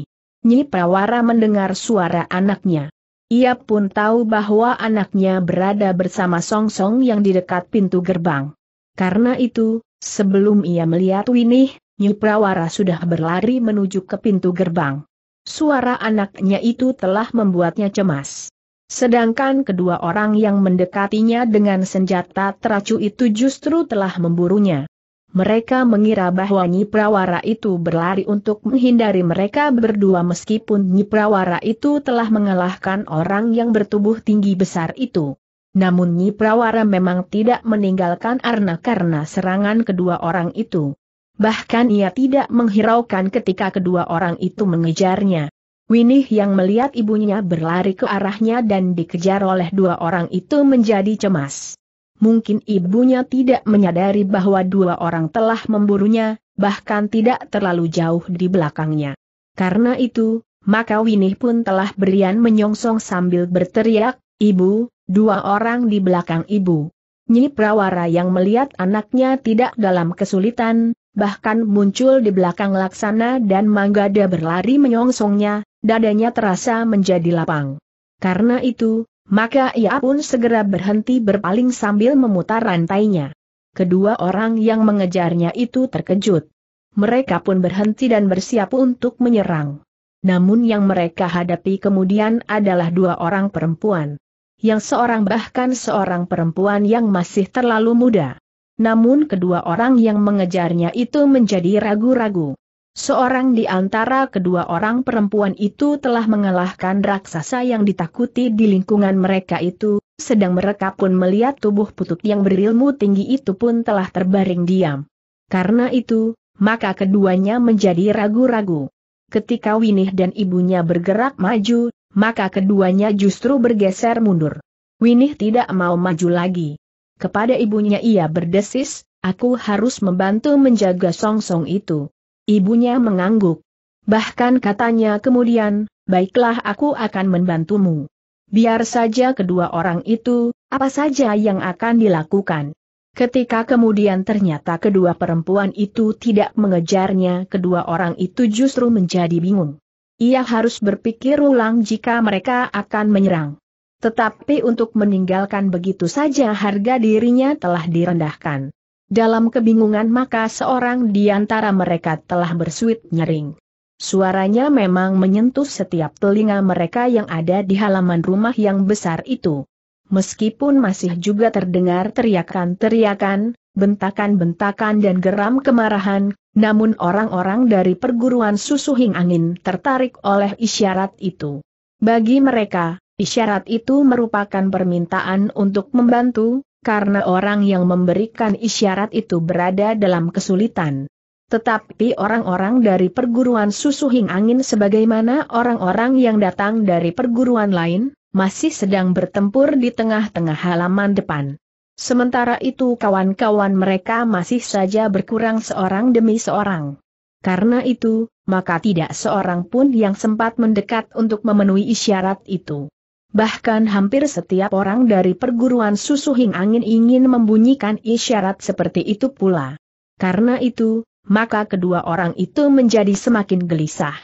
Nyi Prawara mendengar suara anaknya. Ia pun tahu bahwa anaknya berada bersama Song Song yang di dekat pintu gerbang. Karena itu, sebelum ia melihat Winih, Nyi Prawara sudah berlari menuju ke pintu gerbang. Suara anaknya itu telah membuatnya cemas. Sedangkan kedua orang yang mendekatinya dengan senjata teracu itu justru telah memburunya. Mereka mengira bahwa Nyi Prawara itu berlari untuk menghindari mereka berdua meskipun Nyi Prawara itu telah mengalahkan orang yang bertubuh tinggi besar itu. Namun Nyi Prawara memang tidak meninggalkan Arna karena serangan kedua orang itu. Bahkan ia tidak menghiraukan ketika kedua orang itu mengejarnya. Winih yang melihat ibunya berlari ke arahnya dan dikejar oleh dua orang itu menjadi cemas mungkin ibunya tidak menyadari bahwa dua orang telah memburunya, bahkan tidak terlalu jauh di belakangnya. Karena itu, maka Winih pun telah berian menyongsong sambil berteriak, Ibu, dua orang di belakang ibu. Nyi Prawara yang melihat anaknya tidak dalam kesulitan, bahkan muncul di belakang laksana dan Manggada berlari menyongsongnya, dadanya terasa menjadi lapang. Karena itu, maka ia pun segera berhenti berpaling sambil memutar rantainya. Kedua orang yang mengejarnya itu terkejut. Mereka pun berhenti dan bersiap untuk menyerang. Namun yang mereka hadapi kemudian adalah dua orang perempuan. Yang seorang bahkan seorang perempuan yang masih terlalu muda. Namun kedua orang yang mengejarnya itu menjadi ragu-ragu. Seorang di antara kedua orang perempuan itu telah mengalahkan raksasa yang ditakuti di lingkungan mereka itu, sedang mereka pun melihat tubuh putut yang berilmu tinggi itu pun telah terbaring diam. Karena itu, maka keduanya menjadi ragu-ragu. Ketika Winih dan ibunya bergerak maju, maka keduanya justru bergeser mundur. Winih tidak mau maju lagi. Kepada ibunya ia berdesis, aku harus membantu menjaga Song -song itu. Ibunya mengangguk. Bahkan katanya kemudian, baiklah aku akan membantumu. Biar saja kedua orang itu, apa saja yang akan dilakukan. Ketika kemudian ternyata kedua perempuan itu tidak mengejarnya, kedua orang itu justru menjadi bingung. Ia harus berpikir ulang jika mereka akan menyerang. Tetapi untuk meninggalkan begitu saja harga dirinya telah direndahkan. Dalam kebingungan maka seorang di antara mereka telah bersuit nyering. Suaranya memang menyentuh setiap telinga mereka yang ada di halaman rumah yang besar itu. Meskipun masih juga terdengar teriakan-teriakan, bentakan-bentakan dan geram kemarahan, namun orang-orang dari perguruan susuhing angin tertarik oleh isyarat itu. Bagi mereka, isyarat itu merupakan permintaan untuk membantu, karena orang yang memberikan isyarat itu berada dalam kesulitan. Tetapi orang-orang dari perguruan susu susuhing angin sebagaimana orang-orang yang datang dari perguruan lain, masih sedang bertempur di tengah-tengah halaman depan. Sementara itu kawan-kawan mereka masih saja berkurang seorang demi seorang. Karena itu, maka tidak seorang pun yang sempat mendekat untuk memenuhi isyarat itu. Bahkan hampir setiap orang dari perguruan susu susuhing angin ingin membunyikan isyarat seperti itu pula. Karena itu, maka kedua orang itu menjadi semakin gelisah.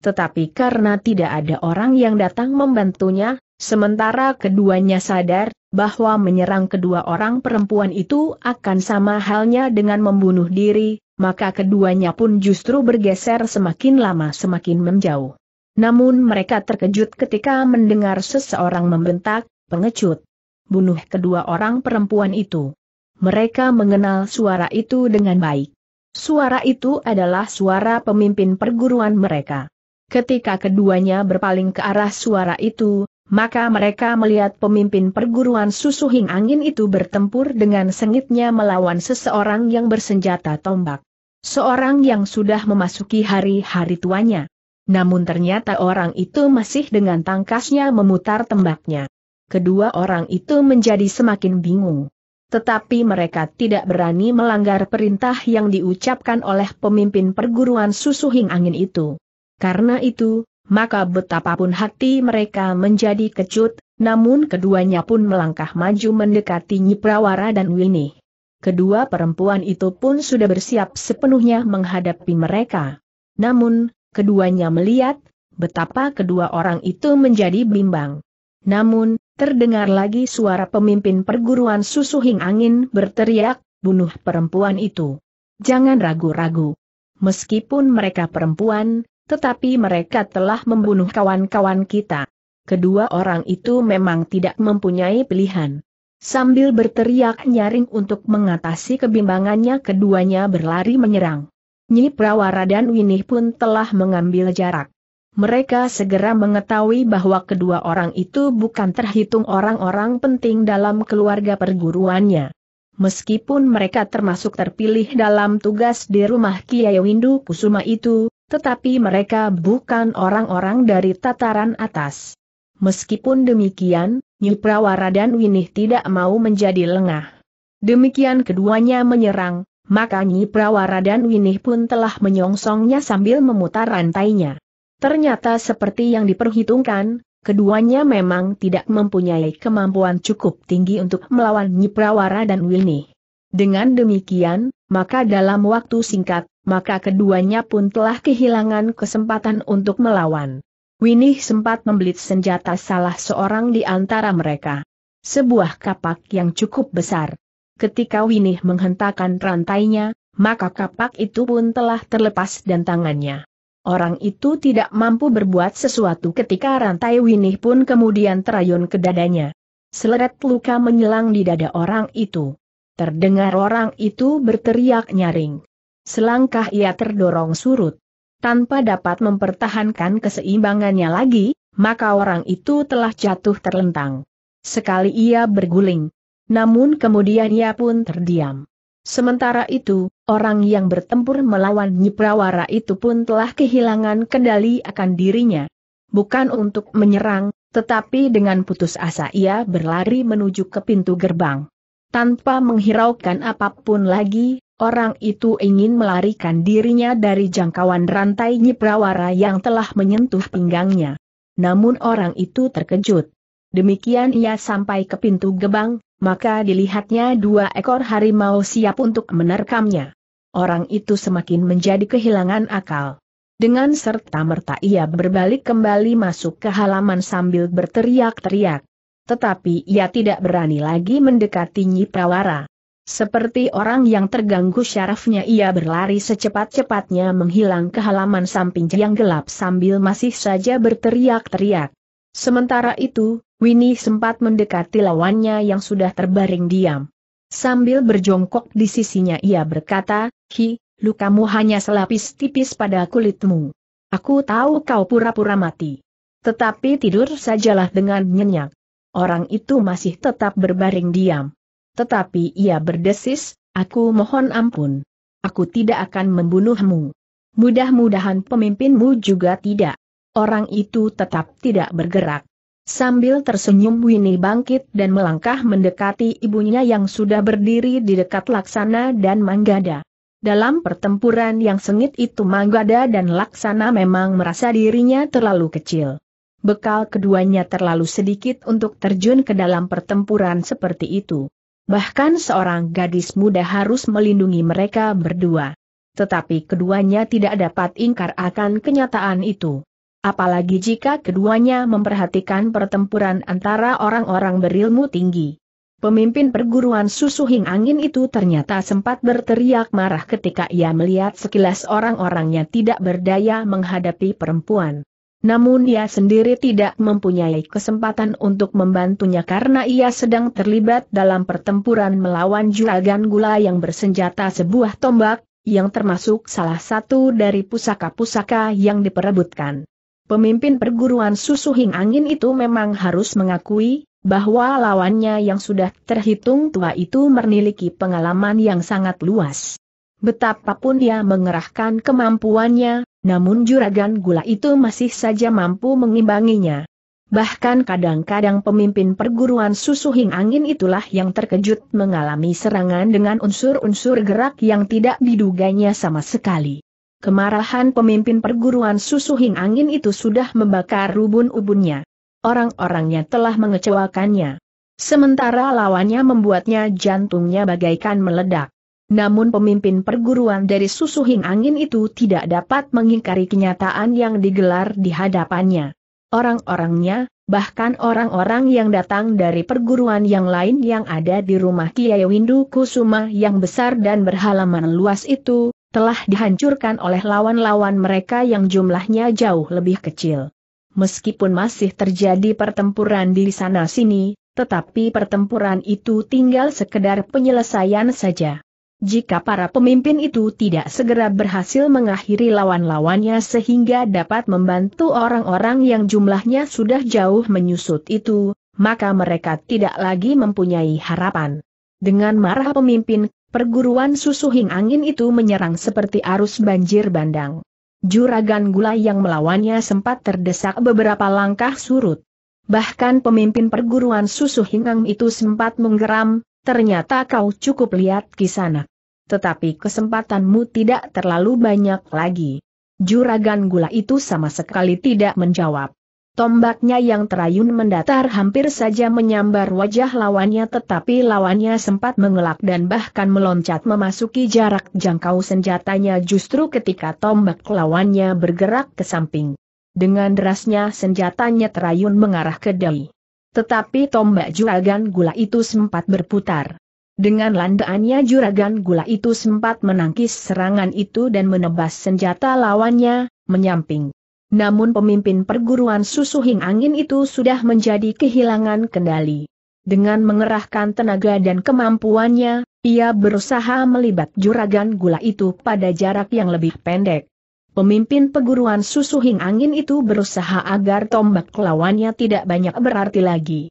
Tetapi karena tidak ada orang yang datang membantunya, sementara keduanya sadar bahwa menyerang kedua orang perempuan itu akan sama halnya dengan membunuh diri, maka keduanya pun justru bergeser semakin lama semakin menjauh. Namun mereka terkejut ketika mendengar seseorang membentak, pengecut. Bunuh kedua orang perempuan itu. Mereka mengenal suara itu dengan baik. Suara itu adalah suara pemimpin perguruan mereka. Ketika keduanya berpaling ke arah suara itu, maka mereka melihat pemimpin perguruan susu susuhing angin itu bertempur dengan sengitnya melawan seseorang yang bersenjata tombak. Seorang yang sudah memasuki hari-hari tuanya. Namun ternyata orang itu masih dengan tangkasnya memutar tembaknya. Kedua orang itu menjadi semakin bingung. Tetapi mereka tidak berani melanggar perintah yang diucapkan oleh pemimpin perguruan susu susuhing angin itu. Karena itu, maka betapapun hati mereka menjadi kecut, namun keduanya pun melangkah maju mendekati Nyiprawara dan Winnie. Kedua perempuan itu pun sudah bersiap sepenuhnya menghadapi mereka. Namun, Keduanya melihat, betapa kedua orang itu menjadi bimbang. Namun, terdengar lagi suara pemimpin perguruan susuhing angin berteriak, bunuh perempuan itu. Jangan ragu-ragu. Meskipun mereka perempuan, tetapi mereka telah membunuh kawan-kawan kita. Kedua orang itu memang tidak mempunyai pilihan. Sambil berteriak nyaring untuk mengatasi kebimbangannya keduanya berlari menyerang. Nyi Prawara dan Winih pun telah mengambil jarak. Mereka segera mengetahui bahwa kedua orang itu bukan terhitung orang-orang penting dalam keluarga perguruannya. Meskipun mereka termasuk terpilih dalam tugas di rumah Kiai Windu Kusuma itu, tetapi mereka bukan orang-orang dari tataran atas. Meskipun demikian, Nyi Prawara dan Winih tidak mau menjadi lengah. Demikian keduanya menyerang, maka Nyi Prawara dan Winih pun telah menyongsongnya sambil memutar rantainya. Ternyata seperti yang diperhitungkan, keduanya memang tidak mempunyai kemampuan cukup tinggi untuk melawan Nyi Prawara dan Winih. Dengan demikian, maka dalam waktu singkat, maka keduanya pun telah kehilangan kesempatan untuk melawan. Winih sempat membelit senjata salah seorang di antara mereka. Sebuah kapak yang cukup besar ketika Winih menghentakkan rantainya, maka kapak itu pun telah terlepas dan tangannya. Orang itu tidak mampu berbuat sesuatu ketika rantai Winih pun kemudian terayun ke dadanya. Seleret luka menyelang di dada orang itu. Terdengar orang itu berteriak nyaring. Selangkah ia terdorong surut. Tanpa dapat mempertahankan keseimbangannya lagi, maka orang itu telah jatuh terlentang. Sekali ia berguling, namun kemudian ia pun terdiam. Sementara itu, orang yang bertempur melawan Nyiprawara itu pun telah kehilangan kendali akan dirinya. Bukan untuk menyerang, tetapi dengan putus asa ia berlari menuju ke pintu gerbang. Tanpa menghiraukan apapun lagi, orang itu ingin melarikan dirinya dari jangkauan rantai Nyiprawara yang telah menyentuh pinggangnya. Namun orang itu terkejut. Demikian ia sampai ke pintu gerbang maka dilihatnya dua ekor harimau siap untuk menerkamnya. Orang itu semakin menjadi kehilangan akal. Dengan serta-merta ia berbalik kembali masuk ke halaman sambil berteriak-teriak. Tetapi ia tidak berani lagi mendekati Nyi Prawara. Seperti orang yang terganggu syarafnya ia berlari secepat-cepatnya menghilang ke halaman samping yang gelap sambil masih saja berteriak-teriak. Sementara itu, Winnie sempat mendekati lawannya yang sudah terbaring diam. Sambil berjongkok di sisinya ia berkata, Hi, lukamu hanya selapis tipis pada kulitmu. Aku tahu kau pura-pura mati. Tetapi tidur sajalah dengan nyenyak. Orang itu masih tetap berbaring diam. Tetapi ia berdesis, aku mohon ampun. Aku tidak akan membunuhmu. Mudah-mudahan pemimpinmu juga tidak. Orang itu tetap tidak bergerak. Sambil tersenyum Winnie bangkit dan melangkah mendekati ibunya yang sudah berdiri di dekat Laksana dan Manggada. Dalam pertempuran yang sengit itu Manggada dan Laksana memang merasa dirinya terlalu kecil. Bekal keduanya terlalu sedikit untuk terjun ke dalam pertempuran seperti itu. Bahkan seorang gadis muda harus melindungi mereka berdua. Tetapi keduanya tidak dapat ingkar akan kenyataan itu apalagi jika keduanya memperhatikan pertempuran antara orang-orang berilmu tinggi. Pemimpin perguruan susu Hing Angin itu ternyata sempat berteriak marah ketika ia melihat sekilas orang-orangnya tidak berdaya menghadapi perempuan. Namun ia sendiri tidak mempunyai kesempatan untuk membantunya karena ia sedang terlibat dalam pertempuran melawan juragan gula yang bersenjata sebuah tombak, yang termasuk salah satu dari pusaka-pusaka yang diperebutkan. Pemimpin perguruan susu Hing Angin itu memang harus mengakui, bahwa lawannya yang sudah terhitung tua itu memiliki pengalaman yang sangat luas. Betapapun dia mengerahkan kemampuannya, namun juragan gula itu masih saja mampu mengimbanginya. Bahkan kadang-kadang pemimpin perguruan susu Hing Angin itulah yang terkejut mengalami serangan dengan unsur-unsur gerak yang tidak diduganya sama sekali. Kemarahan pemimpin perguruan susu hing angin itu sudah membakar rubun ubunnya. Orang-orangnya telah mengecewakannya. Sementara lawannya membuatnya jantungnya bagaikan meledak. Namun pemimpin perguruan dari susu hing angin itu tidak dapat mengingkari kenyataan yang digelar di hadapannya. Orang-orangnya, bahkan orang-orang yang datang dari perguruan yang lain yang ada di rumah Kiai Windu Kusuma yang besar dan berhalaman luas itu, telah dihancurkan oleh lawan-lawan mereka yang jumlahnya jauh lebih kecil. Meskipun masih terjadi pertempuran di sana-sini, tetapi pertempuran itu tinggal sekedar penyelesaian saja. Jika para pemimpin itu tidak segera berhasil mengakhiri lawan-lawannya sehingga dapat membantu orang-orang yang jumlahnya sudah jauh menyusut itu, maka mereka tidak lagi mempunyai harapan. Dengan marah pemimpin, Perguruan susu susuhing angin itu menyerang seperti arus banjir bandang. Juragan gula yang melawannya sempat terdesak beberapa langkah surut. Bahkan pemimpin perguruan susu hingang itu sempat menggeram, ternyata kau cukup lihat kisana. Tetapi kesempatanmu tidak terlalu banyak lagi. Juragan gula itu sama sekali tidak menjawab. Tombaknya yang terayun mendatar hampir saja menyambar wajah lawannya tetapi lawannya sempat mengelak dan bahkan meloncat memasuki jarak jangkau senjatanya justru ketika tombak lawannya bergerak ke samping. Dengan derasnya senjatanya terayun mengarah ke Dai. Tetapi tombak juragan gula itu sempat berputar. Dengan landaannya juragan gula itu sempat menangkis serangan itu dan menebas senjata lawannya, menyamping. Namun pemimpin perguruan susu hing angin itu sudah menjadi kehilangan kendali. Dengan mengerahkan tenaga dan kemampuannya, ia berusaha melibat juragan gula itu pada jarak yang lebih pendek. Pemimpin perguruan susu hing angin itu berusaha agar tombak lawannya tidak banyak berarti lagi.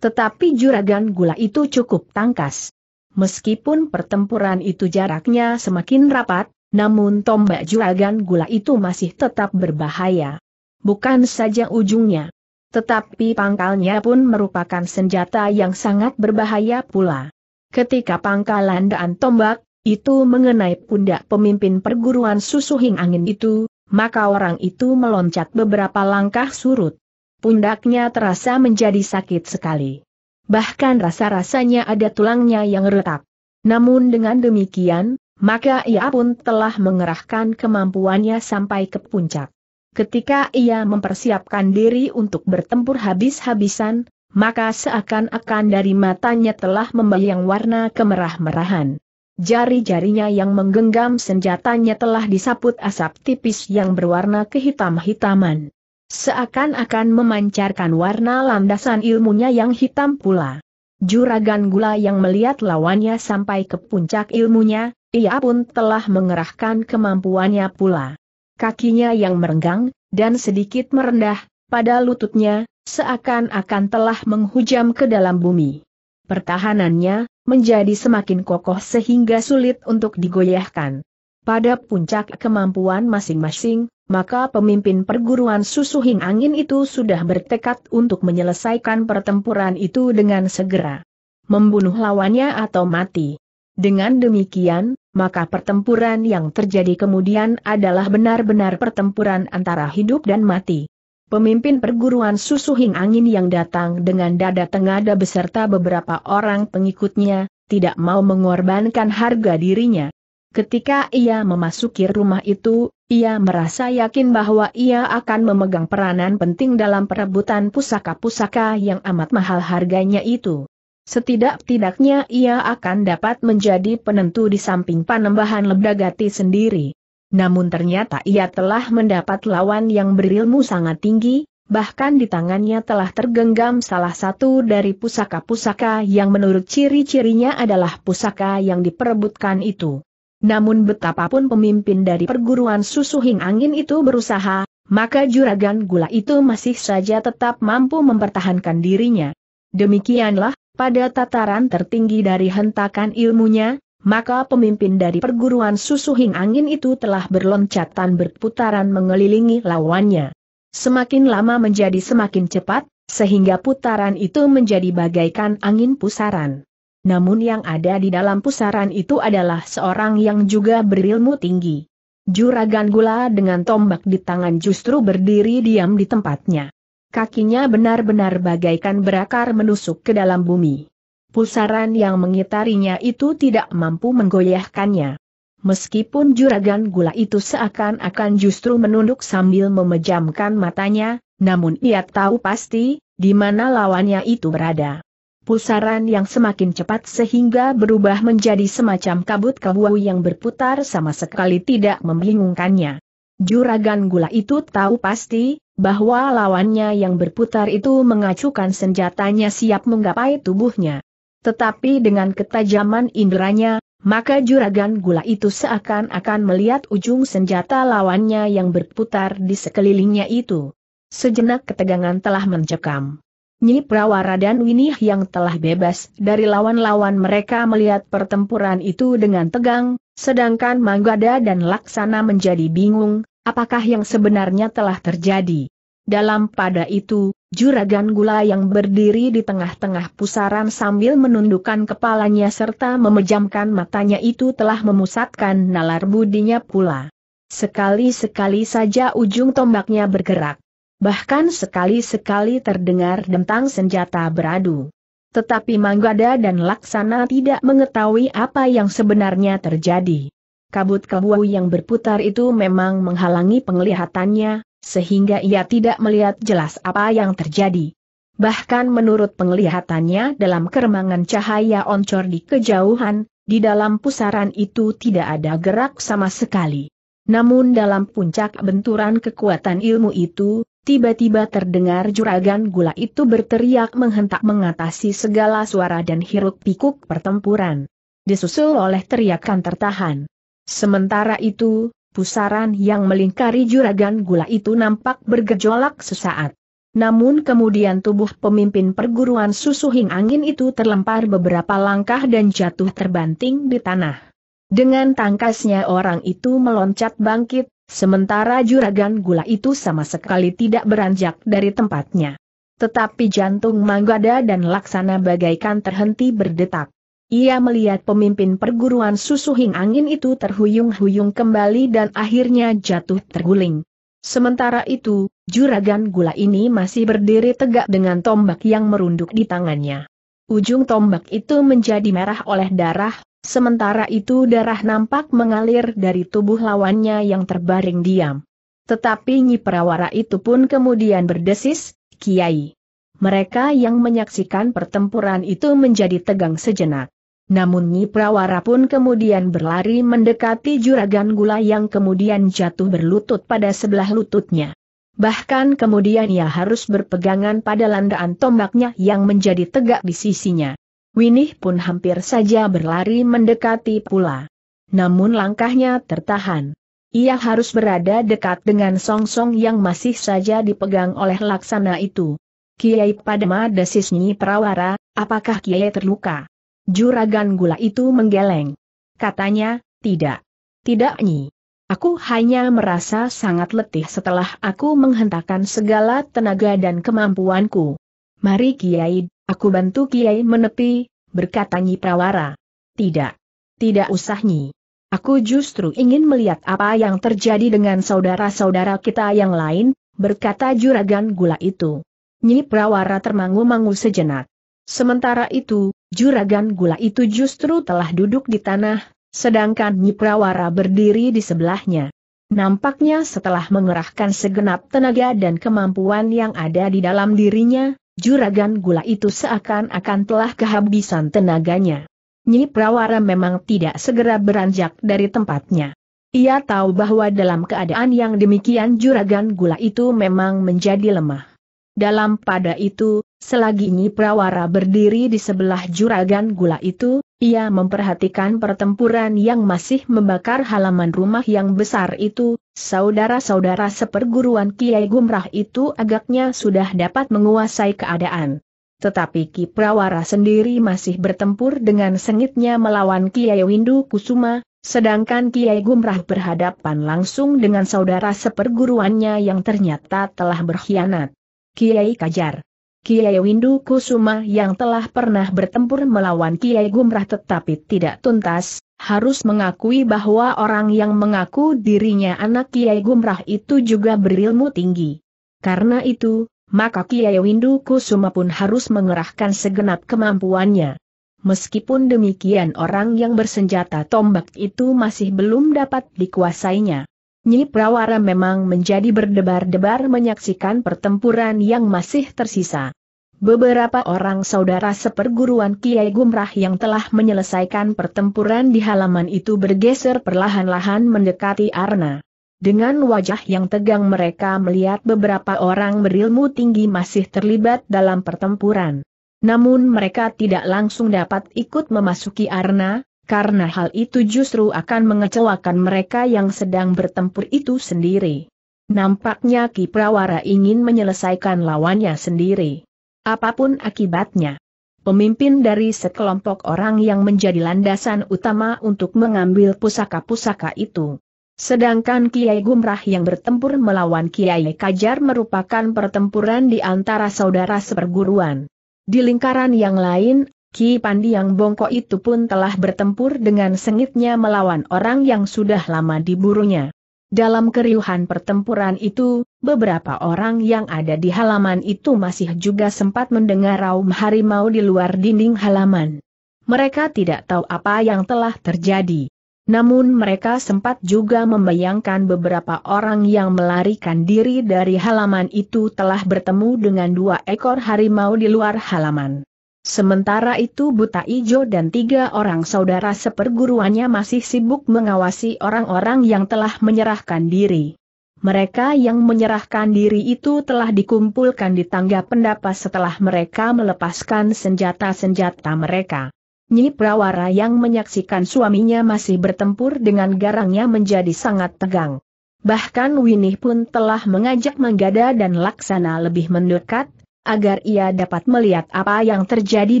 Tetapi juragan gula itu cukup tangkas. Meskipun pertempuran itu jaraknya semakin rapat, namun tombak juragan gula itu masih tetap berbahaya. Bukan saja ujungnya. Tetapi pangkalnya pun merupakan senjata yang sangat berbahaya pula. Ketika pangkal landaan tombak, itu mengenai pundak pemimpin perguruan susu susuhing angin itu, maka orang itu meloncat beberapa langkah surut. Pundaknya terasa menjadi sakit sekali. Bahkan rasa-rasanya ada tulangnya yang retak. Namun dengan demikian, maka ia pun telah mengerahkan kemampuannya sampai ke puncak. Ketika ia mempersiapkan diri untuk bertempur habis-habisan, maka seakan-akan dari matanya telah membayang warna kemerah-merahan. Jari-jarinya yang menggenggam senjatanya telah disaput asap tipis yang berwarna kehitam-hitaman. Seakan-akan memancarkan warna landasan ilmunya yang hitam pula. Juragan gula yang melihat lawannya sampai ke puncak ilmunya, ia pun telah mengerahkan kemampuannya pula. Kakinya yang merenggang, dan sedikit merendah, pada lututnya, seakan-akan telah menghujam ke dalam bumi. Pertahanannya, menjadi semakin kokoh sehingga sulit untuk digoyahkan. Pada puncak kemampuan masing-masing, maka pemimpin perguruan susuhing angin itu sudah bertekad untuk menyelesaikan pertempuran itu dengan segera. Membunuh lawannya atau mati. Dengan demikian, maka pertempuran yang terjadi kemudian adalah benar-benar pertempuran antara hidup dan mati. Pemimpin perguruan susuhing angin yang datang dengan dada tengada beserta beberapa orang pengikutnya, tidak mau mengorbankan harga dirinya. Ketika ia memasuki rumah itu, ia merasa yakin bahwa ia akan memegang peranan penting dalam perebutan pusaka-pusaka yang amat mahal harganya itu. Setidak-tidaknya ia akan dapat menjadi penentu di samping panembahan Lebdagati sendiri. Namun ternyata ia telah mendapat lawan yang berilmu sangat tinggi, bahkan di tangannya telah tergenggam salah satu dari pusaka-pusaka yang menurut ciri-cirinya adalah pusaka yang diperebutkan itu. Namun betapapun pemimpin dari perguruan susu susuhing angin itu berusaha, maka juragan gula itu masih saja tetap mampu mempertahankan dirinya. Demikianlah, pada tataran tertinggi dari hentakan ilmunya, maka pemimpin dari perguruan susuhing angin itu telah berloncatan berputaran mengelilingi lawannya. Semakin lama menjadi semakin cepat, sehingga putaran itu menjadi bagaikan angin pusaran. Namun yang ada di dalam pusaran itu adalah seorang yang juga berilmu tinggi. Juragan gula dengan tombak di tangan justru berdiri diam di tempatnya. Kakinya benar-benar bagaikan berakar menusuk ke dalam bumi. Pusaran yang mengitarinya itu tidak mampu menggoyahkannya. Meskipun juragan gula itu seakan-akan justru menunduk sambil memejamkan matanya, namun ia tahu pasti, di mana lawannya itu berada. Pusaran yang semakin cepat sehingga berubah menjadi semacam kabut kebuau yang berputar sama sekali tidak membingungkannya. Juragan gula itu tahu pasti, bahwa lawannya yang berputar itu mengacukan senjatanya siap menggapai tubuhnya. Tetapi dengan ketajaman inderanya, maka juragan gula itu seakan-akan melihat ujung senjata lawannya yang berputar di sekelilingnya itu. Sejenak ketegangan telah mencekam. Nyi Prawara dan Winih yang telah bebas dari lawan-lawan mereka melihat pertempuran itu dengan tegang, sedangkan Manggada dan Laksana menjadi bingung, apakah yang sebenarnya telah terjadi. Dalam pada itu, Juragan Gula yang berdiri di tengah-tengah pusaran sambil menundukkan kepalanya serta memejamkan matanya itu telah memusatkan nalar budinya pula. Sekali-sekali saja ujung tombaknya bergerak. Bahkan sekali-sekali terdengar dentang senjata beradu. Tetapi Manggada dan Laksana tidak mengetahui apa yang sebenarnya terjadi kabut kebu yang berputar itu memang menghalangi penglihatannya, sehingga ia tidak melihat jelas apa yang terjadi. Bahkan menurut penglihatannya dalam keremangan cahaya oncor di kejauhan, di dalam pusaran itu tidak ada gerak sama sekali. Namun dalam puncak benturan kekuatan ilmu itu, tiba-tiba terdengar juragan gula itu berteriak menghentak mengatasi segala suara dan hiruk pikuk pertempuran. Disusul oleh teriakan tertahan. Sementara itu, pusaran yang melingkari juragan gula itu nampak bergejolak sesaat. Namun kemudian tubuh pemimpin perguruan susu hing angin itu terlempar beberapa langkah dan jatuh terbanting di tanah. Dengan tangkasnya orang itu meloncat bangkit, sementara juragan gula itu sama sekali tidak beranjak dari tempatnya. Tetapi jantung Manggada dan Laksana bagaikan terhenti berdetak. Ia melihat pemimpin perguruan susu hing angin itu terhuyung-huyung kembali dan akhirnya jatuh terguling. Sementara itu, juragan gula ini masih berdiri tegak dengan tombak yang merunduk di tangannya. Ujung tombak itu menjadi merah oleh darah, sementara itu darah nampak mengalir dari tubuh lawannya yang terbaring diam. Tetapi Nyi Perawara itu pun kemudian berdesis, Kiai. Mereka yang menyaksikan pertempuran itu menjadi tegang sejenak. Namun Nyi Prawara pun kemudian berlari mendekati juragan gula yang kemudian jatuh berlutut pada sebelah lututnya. Bahkan kemudian ia harus berpegangan pada landaan tombaknya yang menjadi tegak di sisinya. Winih pun hampir saja berlari mendekati pula. Namun langkahnya tertahan. Ia harus berada dekat dengan Song -song yang masih saja dipegang oleh laksana itu. Kiai Padma Nyi Prawara, apakah Kiai terluka? Juragan gula itu menggeleng. Katanya, tidak. Tidak Nyi. Aku hanya merasa sangat letih setelah aku menghentakkan segala tenaga dan kemampuanku. Mari Kiai, aku bantu Kiai menepi, berkata Nyi Prawara. Tidak. Tidak usah Nyi. Aku justru ingin melihat apa yang terjadi dengan saudara-saudara kita yang lain, berkata juragan gula itu. Nyi Prawara termangu-mangu sejenak. Sementara itu, juragan gula itu justru telah duduk di tanah, sedangkan Nyiprawara berdiri di sebelahnya. Nampaknya setelah mengerahkan segenap tenaga dan kemampuan yang ada di dalam dirinya, juragan gula itu seakan-akan telah kehabisan tenaganya. Nyi Prawara memang tidak segera beranjak dari tempatnya. Ia tahu bahwa dalam keadaan yang demikian juragan gula itu memang menjadi lemah. Dalam pada itu, Selagi Nyi Prawara berdiri di sebelah juragan gula itu, ia memperhatikan pertempuran yang masih membakar halaman rumah yang besar itu, saudara-saudara seperguruan Kiai Gumrah itu agaknya sudah dapat menguasai keadaan. Tetapi Ki Prawara sendiri masih bertempur dengan sengitnya melawan Kiai Windu Kusuma, sedangkan Kiai Gumrah berhadapan langsung dengan saudara seperguruannya yang ternyata telah berkhianat. Kiai Kajar Kiai Windu Kusuma yang telah pernah bertempur melawan Kiai Gumrah tetapi tidak tuntas, harus mengakui bahwa orang yang mengaku dirinya anak Kiai Gumrah itu juga berilmu tinggi. Karena itu, maka Kiai Windu Kusuma pun harus mengerahkan segenap kemampuannya. Meskipun demikian orang yang bersenjata tombak itu masih belum dapat dikuasainya. Nyi Prawara memang menjadi berdebar-debar menyaksikan pertempuran yang masih tersisa. Beberapa orang saudara seperguruan Kiai Gumrah yang telah menyelesaikan pertempuran di halaman itu bergeser perlahan-lahan mendekati Arna. Dengan wajah yang tegang mereka melihat beberapa orang berilmu tinggi masih terlibat dalam pertempuran. Namun mereka tidak langsung dapat ikut memasuki Arna, karena hal itu justru akan mengecewakan mereka yang sedang bertempur itu sendiri. Nampaknya Ki Prawara ingin menyelesaikan lawannya sendiri. Apapun akibatnya. Pemimpin dari sekelompok orang yang menjadi landasan utama untuk mengambil pusaka-pusaka itu. Sedangkan Kiai Gumrah yang bertempur melawan Kiai Kajar merupakan pertempuran di antara saudara seperguruan. Di lingkaran yang lain Ki Pandi yang bongkok itu pun telah bertempur dengan sengitnya melawan orang yang sudah lama diburunya. Dalam keriuhan pertempuran itu, beberapa orang yang ada di halaman itu masih juga sempat mendengar raum harimau di luar dinding halaman. Mereka tidak tahu apa yang telah terjadi. Namun mereka sempat juga membayangkan beberapa orang yang melarikan diri dari halaman itu telah bertemu dengan dua ekor harimau di luar halaman. Sementara itu Buta Ijo dan tiga orang saudara seperguruannya masih sibuk mengawasi orang-orang yang telah menyerahkan diri. Mereka yang menyerahkan diri itu telah dikumpulkan di tangga pendapat setelah mereka melepaskan senjata-senjata mereka. Nyi Prawara yang menyaksikan suaminya masih bertempur dengan garangnya menjadi sangat tegang. Bahkan Winih pun telah mengajak Manggada dan Laksana lebih mendekat, agar ia dapat melihat apa yang terjadi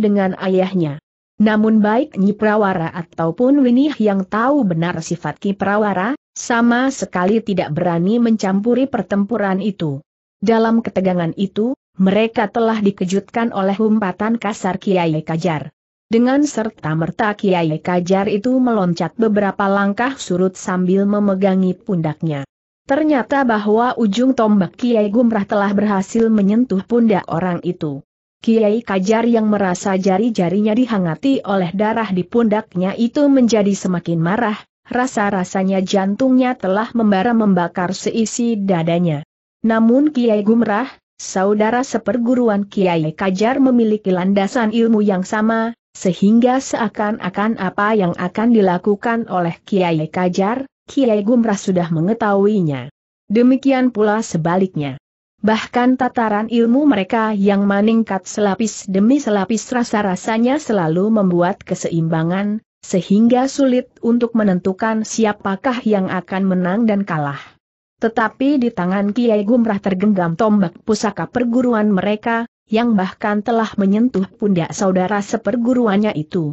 dengan ayahnya. Namun baik Nyi Prawara ataupun Winih yang tahu benar sifat Ki Prawara, sama sekali tidak berani mencampuri pertempuran itu. Dalam ketegangan itu, mereka telah dikejutkan oleh umpatan kasar Kiai Kajar. Dengan serta merta Kiai Kajar itu meloncat beberapa langkah surut sambil memegangi pundaknya. Ternyata bahwa ujung tombak Kiai Gumrah telah berhasil menyentuh pundak orang itu. Kiai Kajar yang merasa jari-jarinya dihangati oleh darah di pundaknya itu menjadi semakin marah, rasa-rasanya jantungnya telah membara membakar seisi dadanya. Namun Kiai Gumrah, saudara seperguruan Kiai Kajar memiliki landasan ilmu yang sama, sehingga seakan-akan apa yang akan dilakukan oleh Kiai Kajar, Kiai Gumrah sudah mengetahuinya. Demikian pula sebaliknya. Bahkan tataran ilmu mereka yang meningkat selapis demi selapis rasa-rasanya selalu membuat keseimbangan, sehingga sulit untuk menentukan siapakah yang akan menang dan kalah. Tetapi di tangan Kiai Gumrah tergenggam tombak pusaka perguruan mereka, yang bahkan telah menyentuh pundak saudara seperguruannya itu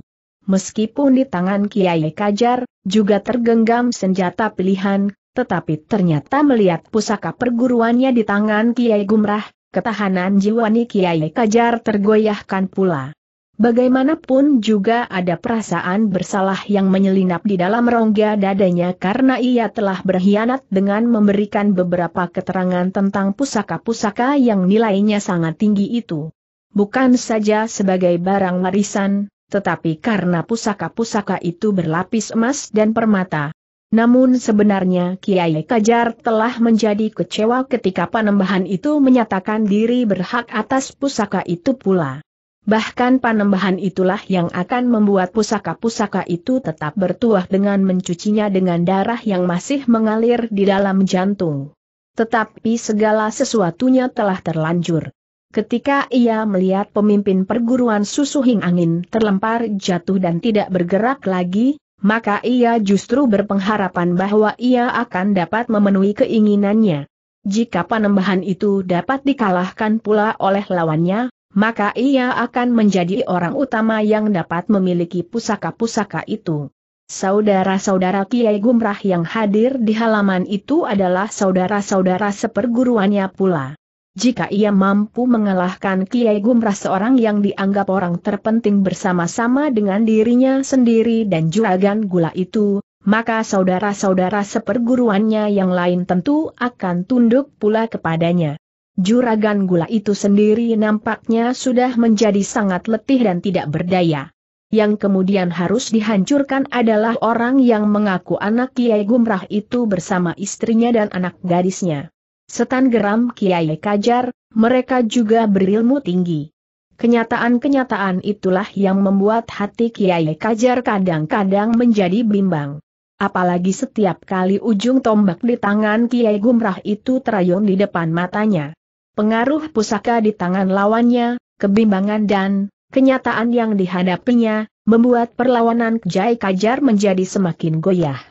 meskipun di tangan Kiai Kajar, juga tergenggam senjata pilihan, tetapi ternyata melihat pusaka perguruannya di tangan Kiai Gumrah, ketahanan jiwani Kiai Kajar tergoyahkan pula. Bagaimanapun juga ada perasaan bersalah yang menyelinap di dalam rongga dadanya karena ia telah berkhianat dengan memberikan beberapa keterangan tentang pusaka-pusaka yang nilainya sangat tinggi itu. Bukan saja sebagai barang warisan, tetapi karena pusaka-pusaka itu berlapis emas dan permata. Namun sebenarnya Kiai Kajar telah menjadi kecewa ketika Panembahan itu menyatakan diri berhak atas pusaka itu pula. Bahkan Panembahan itulah yang akan membuat pusaka-pusaka itu tetap bertuah dengan mencucinya dengan darah yang masih mengalir di dalam jantung. Tetapi segala sesuatunya telah terlanjur. Ketika ia melihat pemimpin perguruan susu Hing Angin terlempar jatuh dan tidak bergerak lagi, maka ia justru berpengharapan bahwa ia akan dapat memenuhi keinginannya. Jika panembahan itu dapat dikalahkan pula oleh lawannya, maka ia akan menjadi orang utama yang dapat memiliki pusaka-pusaka itu. Saudara-saudara Kiai Gumrah yang hadir di halaman itu adalah saudara-saudara seperguruannya pula. Jika ia mampu mengalahkan Kiai Gumrah seorang yang dianggap orang terpenting bersama-sama dengan dirinya sendiri dan juragan gula itu, maka saudara-saudara seperguruannya yang lain tentu akan tunduk pula kepadanya. Juragan gula itu sendiri nampaknya sudah menjadi sangat letih dan tidak berdaya. Yang kemudian harus dihancurkan adalah orang yang mengaku anak Kiai Gumrah itu bersama istrinya dan anak gadisnya. Setan geram Kiai Kajar, mereka juga berilmu tinggi. Kenyataan-kenyataan itulah yang membuat hati Kiai Kajar kadang-kadang menjadi bimbang. Apalagi setiap kali ujung tombak di tangan Kiai Gumrah itu terayun di depan matanya. Pengaruh pusaka di tangan lawannya, kebimbangan dan kenyataan yang dihadapinya, membuat perlawanan Kiai Kajar menjadi semakin goyah.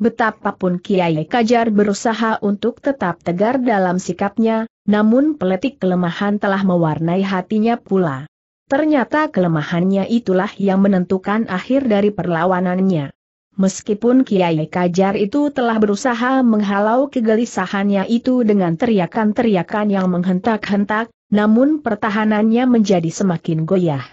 Betapapun Kiai Kajar berusaha untuk tetap tegar dalam sikapnya, namun peletik kelemahan telah mewarnai hatinya pula. Ternyata kelemahannya itulah yang menentukan akhir dari perlawanannya. Meskipun Kiai Kajar itu telah berusaha menghalau kegelisahannya itu dengan teriakan-teriakan yang menghentak-hentak, namun pertahanannya menjadi semakin goyah.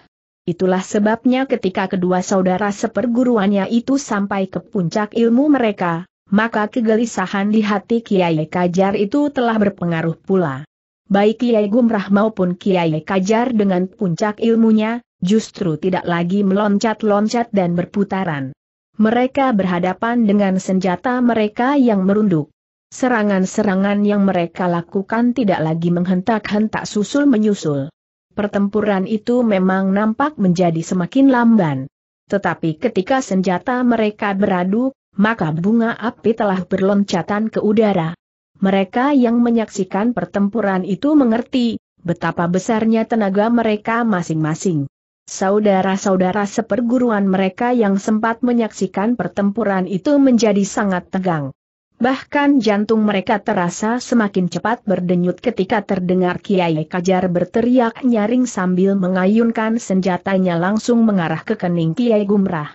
Itulah sebabnya ketika kedua saudara seperguruannya itu sampai ke puncak ilmu mereka, maka kegelisahan di hati Kiai Kajar itu telah berpengaruh pula. Baik Kiai Gumrah maupun Kiai Kajar dengan puncak ilmunya, justru tidak lagi meloncat-loncat dan berputaran. Mereka berhadapan dengan senjata mereka yang merunduk. Serangan-serangan yang mereka lakukan tidak lagi menghentak-hentak susul-menyusul pertempuran itu memang nampak menjadi semakin lamban. Tetapi ketika senjata mereka beradu, maka bunga api telah berloncatan ke udara. Mereka yang menyaksikan pertempuran itu mengerti betapa besarnya tenaga mereka masing-masing. Saudara-saudara seperguruan mereka yang sempat menyaksikan pertempuran itu menjadi sangat tegang. Bahkan jantung mereka terasa semakin cepat berdenyut ketika terdengar Kiai Kajar berteriak nyaring sambil mengayunkan senjatanya langsung mengarah ke kening Kiai Gumrah.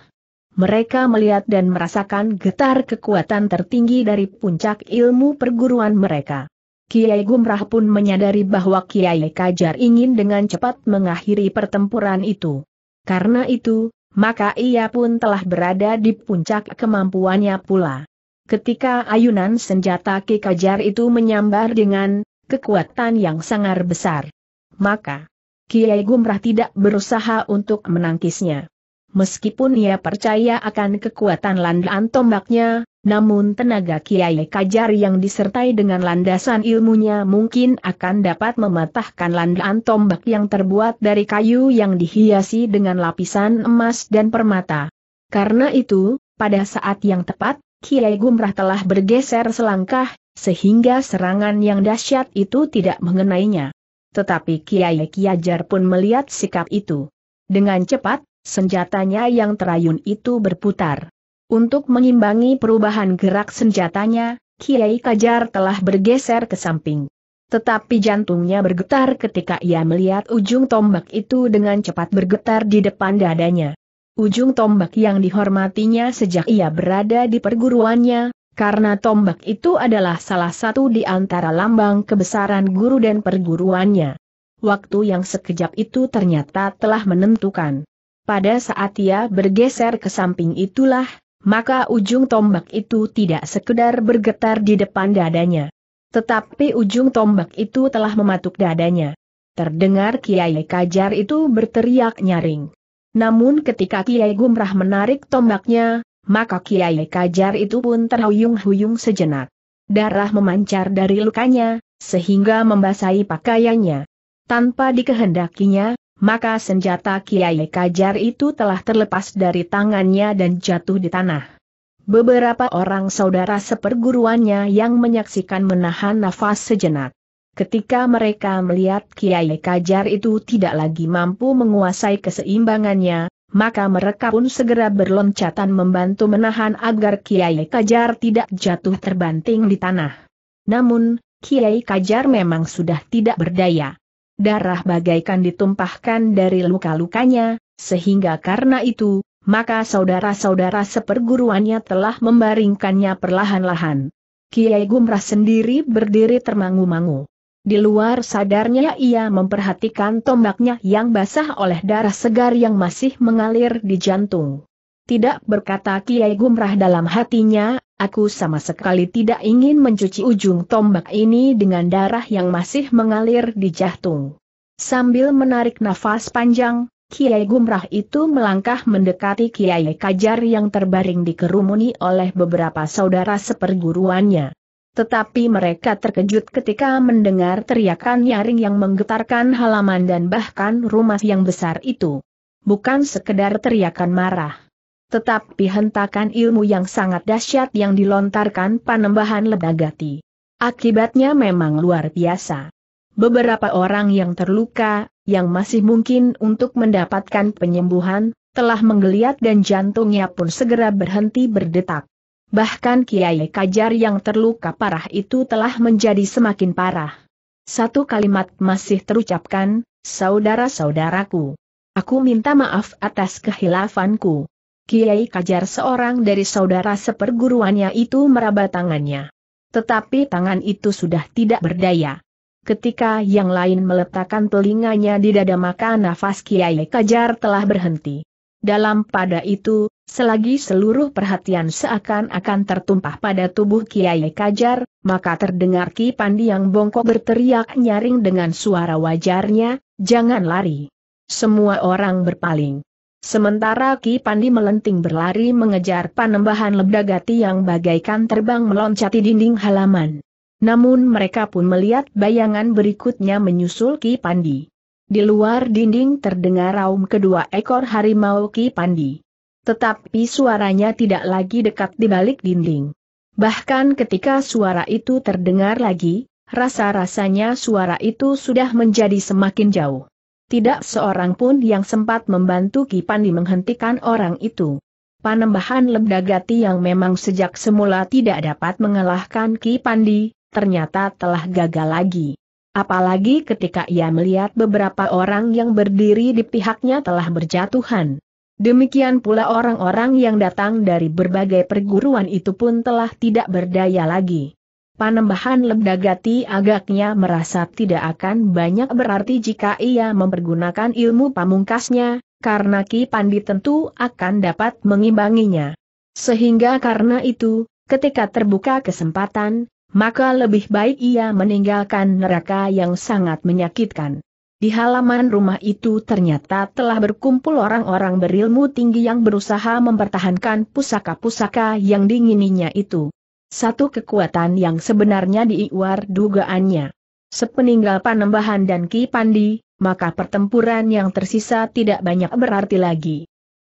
Mereka melihat dan merasakan getar kekuatan tertinggi dari puncak ilmu perguruan mereka. Kiai Gumrah pun menyadari bahwa Kiai Kajar ingin dengan cepat mengakhiri pertempuran itu. Karena itu, maka ia pun telah berada di puncak kemampuannya pula. Ketika ayunan senjata Ki Kajar itu menyambar dengan kekuatan yang sangat besar. Maka, Kiai Gumrah tidak berusaha untuk menangkisnya. Meskipun ia percaya akan kekuatan landaan tombaknya, namun tenaga Kiai Kajar yang disertai dengan landasan ilmunya mungkin akan dapat mematahkan landaan tombak yang terbuat dari kayu yang dihiasi dengan lapisan emas dan permata. Karena itu, pada saat yang tepat, Kiai Gumrah telah bergeser selangkah, sehingga serangan yang dahsyat itu tidak mengenainya. Tetapi Kiai Kiajar pun melihat sikap itu. Dengan cepat, senjatanya yang terayun itu berputar. Untuk mengimbangi perubahan gerak senjatanya, Kiai Kajar telah bergeser ke samping. Tetapi jantungnya bergetar ketika ia melihat ujung tombak itu dengan cepat bergetar di depan dadanya ujung tombak yang dihormatinya sejak ia berada di perguruannya, karena tombak itu adalah salah satu di antara lambang kebesaran guru dan perguruannya. Waktu yang sekejap itu ternyata telah menentukan. Pada saat ia bergeser ke samping itulah, maka ujung tombak itu tidak sekedar bergetar di depan dadanya. Tetapi ujung tombak itu telah mematuk dadanya. Terdengar Kiai Kajar itu berteriak nyaring. Namun ketika Kiai Gumrah menarik tombaknya, maka Kiai Kajar itu pun terhuyung-huyung sejenak. Darah memancar dari lukanya, sehingga membasahi pakaiannya. Tanpa dikehendakinya, maka senjata Kiai Kajar itu telah terlepas dari tangannya dan jatuh di tanah. Beberapa orang saudara seperguruannya yang menyaksikan menahan nafas sejenak. Ketika mereka melihat Kiai Kajar itu tidak lagi mampu menguasai keseimbangannya, maka mereka pun segera berloncatan membantu menahan agar Kiai Kajar tidak jatuh terbanting di tanah. Namun, Kiai Kajar memang sudah tidak berdaya. Darah bagaikan ditumpahkan dari luka-lukanya, sehingga karena itu, maka saudara-saudara seperguruannya telah membaringkannya perlahan-lahan. Kiai Gumrah sendiri berdiri termangu-mangu. Di luar sadarnya ia memperhatikan tombaknya yang basah oleh darah segar yang masih mengalir di jantung. Tidak berkata Kiai Gumrah dalam hatinya, aku sama sekali tidak ingin mencuci ujung tombak ini dengan darah yang masih mengalir di jantung. Sambil menarik nafas panjang, Kiai Gumrah itu melangkah mendekati Kiai Kajar yang terbaring dikerumuni oleh beberapa saudara seperguruannya. Tetapi mereka terkejut ketika mendengar teriakan nyaring yang menggetarkan halaman dan bahkan rumah yang besar itu. Bukan sekedar teriakan marah. Tetapi hentakan ilmu yang sangat dahsyat yang dilontarkan panembahan lebagati. Akibatnya memang luar biasa. Beberapa orang yang terluka, yang masih mungkin untuk mendapatkan penyembuhan, telah menggeliat dan jantungnya pun segera berhenti berdetak. Bahkan Kiai Kajar yang terluka parah itu telah menjadi semakin parah. Satu kalimat masih terucapkan, saudara-saudaraku. Aku minta maaf atas kehilafanku. Kiai Kajar seorang dari saudara seperguruannya itu meraba tangannya. Tetapi tangan itu sudah tidak berdaya. Ketika yang lain meletakkan telinganya di dada maka nafas Kiai Kajar telah berhenti. Dalam pada itu, Selagi seluruh perhatian seakan-akan tertumpah pada tubuh Kiai Kajar, maka terdengar Ki Pandi yang bongkok berteriak nyaring dengan suara wajarnya, jangan lari. Semua orang berpaling. Sementara Ki Pandi melenting berlari mengejar panembahan lebdagati yang bagaikan terbang meloncati dinding halaman. Namun mereka pun melihat bayangan berikutnya menyusul Ki Pandi. Di luar dinding terdengar raum kedua ekor harimau Ki Pandi. Tetapi suaranya tidak lagi dekat di balik dinding. Bahkan ketika suara itu terdengar lagi, rasa-rasanya suara itu sudah menjadi semakin jauh. Tidak seorang pun yang sempat membantu Ki Pandi menghentikan orang itu. Panembahan Lebdagati yang memang sejak semula tidak dapat mengalahkan Ki Pandi, ternyata telah gagal lagi. Apalagi ketika ia melihat beberapa orang yang berdiri di pihaknya telah berjatuhan. Demikian pula orang-orang yang datang dari berbagai perguruan itu pun telah tidak berdaya lagi. Panembahan Lebdagati agaknya merasa tidak akan banyak berarti jika ia mempergunakan ilmu pamungkasnya, karena Ki Pandi tentu akan dapat mengimbanginya. Sehingga karena itu, ketika terbuka kesempatan, maka lebih baik ia meninggalkan neraka yang sangat menyakitkan. Di halaman rumah itu ternyata telah berkumpul orang-orang berilmu tinggi yang berusaha mempertahankan pusaka-pusaka yang dingininya itu. Satu kekuatan yang sebenarnya diiwar dugaannya. Sepeninggal Panembahan dan Ki Pandi, maka pertempuran yang tersisa tidak banyak berarti lagi.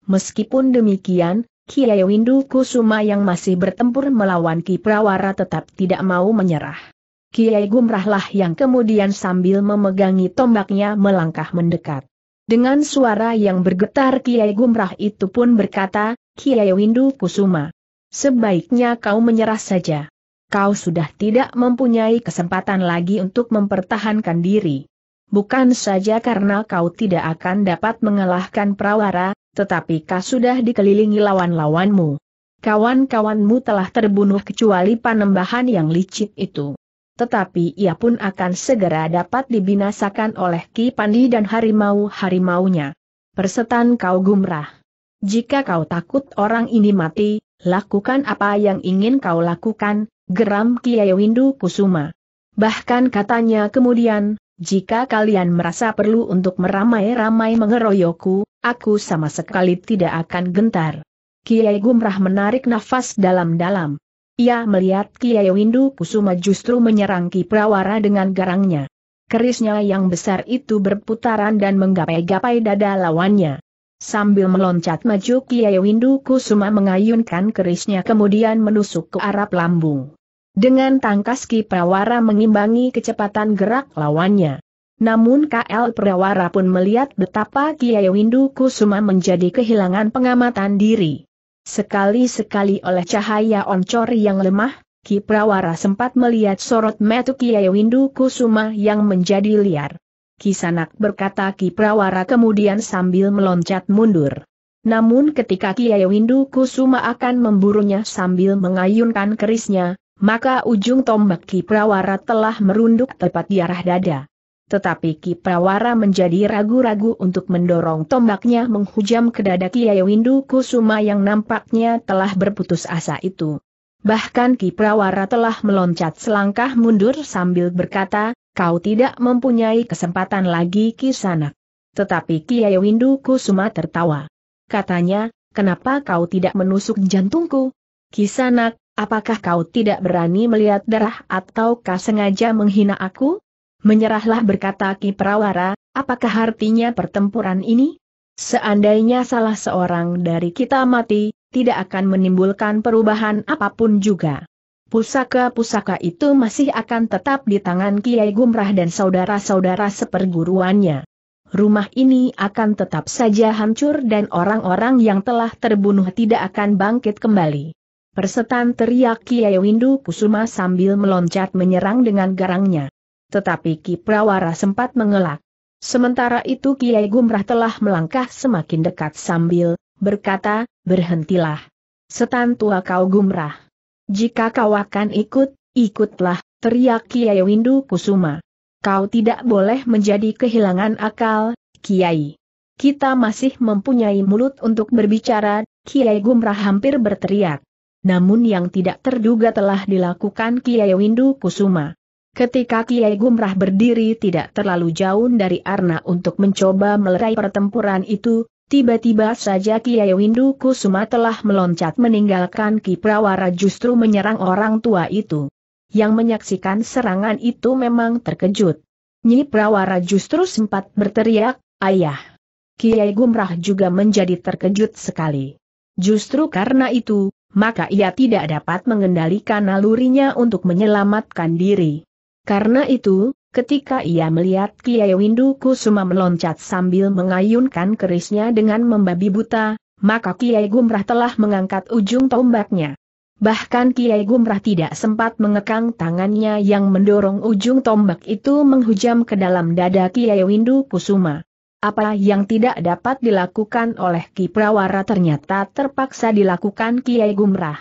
Meskipun demikian, Kiai Windu Kusuma yang masih bertempur melawan Ki Prawara tetap tidak mau menyerah. Kiai Gumrahlah yang kemudian sambil memegangi tombaknya melangkah mendekat. Dengan suara yang bergetar Kiai Gumrah itu pun berkata, Kiai Windu Kusuma. Sebaiknya kau menyerah saja. Kau sudah tidak mempunyai kesempatan lagi untuk mempertahankan diri. Bukan saja karena kau tidak akan dapat mengalahkan prawara, tetapi kau sudah dikelilingi lawan-lawanmu. Kawan-kawanmu telah terbunuh kecuali panembahan yang licik itu tetapi ia pun akan segera dapat dibinasakan oleh Ki Pandi dan harimau-harimaunya. Persetan kau gumrah. Jika kau takut orang ini mati, lakukan apa yang ingin kau lakukan, geram Kiai Windu Kusuma. Bahkan katanya kemudian, jika kalian merasa perlu untuk meramai-ramai mengeroyokku, aku sama sekali tidak akan gentar. Kiai Gumrah menarik nafas dalam-dalam. Ia melihat Kiai Windu Kusuma justru menyerang Ki Prawara dengan garangnya. Kerisnya yang besar itu berputaran dan menggapai-gapai dada lawannya. Sambil meloncat maju Kiai Windu Kusuma mengayunkan kerisnya kemudian menusuk ke arah lambung. Dengan tangkas Ki Prawara mengimbangi kecepatan gerak lawannya. Namun KL Prawara pun melihat betapa Kiai Windu Kusuma menjadi kehilangan pengamatan diri. Sekali-sekali oleh cahaya oncor yang lemah, Ki Prawara sempat melihat sorot metu Kiai Windu Kusuma yang menjadi liar. Kisanak berkata Ki Prawara kemudian sambil meloncat mundur. Namun ketika Kiai Windu Kusuma akan memburunya sambil mengayunkan kerisnya, maka ujung tombak Ki Prawara telah merunduk tepat di arah dada. Tetapi Ki Prawara menjadi ragu-ragu untuk mendorong tombaknya menghujam ke dada Kiai Windu Kusuma yang nampaknya telah berputus asa itu. Bahkan Ki Prawara telah meloncat selangkah mundur sambil berkata, kau tidak mempunyai kesempatan lagi Ki Sanak. Tetapi Kiai Windu Kusuma tertawa. Katanya, kenapa kau tidak menusuk jantungku? Ki Sanak, apakah kau tidak berani melihat darah ataukah sengaja menghina aku? Menyerahlah berkata Ki Prawara, apakah artinya pertempuran ini? Seandainya salah seorang dari kita mati, tidak akan menimbulkan perubahan apapun juga. Pusaka-pusaka itu masih akan tetap di tangan Kiai Gumrah dan saudara-saudara seperguruannya. Rumah ini akan tetap saja hancur dan orang-orang yang telah terbunuh tidak akan bangkit kembali. Persetan teriak Kiai Windu Kusuma sambil meloncat menyerang dengan garangnya. Tetapi Ki Prawara sempat mengelak. Sementara itu Kiai Gumrah telah melangkah semakin dekat sambil berkata, berhentilah. Setan tua kau Gumrah. Jika kau akan ikut, ikutlah, teriak Kiai Windu Kusuma. Kau tidak boleh menjadi kehilangan akal, Kiai. Kita masih mempunyai mulut untuk berbicara, Kiai Gumrah hampir berteriak. Namun yang tidak terduga telah dilakukan Kiai Windu Kusuma. Ketika Kiai Gumrah berdiri tidak terlalu jauh dari Arna untuk mencoba melerai pertempuran itu, tiba-tiba saja Kiai Windu Kusuma telah meloncat meninggalkan Prawara justru menyerang orang tua itu. Yang menyaksikan serangan itu memang terkejut. Nyi Prawara justru sempat berteriak, Ayah! Kiai Gumrah juga menjadi terkejut sekali. Justru karena itu, maka ia tidak dapat mengendalikan nalurinya untuk menyelamatkan diri. Karena itu, ketika ia melihat Kiai Windu Kusuma meloncat sambil mengayunkan kerisnya dengan membabi buta, maka Kiai Gumrah telah mengangkat ujung tombaknya. Bahkan Kiai Gumrah tidak sempat mengekang tangannya yang mendorong ujung tombak itu menghujam ke dalam dada Kiai Windu Kusuma. Apa yang tidak dapat dilakukan oleh Ki Prawara ternyata terpaksa dilakukan Kiai Gumrah.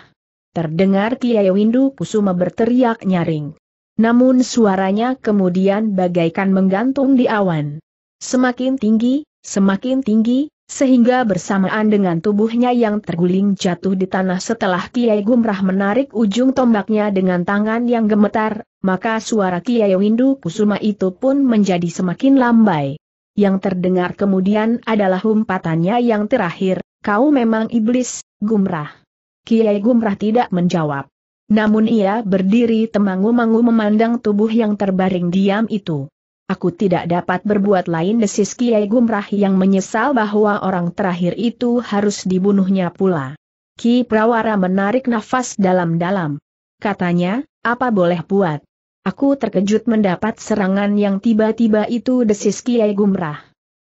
Terdengar Kiai Windu Kusuma berteriak nyaring. Namun suaranya kemudian bagaikan menggantung di awan. Semakin tinggi, semakin tinggi, sehingga bersamaan dengan tubuhnya yang terguling jatuh di tanah setelah Kiai Gumrah menarik ujung tombaknya dengan tangan yang gemetar, maka suara Kiai Windu Kusuma itu pun menjadi semakin lambai. Yang terdengar kemudian adalah umpatannya yang terakhir, kau memang iblis, Gumrah. Kiai Gumrah tidak menjawab. Namun ia berdiri temangu-mangu memandang tubuh yang terbaring diam itu. Aku tidak dapat berbuat lain desis Kiai Gumrah yang menyesal bahwa orang terakhir itu harus dibunuhnya pula. Ki Prawara menarik nafas dalam-dalam. Katanya, apa boleh buat? Aku terkejut mendapat serangan yang tiba-tiba itu desis Kiai Gumrah.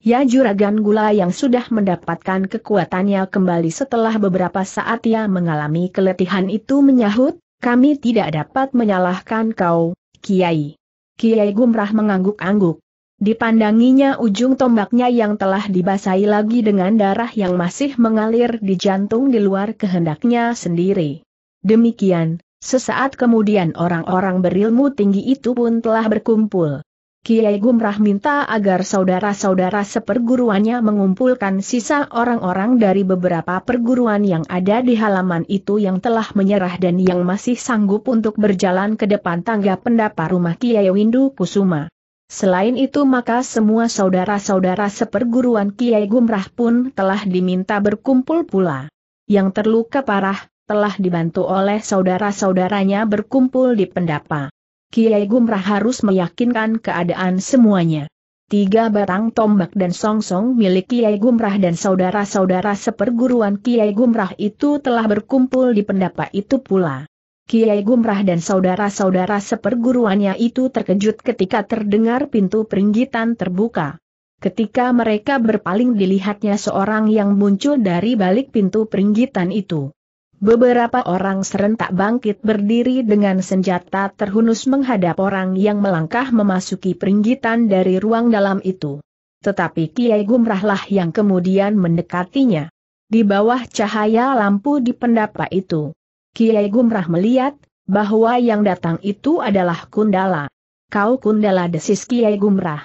Ya juragan gula yang sudah mendapatkan kekuatannya kembali setelah beberapa saat ia mengalami keletihan itu menyahut, kami tidak dapat menyalahkan kau, Kiai. Kiai Gumrah mengangguk-angguk. Dipandanginya ujung tombaknya yang telah dibasahi lagi dengan darah yang masih mengalir di jantung di luar kehendaknya sendiri. Demikian, sesaat kemudian orang-orang berilmu tinggi itu pun telah berkumpul. Kiai Gumrah minta agar saudara-saudara seperguruannya mengumpulkan sisa orang-orang dari beberapa perguruan yang ada di halaman itu yang telah menyerah dan yang masih sanggup untuk berjalan ke depan tangga pendapa rumah Kiai Windu Kusuma. Selain itu maka semua saudara-saudara seperguruan Kiai Gumrah pun telah diminta berkumpul pula. Yang terluka parah, telah dibantu oleh saudara-saudaranya berkumpul di pendapa. Kiai Gumrah harus meyakinkan keadaan semuanya. Tiga batang tombak dan songsong -song milik Kiai Gumrah dan saudara-saudara seperguruan Kiai Gumrah itu telah berkumpul di pendapa itu pula. Kiai Gumrah dan saudara-saudara seperguruannya itu terkejut ketika terdengar pintu peringgitan terbuka. Ketika mereka berpaling dilihatnya seorang yang muncul dari balik pintu peringgitan itu. Beberapa orang serentak bangkit berdiri dengan senjata terhunus menghadap orang yang melangkah memasuki peringgitan dari ruang dalam itu. Tetapi Kiai Gumrahlah yang kemudian mendekatinya. Di bawah cahaya lampu di pendapa itu, Kiai Gumrah melihat bahwa yang datang itu adalah Kundala. Kau Kundala desis Kiai Gumrah.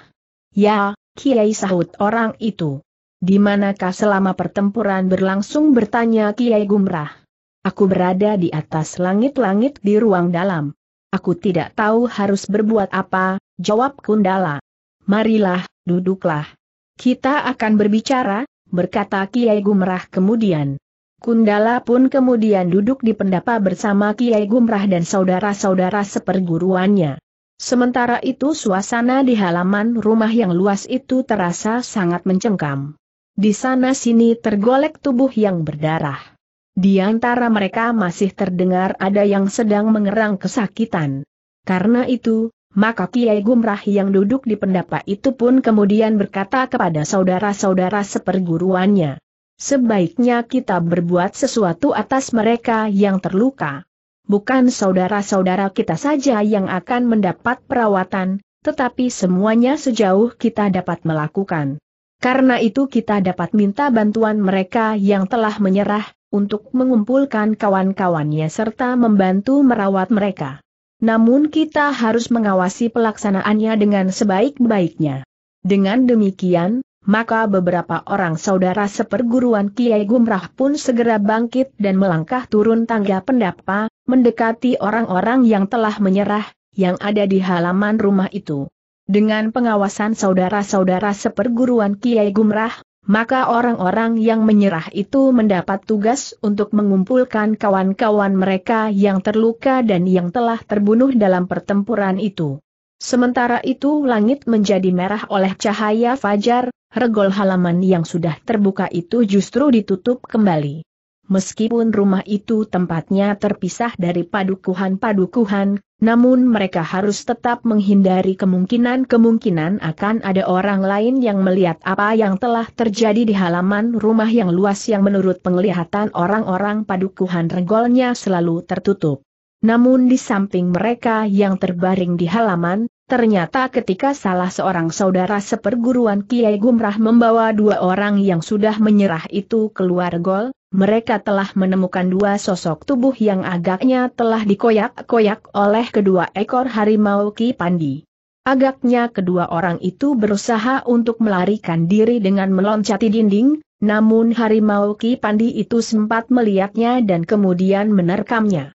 Ya, Kiai sahut orang itu. Di manakah selama pertempuran berlangsung bertanya Kiai Gumrah. Aku berada di atas langit-langit di ruang dalam. Aku tidak tahu harus berbuat apa, jawab Kundala. Marilah, duduklah. Kita akan berbicara, berkata Kiai Gumrah kemudian. Kundala pun kemudian duduk di pendapa bersama Kiai Gumrah dan saudara-saudara seperguruannya. Sementara itu suasana di halaman rumah yang luas itu terasa sangat mencengkam. Di sana-sini tergolek tubuh yang berdarah. Di antara mereka masih terdengar ada yang sedang mengerang kesakitan. Karena itu, maka Kiai Gumrah yang duduk di pendapa itu pun kemudian berkata kepada saudara-saudara seperguruannya. Sebaiknya kita berbuat sesuatu atas mereka yang terluka. Bukan saudara-saudara kita saja yang akan mendapat perawatan, tetapi semuanya sejauh kita dapat melakukan. Karena itu kita dapat minta bantuan mereka yang telah menyerah, untuk mengumpulkan kawan-kawannya serta membantu merawat mereka. Namun kita harus mengawasi pelaksanaannya dengan sebaik-baiknya. Dengan demikian, maka beberapa orang saudara seperguruan Kiai Gumrah pun segera bangkit dan melangkah turun tangga pendapa, mendekati orang-orang yang telah menyerah, yang ada di halaman rumah itu. Dengan pengawasan saudara-saudara seperguruan Kiai Gumrah, maka orang-orang yang menyerah itu mendapat tugas untuk mengumpulkan kawan-kawan mereka yang terluka dan yang telah terbunuh dalam pertempuran itu. Sementara itu langit menjadi merah oleh cahaya fajar, regol halaman yang sudah terbuka itu justru ditutup kembali. Meskipun rumah itu tempatnya terpisah dari padukuhan-padukuhan, namun mereka harus tetap menghindari kemungkinan-kemungkinan akan ada orang lain yang melihat apa yang telah terjadi di halaman rumah yang luas yang menurut penglihatan orang-orang padukuhan regolnya selalu tertutup. Namun di samping mereka yang terbaring di halaman, Ternyata ketika salah seorang saudara seperguruan Kiai Gumrah membawa dua orang yang sudah menyerah itu keluar gol, mereka telah menemukan dua sosok tubuh yang agaknya telah dikoyak-koyak oleh kedua ekor harimau Ki Pandi. Agaknya kedua orang itu berusaha untuk melarikan diri dengan meloncati dinding, namun harimau Ki Pandi itu sempat melihatnya dan kemudian menerkamnya.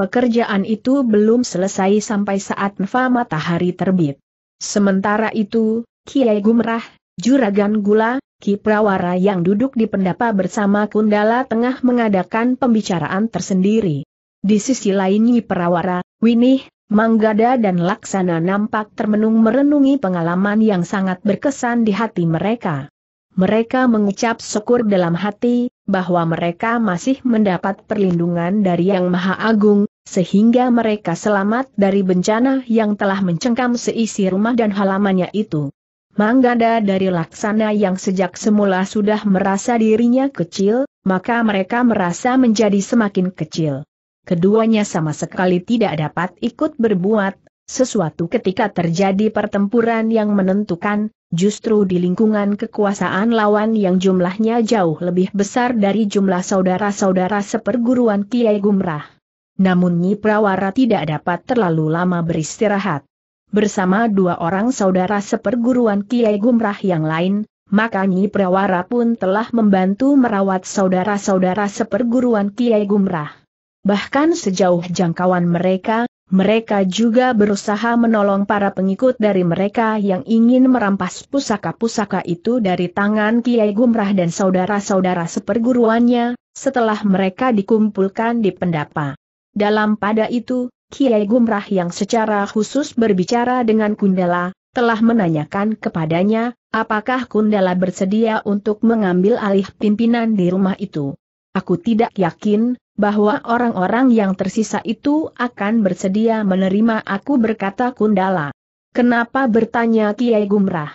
Pekerjaan itu belum selesai sampai saat nfa matahari terbit. Sementara itu, Kiai Gumrah, Juragan Gula, Ki Prawara yang duduk di pendapa bersama Kundala tengah mengadakan pembicaraan tersendiri. Di sisi lain Nyi Prawara, Winih, Manggada dan Laksana nampak termenung merenungi pengalaman yang sangat berkesan di hati mereka. Mereka mengucap syukur dalam hati, bahwa mereka masih mendapat perlindungan dari Yang Maha Agung, sehingga mereka selamat dari bencana yang telah mencengkam seisi rumah dan halamannya itu. Manggada dari Laksana yang sejak semula sudah merasa dirinya kecil, maka mereka merasa menjadi semakin kecil. Keduanya sama sekali tidak dapat ikut berbuat, sesuatu ketika terjadi pertempuran yang menentukan, justru di lingkungan kekuasaan lawan yang jumlahnya jauh lebih besar dari jumlah saudara-saudara seperguruan Kiai Gumrah namun Nyi Prawara tidak dapat terlalu lama beristirahat. Bersama dua orang saudara seperguruan Kiai Gumrah yang lain, maka Nyi Prawara pun telah membantu merawat saudara-saudara seperguruan Kiai Gumrah. Bahkan sejauh jangkauan mereka, mereka juga berusaha menolong para pengikut dari mereka yang ingin merampas pusaka-pusaka itu dari tangan Kiai Gumrah dan saudara-saudara seperguruannya, setelah mereka dikumpulkan di pendapa. Dalam pada itu, Kiai Gumrah yang secara khusus berbicara dengan Kundala, telah menanyakan kepadanya, apakah Kundala bersedia untuk mengambil alih pimpinan di rumah itu. Aku tidak yakin, bahwa orang-orang yang tersisa itu akan bersedia menerima aku berkata Kundala. Kenapa bertanya Kiai Gumrah?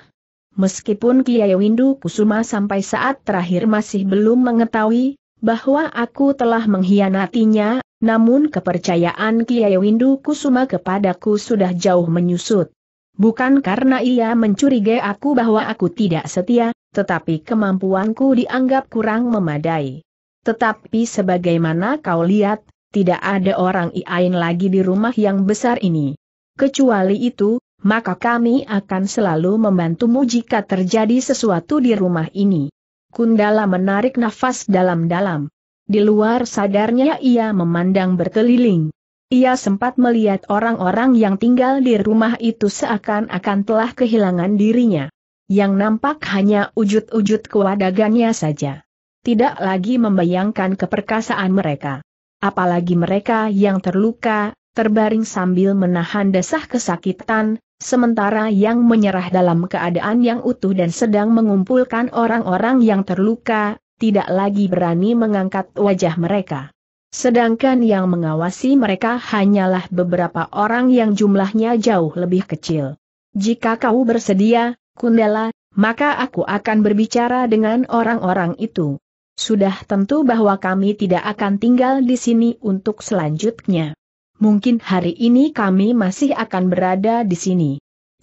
Meskipun Kiai Windu Kusuma sampai saat terakhir masih belum mengetahui, bahwa aku telah mengkhianatinya, namun kepercayaan Kiai Windu Kusuma kepadaku sudah jauh menyusut. Bukan karena ia mencurigai aku bahwa aku tidak setia, tetapi kemampuanku dianggap kurang memadai. Tetapi sebagaimana kau lihat, tidak ada orang iain lagi di rumah yang besar ini. Kecuali itu, maka kami akan selalu membantumu jika terjadi sesuatu di rumah ini. Kundala menarik nafas dalam-dalam. Di luar sadarnya ia memandang berkeliling. Ia sempat melihat orang-orang yang tinggal di rumah itu seakan-akan telah kehilangan dirinya. Yang nampak hanya wujud-wujud kewadagannya saja. Tidak lagi membayangkan keperkasaan mereka. Apalagi mereka yang terluka, terbaring sambil menahan desah kesakitan, sementara yang menyerah dalam keadaan yang utuh dan sedang mengumpulkan orang-orang yang terluka, tidak lagi berani mengangkat wajah mereka. Sedangkan yang mengawasi mereka hanyalah beberapa orang yang jumlahnya jauh lebih kecil. Jika kau bersedia, Kundala, maka aku akan berbicara dengan orang-orang itu. Sudah tentu bahwa kami tidak akan tinggal di sini untuk selanjutnya. Mungkin hari ini kami masih akan berada di sini.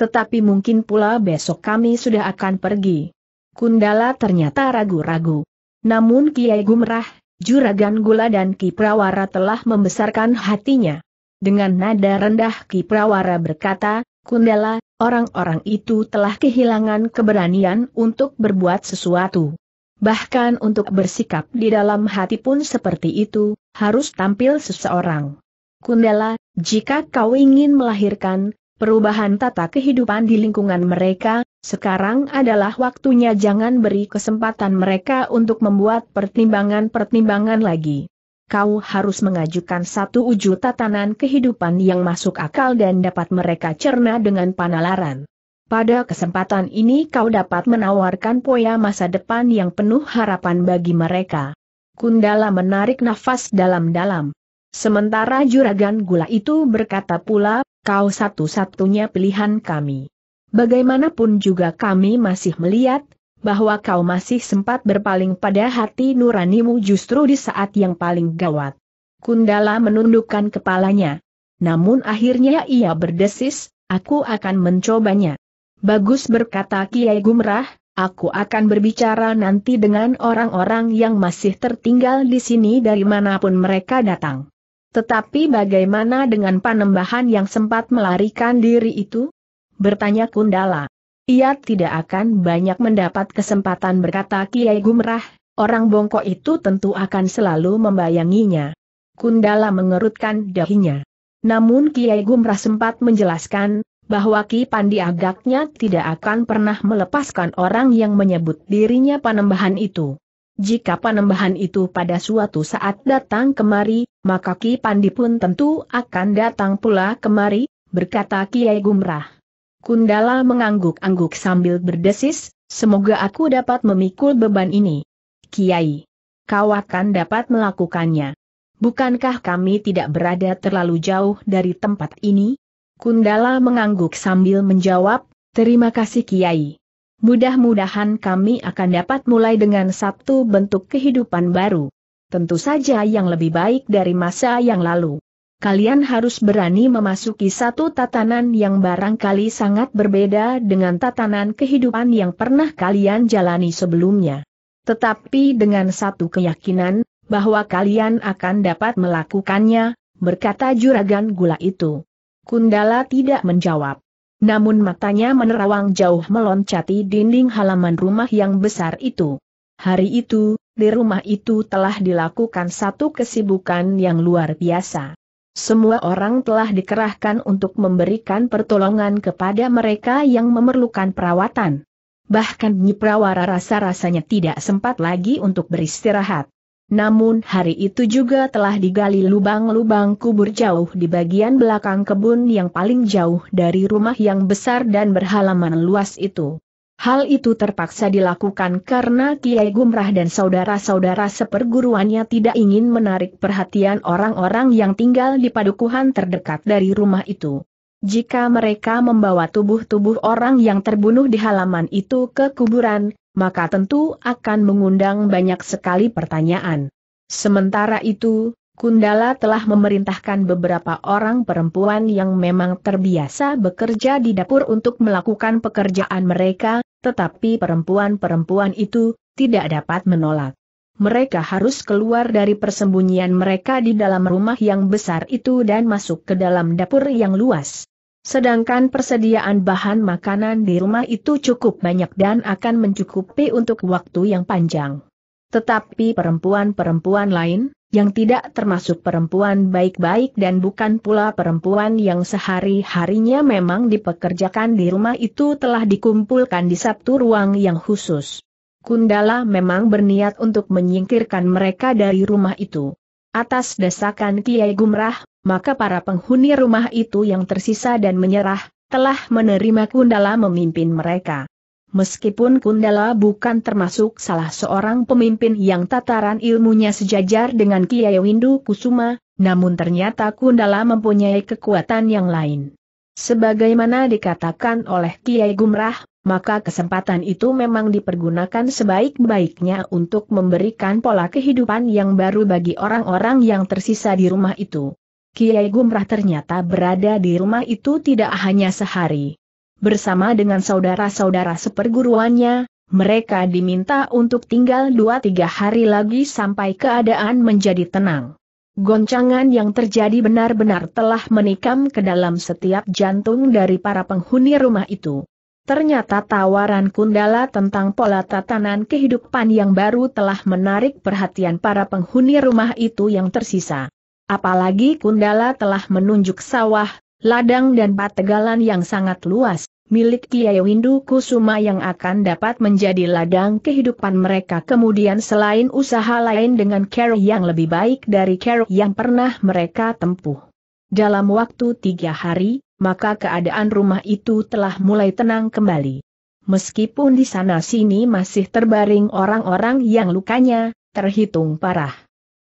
Tetapi mungkin pula besok kami sudah akan pergi. Kundala ternyata ragu-ragu. Namun Kiai Gumrah, Juragan Gula dan Kiprawara telah membesarkan hatinya. Dengan nada rendah Kiprawara berkata, Kundala, orang-orang itu telah kehilangan keberanian untuk berbuat sesuatu. Bahkan untuk bersikap di dalam hati pun seperti itu, harus tampil seseorang. Kundala, jika kau ingin melahirkan perubahan tata kehidupan di lingkungan mereka, sekarang adalah waktunya jangan beri kesempatan mereka untuk membuat pertimbangan-pertimbangan lagi. Kau harus mengajukan satu wujud tatanan kehidupan yang masuk akal dan dapat mereka cerna dengan panalaran. Pada kesempatan ini kau dapat menawarkan poya masa depan yang penuh harapan bagi mereka. Kundala menarik nafas dalam-dalam. Sementara juragan gula itu berkata pula, kau satu-satunya pilihan kami. Bagaimanapun juga kami masih melihat, bahwa kau masih sempat berpaling pada hati nuranimu justru di saat yang paling gawat. Kundala menundukkan kepalanya. Namun akhirnya ia berdesis, aku akan mencobanya. Bagus berkata Kiai Gumrah, aku akan berbicara nanti dengan orang-orang yang masih tertinggal di sini dari manapun mereka datang. Tetapi bagaimana dengan panembahan yang sempat melarikan diri itu? Bertanya Kundala. Ia tidak akan banyak mendapat kesempatan berkata Kiai Gumrah, orang bongkok itu tentu akan selalu membayanginya. Kundala mengerutkan dahinya. Namun Kiai Gumrah sempat menjelaskan, bahwa Ki Pandi agaknya tidak akan pernah melepaskan orang yang menyebut dirinya panembahan itu. Jika panembahan itu pada suatu saat datang kemari, maka Ki Pandi pun tentu akan datang pula kemari, berkata Kiai Gumrah. Kundala mengangguk-angguk sambil berdesis, semoga aku dapat memikul beban ini. Kiai, kau akan dapat melakukannya. Bukankah kami tidak berada terlalu jauh dari tempat ini? Kundala mengangguk sambil menjawab, terima kasih Kiai. Mudah-mudahan kami akan dapat mulai dengan satu bentuk kehidupan baru. Tentu saja yang lebih baik dari masa yang lalu kalian harus berani memasuki satu tatanan yang barangkali sangat berbeda dengan tatanan kehidupan yang pernah kalian jalani sebelumnya. Tetapi dengan satu keyakinan, bahwa kalian akan dapat melakukannya, berkata juragan gula itu. Kundala tidak menjawab. Namun matanya menerawang jauh meloncati dinding halaman rumah yang besar itu. Hari itu, di rumah itu telah dilakukan satu kesibukan yang luar biasa. Semua orang telah dikerahkan untuk memberikan pertolongan kepada mereka yang memerlukan perawatan. Bahkan Nyi Prawara rasa-rasanya tidak sempat lagi untuk beristirahat. Namun hari itu juga telah digali lubang-lubang kubur jauh di bagian belakang kebun yang paling jauh dari rumah yang besar dan berhalaman luas itu. Hal itu terpaksa dilakukan karena Kiai Gumrah dan saudara-saudara seperguruannya tidak ingin menarik perhatian orang-orang yang tinggal di padukuhan terdekat dari rumah itu. Jika mereka membawa tubuh-tubuh orang yang terbunuh di halaman itu ke kuburan, maka tentu akan mengundang banyak sekali pertanyaan. Sementara itu, Kundala telah memerintahkan beberapa orang perempuan yang memang terbiasa bekerja di dapur untuk melakukan pekerjaan mereka, tetapi perempuan-perempuan itu, tidak dapat menolak. Mereka harus keluar dari persembunyian mereka di dalam rumah yang besar itu dan masuk ke dalam dapur yang luas. Sedangkan persediaan bahan makanan di rumah itu cukup banyak dan akan mencukupi untuk waktu yang panjang. Tetapi perempuan-perempuan lain, yang tidak termasuk perempuan baik-baik dan bukan pula perempuan yang sehari-harinya memang dipekerjakan di rumah itu telah dikumpulkan di satu ruang yang khusus. Kundala memang berniat untuk menyingkirkan mereka dari rumah itu. Atas desakan Kiai Gumrah, maka para penghuni rumah itu yang tersisa dan menyerah, telah menerima Kundala memimpin mereka. Meskipun Kundala bukan termasuk salah seorang pemimpin yang tataran ilmunya sejajar dengan Kiai Windu Kusuma, namun ternyata Kundala mempunyai kekuatan yang lain. Sebagaimana dikatakan oleh Kiai Gumrah, maka kesempatan itu memang dipergunakan sebaik-baiknya untuk memberikan pola kehidupan yang baru bagi orang-orang yang tersisa di rumah itu. Kiai Gumrah ternyata berada di rumah itu tidak hanya sehari bersama dengan saudara-saudara seperguruannya, mereka diminta untuk tinggal dua-tiga hari lagi sampai keadaan menjadi tenang. Goncangan yang terjadi benar-benar telah menikam ke dalam setiap jantung dari para penghuni rumah itu. Ternyata tawaran Kundala tentang pola tatanan kehidupan yang baru telah menarik perhatian para penghuni rumah itu yang tersisa. Apalagi Kundala telah menunjuk sawah, ladang dan pategalan yang sangat luas, milik Kiai Windu Kusuma yang akan dapat menjadi ladang kehidupan mereka kemudian selain usaha lain dengan care yang lebih baik dari care yang pernah mereka tempuh. Dalam waktu tiga hari, maka keadaan rumah itu telah mulai tenang kembali. Meskipun di sana-sini masih terbaring orang-orang yang lukanya, terhitung parah.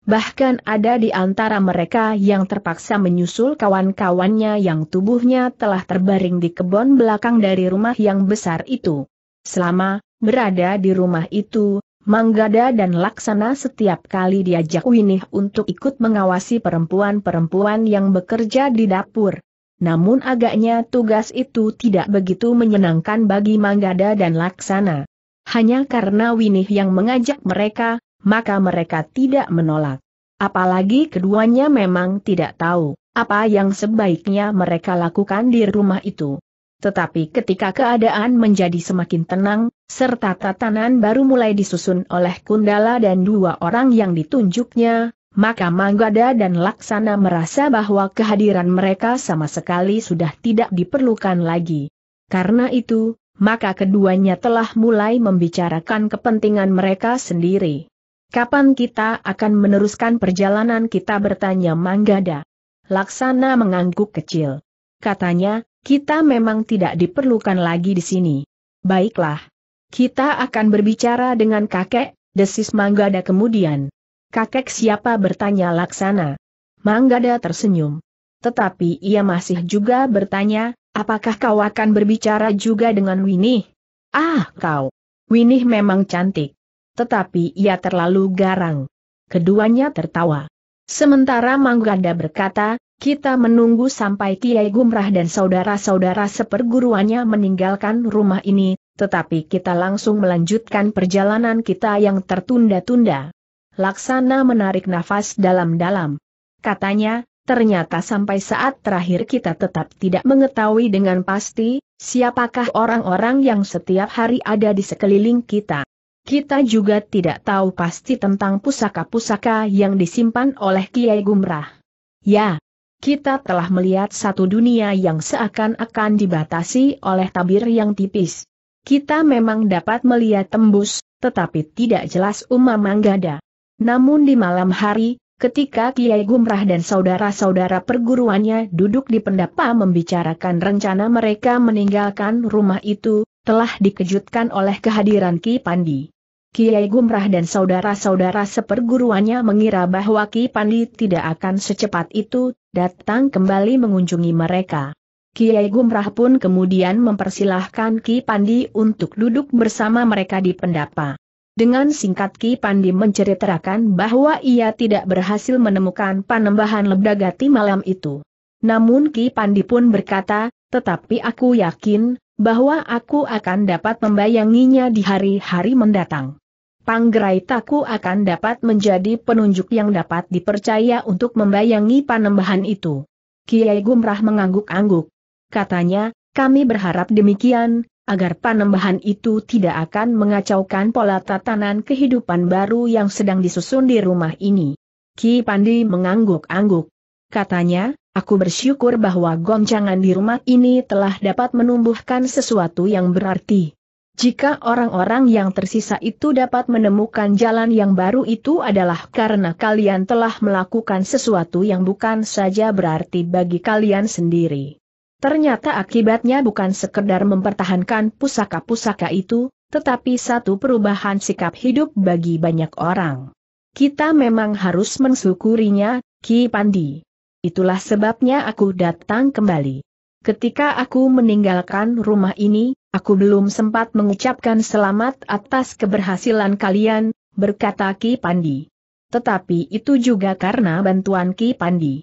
Bahkan ada di antara mereka yang terpaksa menyusul kawan-kawannya yang tubuhnya telah terbaring di kebun belakang dari rumah yang besar itu. Selama berada di rumah itu, Manggada dan Laksana setiap kali diajak Winih untuk ikut mengawasi perempuan-perempuan yang bekerja di dapur. Namun agaknya tugas itu tidak begitu menyenangkan bagi Manggada dan Laksana. Hanya karena Winih yang mengajak mereka, maka mereka tidak menolak. Apalagi keduanya memang tidak tahu apa yang sebaiknya mereka lakukan di rumah itu. Tetapi ketika keadaan menjadi semakin tenang, serta tatanan baru mulai disusun oleh Kundala dan dua orang yang ditunjuknya, maka Manggada dan Laksana merasa bahwa kehadiran mereka sama sekali sudah tidak diperlukan lagi. Karena itu, maka keduanya telah mulai membicarakan kepentingan mereka sendiri. Kapan kita akan meneruskan perjalanan kita bertanya Manggada? Laksana mengangguk kecil. Katanya, kita memang tidak diperlukan lagi di sini. Baiklah. Kita akan berbicara dengan kakek, desis Manggada kemudian. Kakek siapa bertanya Laksana? Manggada tersenyum. Tetapi ia masih juga bertanya, apakah kau akan berbicara juga dengan Winnie? Ah kau! Winnie memang cantik tetapi ia terlalu garang. Keduanya tertawa. Sementara Mangganda berkata, kita menunggu sampai Kiai Gumrah dan saudara-saudara seperguruannya meninggalkan rumah ini, tetapi kita langsung melanjutkan perjalanan kita yang tertunda-tunda. Laksana menarik nafas dalam-dalam. Katanya, ternyata sampai saat terakhir kita tetap tidak mengetahui dengan pasti, siapakah orang-orang yang setiap hari ada di sekeliling kita. Kita juga tidak tahu pasti tentang pusaka-pusaka yang disimpan oleh Kiai Gumrah. Ya, kita telah melihat satu dunia yang seakan-akan dibatasi oleh tabir yang tipis. Kita memang dapat melihat tembus, tetapi tidak jelas Umam Manggada. Namun di malam hari, Ketika Kiai Gumrah dan saudara-saudara perguruannya duduk di pendapa membicarakan rencana mereka meninggalkan rumah itu, telah dikejutkan oleh kehadiran Ki Pandi. Kiai Gumrah dan saudara-saudara seperguruannya mengira bahwa Ki Pandi tidak akan secepat itu datang kembali mengunjungi mereka. Kiai Gumrah pun kemudian mempersilahkan Ki Pandi untuk duduk bersama mereka di pendapa. Dengan singkat Ki Pandi menceritakan bahwa ia tidak berhasil menemukan panembahan lebdagati malam itu. Namun Ki Pandi pun berkata, tetapi aku yakin, bahwa aku akan dapat membayanginya di hari-hari mendatang. Panggerai Taku akan dapat menjadi penunjuk yang dapat dipercaya untuk membayangi panembahan itu. Kiai Gumrah mengangguk-angguk. Katanya, kami berharap demikian, agar panembahan itu tidak akan mengacaukan pola tatanan kehidupan baru yang sedang disusun di rumah ini. Ki Pandi mengangguk-angguk. Katanya, aku bersyukur bahwa goncangan di rumah ini telah dapat menumbuhkan sesuatu yang berarti. Jika orang-orang yang tersisa itu dapat menemukan jalan yang baru itu adalah karena kalian telah melakukan sesuatu yang bukan saja berarti bagi kalian sendiri. Ternyata akibatnya bukan sekedar mempertahankan pusaka-pusaka itu, tetapi satu perubahan sikap hidup bagi banyak orang. Kita memang harus mensyukurinya, Ki Pandi. Itulah sebabnya aku datang kembali. Ketika aku meninggalkan rumah ini, Aku belum sempat mengucapkan selamat atas keberhasilan kalian, berkata Ki Pandi. Tetapi itu juga karena bantuan Ki Pandi.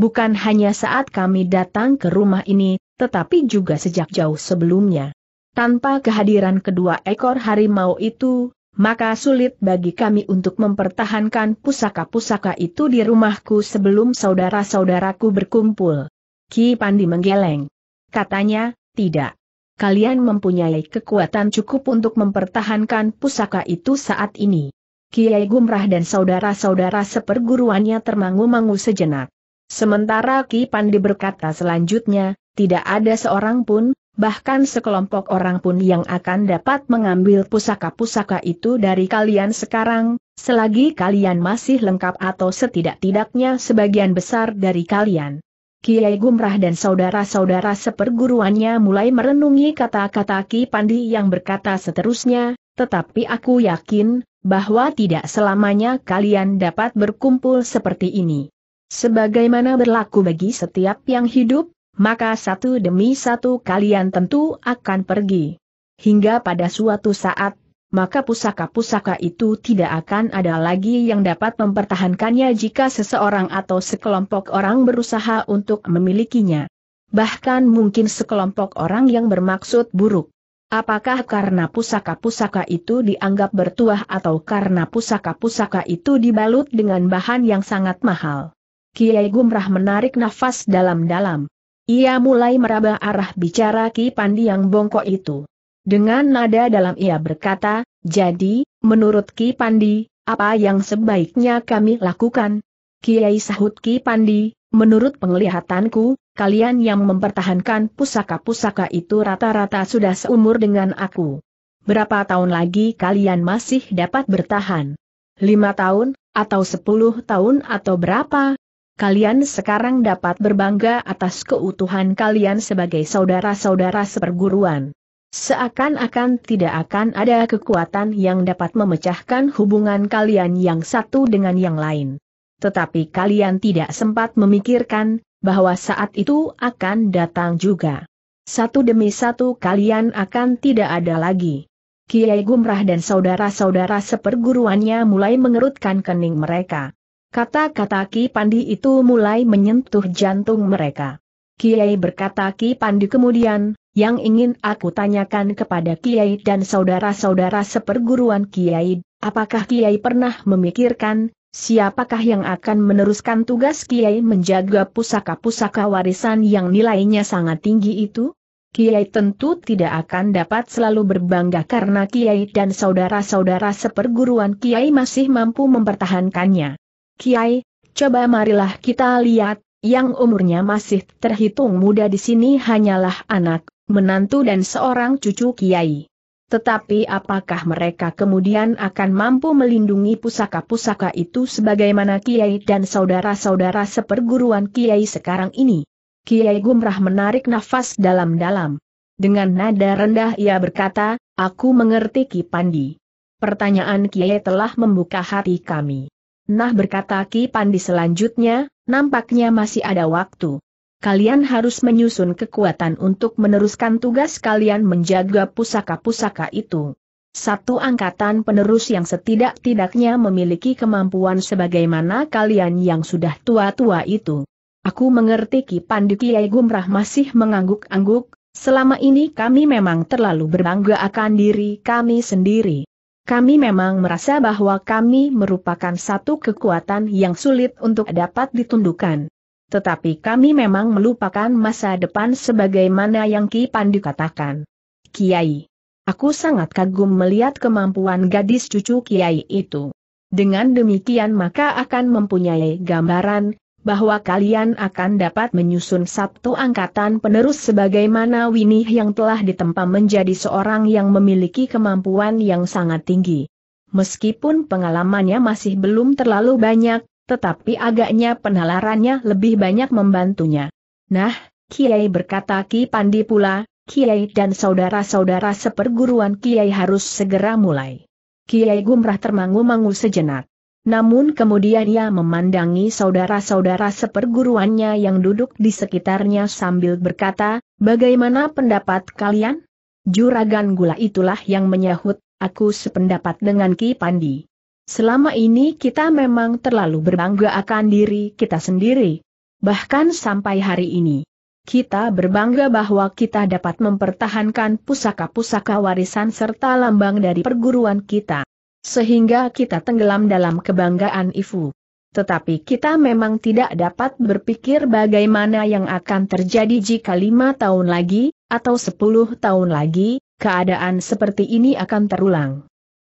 Bukan hanya saat kami datang ke rumah ini, tetapi juga sejak jauh sebelumnya. Tanpa kehadiran kedua ekor harimau itu, maka sulit bagi kami untuk mempertahankan pusaka-pusaka itu di rumahku sebelum saudara-saudaraku berkumpul. Ki Pandi menggeleng. Katanya, tidak kalian mempunyai kekuatan cukup untuk mempertahankan pusaka itu saat ini. Kiai Gumrah dan saudara-saudara seperguruannya termangu-mangu sejenak. Sementara Ki Pandi berkata selanjutnya, tidak ada seorang pun, bahkan sekelompok orang pun yang akan dapat mengambil pusaka-pusaka itu dari kalian sekarang, selagi kalian masih lengkap atau setidak-tidaknya sebagian besar dari kalian. Kiai Gumrah dan saudara-saudara seperguruannya mulai merenungi kata-kata Ki Pandi yang berkata seterusnya, tetapi aku yakin, bahwa tidak selamanya kalian dapat berkumpul seperti ini. Sebagaimana berlaku bagi setiap yang hidup, maka satu demi satu kalian tentu akan pergi. Hingga pada suatu saat, maka pusaka-pusaka itu tidak akan ada lagi yang dapat mempertahankannya jika seseorang atau sekelompok orang berusaha untuk memilikinya. Bahkan mungkin sekelompok orang yang bermaksud buruk. Apakah karena pusaka-pusaka itu dianggap bertuah atau karena pusaka-pusaka itu dibalut dengan bahan yang sangat mahal? Kiai Gumrah menarik nafas dalam-dalam. Ia mulai meraba arah bicara Ki Pandi yang bongkok itu. Dengan nada dalam ia berkata, jadi, menurut Ki Pandi, apa yang sebaiknya kami lakukan? Kiai Sahut Ki Pandi, menurut penglihatanku, kalian yang mempertahankan pusaka-pusaka itu rata-rata sudah seumur dengan aku. Berapa tahun lagi kalian masih dapat bertahan? Lima tahun, atau sepuluh tahun atau berapa? Kalian sekarang dapat berbangga atas keutuhan kalian sebagai saudara-saudara seperguruan. Seakan-akan tidak akan ada kekuatan yang dapat memecahkan hubungan kalian yang satu dengan yang lain. Tetapi kalian tidak sempat memikirkan bahwa saat itu akan datang juga. Satu demi satu kalian akan tidak ada lagi. Kiai Gumrah dan saudara-saudara seperguruannya mulai mengerutkan kening mereka. Kata-kata Ki Pandi itu mulai menyentuh jantung mereka. Kiai berkata Ki Pandi kemudian, yang ingin aku tanyakan kepada Kiai dan saudara-saudara seperguruan Kiai, apakah Kiai pernah memikirkan, siapakah yang akan meneruskan tugas Kiai menjaga pusaka-pusaka warisan yang nilainya sangat tinggi itu? Kiai tentu tidak akan dapat selalu berbangga karena Kiai dan saudara-saudara seperguruan Kiai masih mampu mempertahankannya. Kiai, coba marilah kita lihat, yang umurnya masih terhitung muda di sini hanyalah anak menantu dan seorang cucu kiai. Tetapi apakah mereka kemudian akan mampu melindungi pusaka-pusaka itu sebagaimana kiai dan saudara-saudara seperguruan kiai sekarang ini? Kiai Gumrah menarik nafas dalam-dalam. Dengan nada rendah ia berkata, aku mengerti Ki Pandi. Pertanyaan kiai telah membuka hati kami. Nah berkata Ki Pandi selanjutnya, nampaknya masih ada waktu kalian harus menyusun kekuatan untuk meneruskan tugas kalian menjaga pusaka-pusaka itu. Satu angkatan penerus yang setidak-tidaknya memiliki kemampuan sebagaimana kalian yang sudah tua-tua itu. Aku mengerti Ki Pandu Kiai Gumrah masih mengangguk-angguk, selama ini kami memang terlalu berbangga akan diri kami sendiri. Kami memang merasa bahwa kami merupakan satu kekuatan yang sulit untuk dapat ditundukkan. Tetapi kami memang melupakan masa depan sebagaimana yang Ki Pandu katakan. Kiai. Aku sangat kagum melihat kemampuan gadis cucu Kiai itu. Dengan demikian maka akan mempunyai gambaran, bahwa kalian akan dapat menyusun satu angkatan penerus sebagaimana Winih yang telah ditempa menjadi seorang yang memiliki kemampuan yang sangat tinggi. Meskipun pengalamannya masih belum terlalu banyak, tetapi agaknya penalarannya lebih banyak membantunya. Nah, Kiai berkata Ki Pandi pula, Kiai dan saudara-saudara seperguruan Kiai harus segera mulai. Kiai Gumrah termangu-mangu sejenak. Namun kemudian ia memandangi saudara-saudara seperguruannya yang duduk di sekitarnya sambil berkata, bagaimana pendapat kalian? Juragan gula itulah yang menyahut, aku sependapat dengan Ki Pandi. Selama ini kita memang terlalu berbangga akan diri kita sendiri. Bahkan sampai hari ini, kita berbangga bahwa kita dapat mempertahankan pusaka-pusaka warisan serta lambang dari perguruan kita. Sehingga kita tenggelam dalam kebanggaan IFU. Tetapi kita memang tidak dapat berpikir bagaimana yang akan terjadi jika lima tahun lagi, atau sepuluh tahun lagi, keadaan seperti ini akan terulang.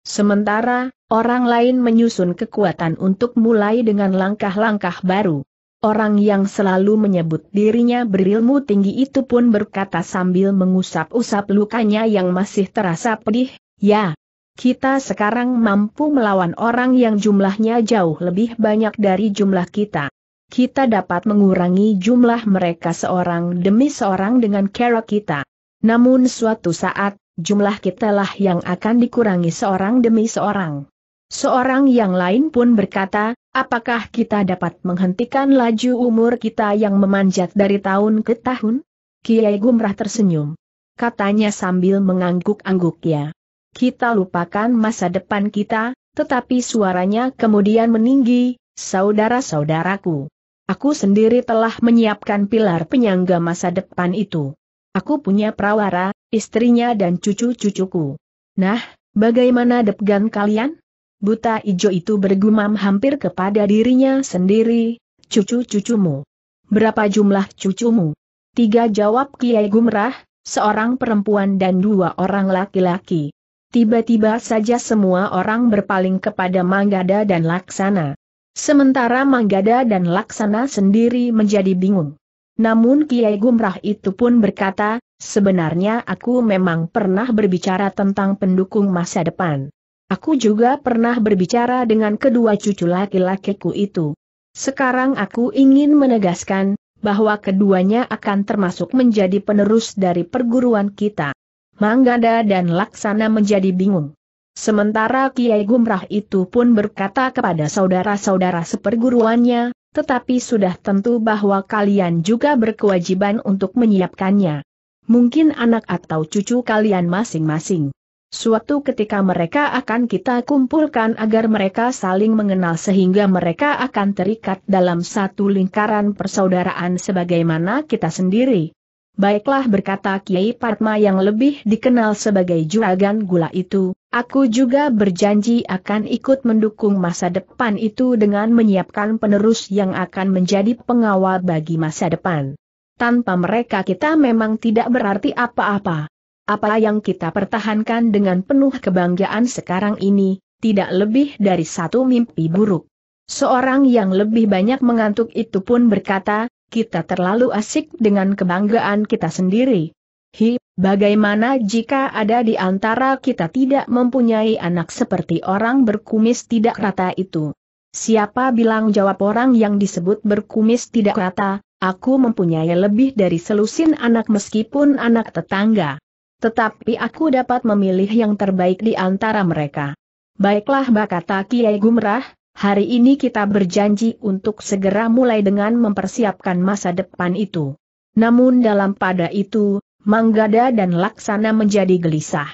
Sementara, orang lain menyusun kekuatan untuk mulai dengan langkah-langkah baru. Orang yang selalu menyebut dirinya berilmu tinggi itu pun berkata sambil mengusap-usap lukanya yang masih terasa pedih, ya, kita sekarang mampu melawan orang yang jumlahnya jauh lebih banyak dari jumlah kita. Kita dapat mengurangi jumlah mereka seorang demi seorang dengan cara kita. Namun suatu saat, jumlah kitalah yang akan dikurangi seorang demi seorang. Seorang yang lain pun berkata, apakah kita dapat menghentikan laju umur kita yang memanjat dari tahun ke tahun? Kiai Gumrah tersenyum. Katanya sambil mengangguk-angguk ya. Kita lupakan masa depan kita, tetapi suaranya kemudian meninggi, saudara-saudaraku. Aku sendiri telah menyiapkan pilar penyangga masa depan itu. Aku punya prawara, istrinya dan cucu-cucuku. Nah, bagaimana depgan kalian? Buta ijo itu bergumam hampir kepada dirinya sendiri, cucu-cucumu. Berapa jumlah cucumu? Tiga jawab Kiai Gumrah, seorang perempuan dan dua orang laki-laki. Tiba-tiba saja semua orang berpaling kepada Manggada dan Laksana. Sementara Manggada dan Laksana sendiri menjadi bingung. Namun Kiai Gumrah itu pun berkata, Sebenarnya aku memang pernah berbicara tentang pendukung masa depan. Aku juga pernah berbicara dengan kedua cucu laki-lakiku itu. Sekarang aku ingin menegaskan, bahwa keduanya akan termasuk menjadi penerus dari perguruan kita. Manggada dan Laksana menjadi bingung. Sementara Kiai Gumrah itu pun berkata kepada saudara-saudara seperguruannya, tetapi sudah tentu bahwa kalian juga berkewajiban untuk menyiapkannya. Mungkin anak atau cucu kalian masing-masing. Suatu ketika mereka akan kita kumpulkan agar mereka saling mengenal sehingga mereka akan terikat dalam satu lingkaran persaudaraan sebagaimana kita sendiri. Baiklah berkata Kiai Patma yang lebih dikenal sebagai juragan gula itu, aku juga berjanji akan ikut mendukung masa depan itu dengan menyiapkan penerus yang akan menjadi pengawal bagi masa depan tanpa mereka kita memang tidak berarti apa-apa. Apa yang kita pertahankan dengan penuh kebanggaan sekarang ini, tidak lebih dari satu mimpi buruk. Seorang yang lebih banyak mengantuk itu pun berkata, kita terlalu asik dengan kebanggaan kita sendiri. Hi, bagaimana jika ada di antara kita tidak mempunyai anak seperti orang berkumis tidak rata itu? Siapa bilang jawab orang yang disebut berkumis tidak rata, Aku mempunyai lebih dari selusin anak meskipun anak tetangga. Tetapi aku dapat memilih yang terbaik di antara mereka. Baiklah Bakata Kiai Gumrah, hari ini kita berjanji untuk segera mulai dengan mempersiapkan masa depan itu. Namun dalam pada itu, Manggada dan Laksana menjadi gelisah.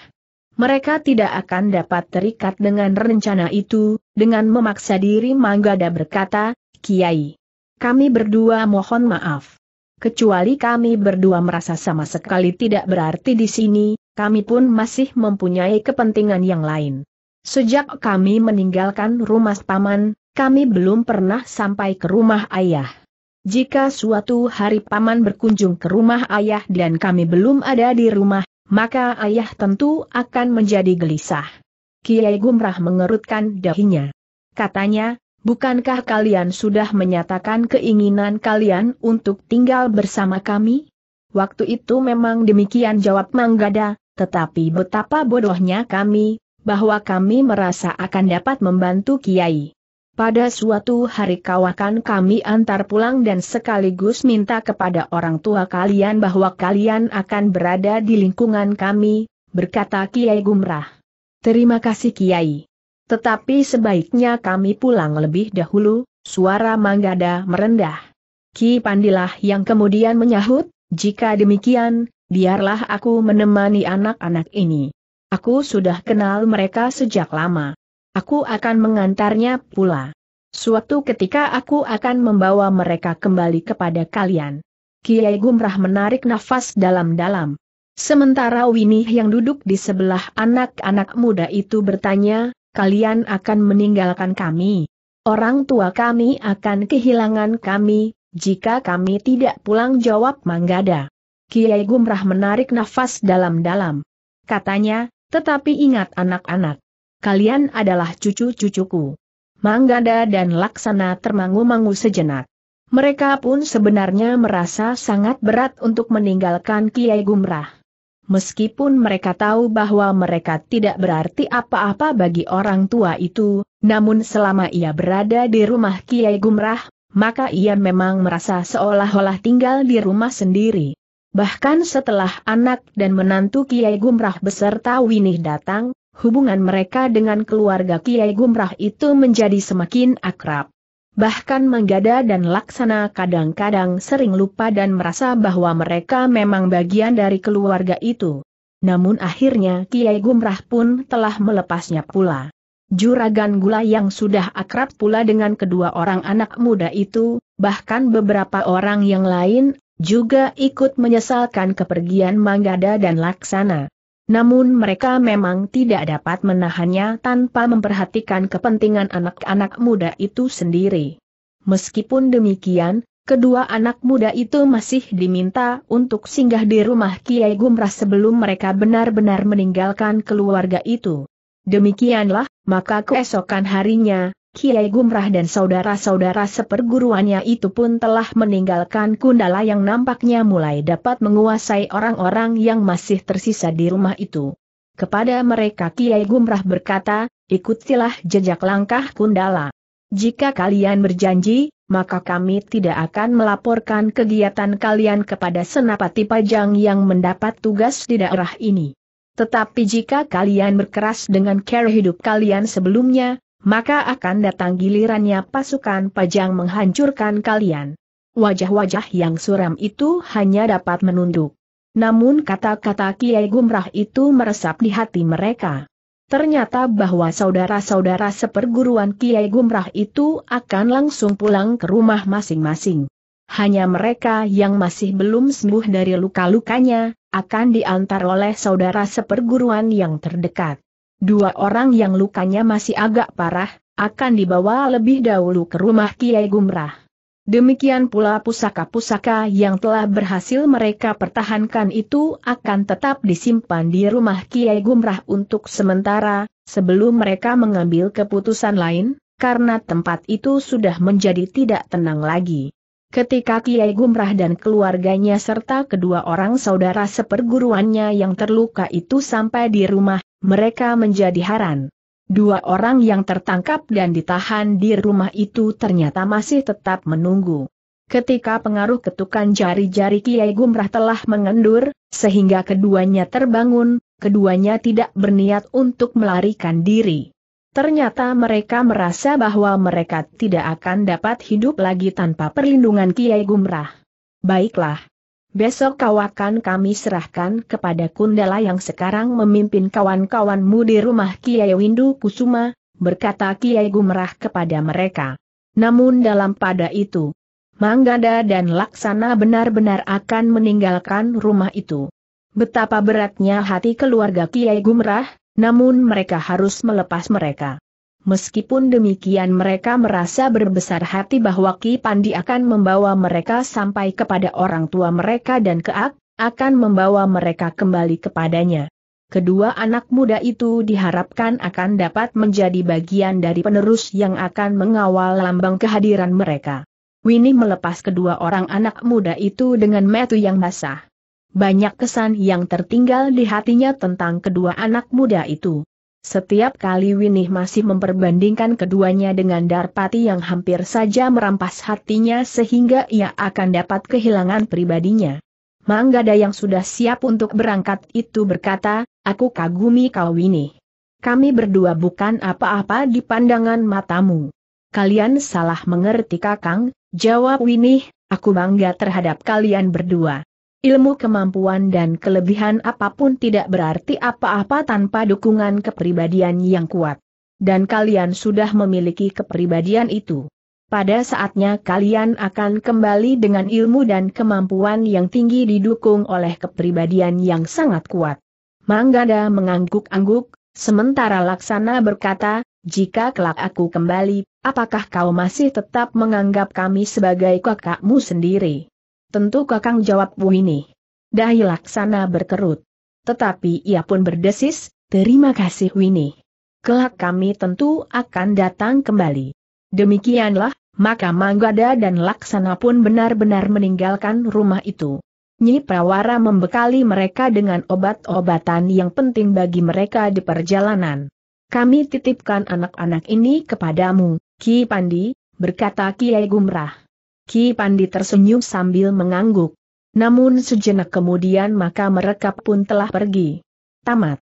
Mereka tidak akan dapat terikat dengan rencana itu, dengan memaksa diri Manggada berkata, Kiai kami berdua mohon maaf. Kecuali kami berdua merasa sama sekali tidak berarti di sini, kami pun masih mempunyai kepentingan yang lain. Sejak kami meninggalkan rumah paman, kami belum pernah sampai ke rumah ayah. Jika suatu hari paman berkunjung ke rumah ayah dan kami belum ada di rumah, maka ayah tentu akan menjadi gelisah. Kiai Gumrah mengerutkan dahinya. Katanya, Bukankah kalian sudah menyatakan keinginan kalian untuk tinggal bersama kami? Waktu itu memang demikian jawab Manggada, tetapi betapa bodohnya kami, bahwa kami merasa akan dapat membantu Kiai. Pada suatu hari kawakan kami antar pulang dan sekaligus minta kepada orang tua kalian bahwa kalian akan berada di lingkungan kami, berkata Kiai Gumrah. Terima kasih Kiai. Tetapi sebaiknya kami pulang lebih dahulu, suara Manggada merendah. Ki Pandilah yang kemudian menyahut, jika demikian, biarlah aku menemani anak-anak ini. Aku sudah kenal mereka sejak lama. Aku akan mengantarnya pula. Suatu ketika aku akan membawa mereka kembali kepada kalian. Kiai Gumrah menarik nafas dalam-dalam. Sementara Winih yang duduk di sebelah anak-anak muda itu bertanya, kalian akan meninggalkan kami. Orang tua kami akan kehilangan kami, jika kami tidak pulang jawab Manggada. Kiai Gumrah menarik nafas dalam-dalam. Katanya, tetapi ingat anak-anak. Kalian adalah cucu-cucuku. Manggada dan Laksana termangu-mangu sejenak. Mereka pun sebenarnya merasa sangat berat untuk meninggalkan Kiai Gumrah meskipun mereka tahu bahwa mereka tidak berarti apa-apa bagi orang tua itu, namun selama ia berada di rumah Kiai Gumrah, maka ia memang merasa seolah-olah tinggal di rumah sendiri. Bahkan setelah anak dan menantu Kiai Gumrah beserta Winih datang, hubungan mereka dengan keluarga Kiai Gumrah itu menjadi semakin akrab bahkan Manggada dan Laksana kadang-kadang sering lupa dan merasa bahwa mereka memang bagian dari keluarga itu. Namun akhirnya Kiai Gumrah pun telah melepasnya pula. Juragan Gula yang sudah akrab pula dengan kedua orang anak muda itu, bahkan beberapa orang yang lain, juga ikut menyesalkan kepergian Manggada dan Laksana. Namun mereka memang tidak dapat menahannya tanpa memperhatikan kepentingan anak-anak muda itu sendiri. Meskipun demikian, kedua anak muda itu masih diminta untuk singgah di rumah Kiai Gumrah sebelum mereka benar-benar meninggalkan keluarga itu. Demikianlah, maka keesokan harinya, Kiai Gumrah dan saudara-saudara seperguruannya itu pun telah meninggalkan Kundala yang nampaknya mulai dapat menguasai orang-orang yang masih tersisa di rumah itu. Kepada mereka Kiai Gumrah berkata, ikutilah jejak langkah Kundala. Jika kalian berjanji, maka kami tidak akan melaporkan kegiatan kalian kepada Senapati Pajang yang mendapat tugas di daerah ini. Tetapi jika kalian berkeras dengan cara hidup kalian sebelumnya, maka akan datang gilirannya pasukan pajang menghancurkan kalian. Wajah-wajah yang suram itu hanya dapat menunduk. Namun kata-kata Kiai Gumrah itu meresap di hati mereka. Ternyata bahwa saudara-saudara seperguruan Kiai Gumrah itu akan langsung pulang ke rumah masing-masing. Hanya mereka yang masih belum sembuh dari luka-lukanya, akan diantar oleh saudara seperguruan yang terdekat. Dua orang yang lukanya masih agak parah, akan dibawa lebih dahulu ke rumah Kiai Gumrah. Demikian pula pusaka-pusaka yang telah berhasil mereka pertahankan itu akan tetap disimpan di rumah Kiai Gumrah untuk sementara, sebelum mereka mengambil keputusan lain, karena tempat itu sudah menjadi tidak tenang lagi. Ketika Kiai Gumrah dan keluarganya serta kedua orang saudara seperguruannya yang terluka itu sampai di rumah mereka menjadi haran. Dua orang yang tertangkap dan ditahan di rumah itu ternyata masih tetap menunggu. Ketika pengaruh ketukan jari-jari Kiai Gumrah telah mengendur, sehingga keduanya terbangun, keduanya tidak berniat untuk melarikan diri. Ternyata mereka merasa bahwa mereka tidak akan dapat hidup lagi tanpa perlindungan Kiai Gumrah. Baiklah, Besok kau akan kami serahkan kepada Kundala yang sekarang memimpin kawan-kawanmu di rumah Kiai Windu Kusuma, berkata Kiai Gumerah kepada mereka. Namun dalam pada itu, Manggada dan Laksana benar-benar akan meninggalkan rumah itu. Betapa beratnya hati keluarga Kiai Gumerah, namun mereka harus melepas mereka. Meskipun demikian mereka merasa berbesar hati bahwa Ki Pandi akan membawa mereka sampai kepada orang tua mereka dan keak, akan membawa mereka kembali kepadanya. Kedua anak muda itu diharapkan akan dapat menjadi bagian dari penerus yang akan mengawal lambang kehadiran mereka. Winnie melepas kedua orang anak muda itu dengan metu yang basah. Banyak kesan yang tertinggal di hatinya tentang kedua anak muda itu. Setiap kali Winih masih memperbandingkan keduanya dengan Darpati yang hampir saja merampas hatinya sehingga ia akan dapat kehilangan pribadinya. Manggada yang sudah siap untuk berangkat itu berkata, aku kagumi kau Winih. Kami berdua bukan apa-apa di pandangan matamu. Kalian salah mengerti kakang, jawab Winih, aku bangga terhadap kalian berdua. Ilmu kemampuan dan kelebihan apapun tidak berarti apa-apa tanpa dukungan kepribadian yang kuat. Dan kalian sudah memiliki kepribadian itu. Pada saatnya kalian akan kembali dengan ilmu dan kemampuan yang tinggi didukung oleh kepribadian yang sangat kuat. Manggada mengangguk-angguk, sementara Laksana berkata, jika kelak aku kembali, apakah kau masih tetap menganggap kami sebagai kakakmu sendiri? Tentu kakang jawab ini. Dahi laksana berkerut. Tetapi ia pun berdesis, terima kasih Winnie. Kelak kami tentu akan datang kembali. Demikianlah, maka Manggada dan Laksana pun benar-benar meninggalkan rumah itu. Nyi Prawara membekali mereka dengan obat-obatan yang penting bagi mereka di perjalanan. Kami titipkan anak-anak ini kepadamu, Ki Pandi, berkata Kiai Gumrah. Ki Pandi tersenyum sambil mengangguk. Namun sejenak kemudian maka mereka pun telah pergi. Tamat.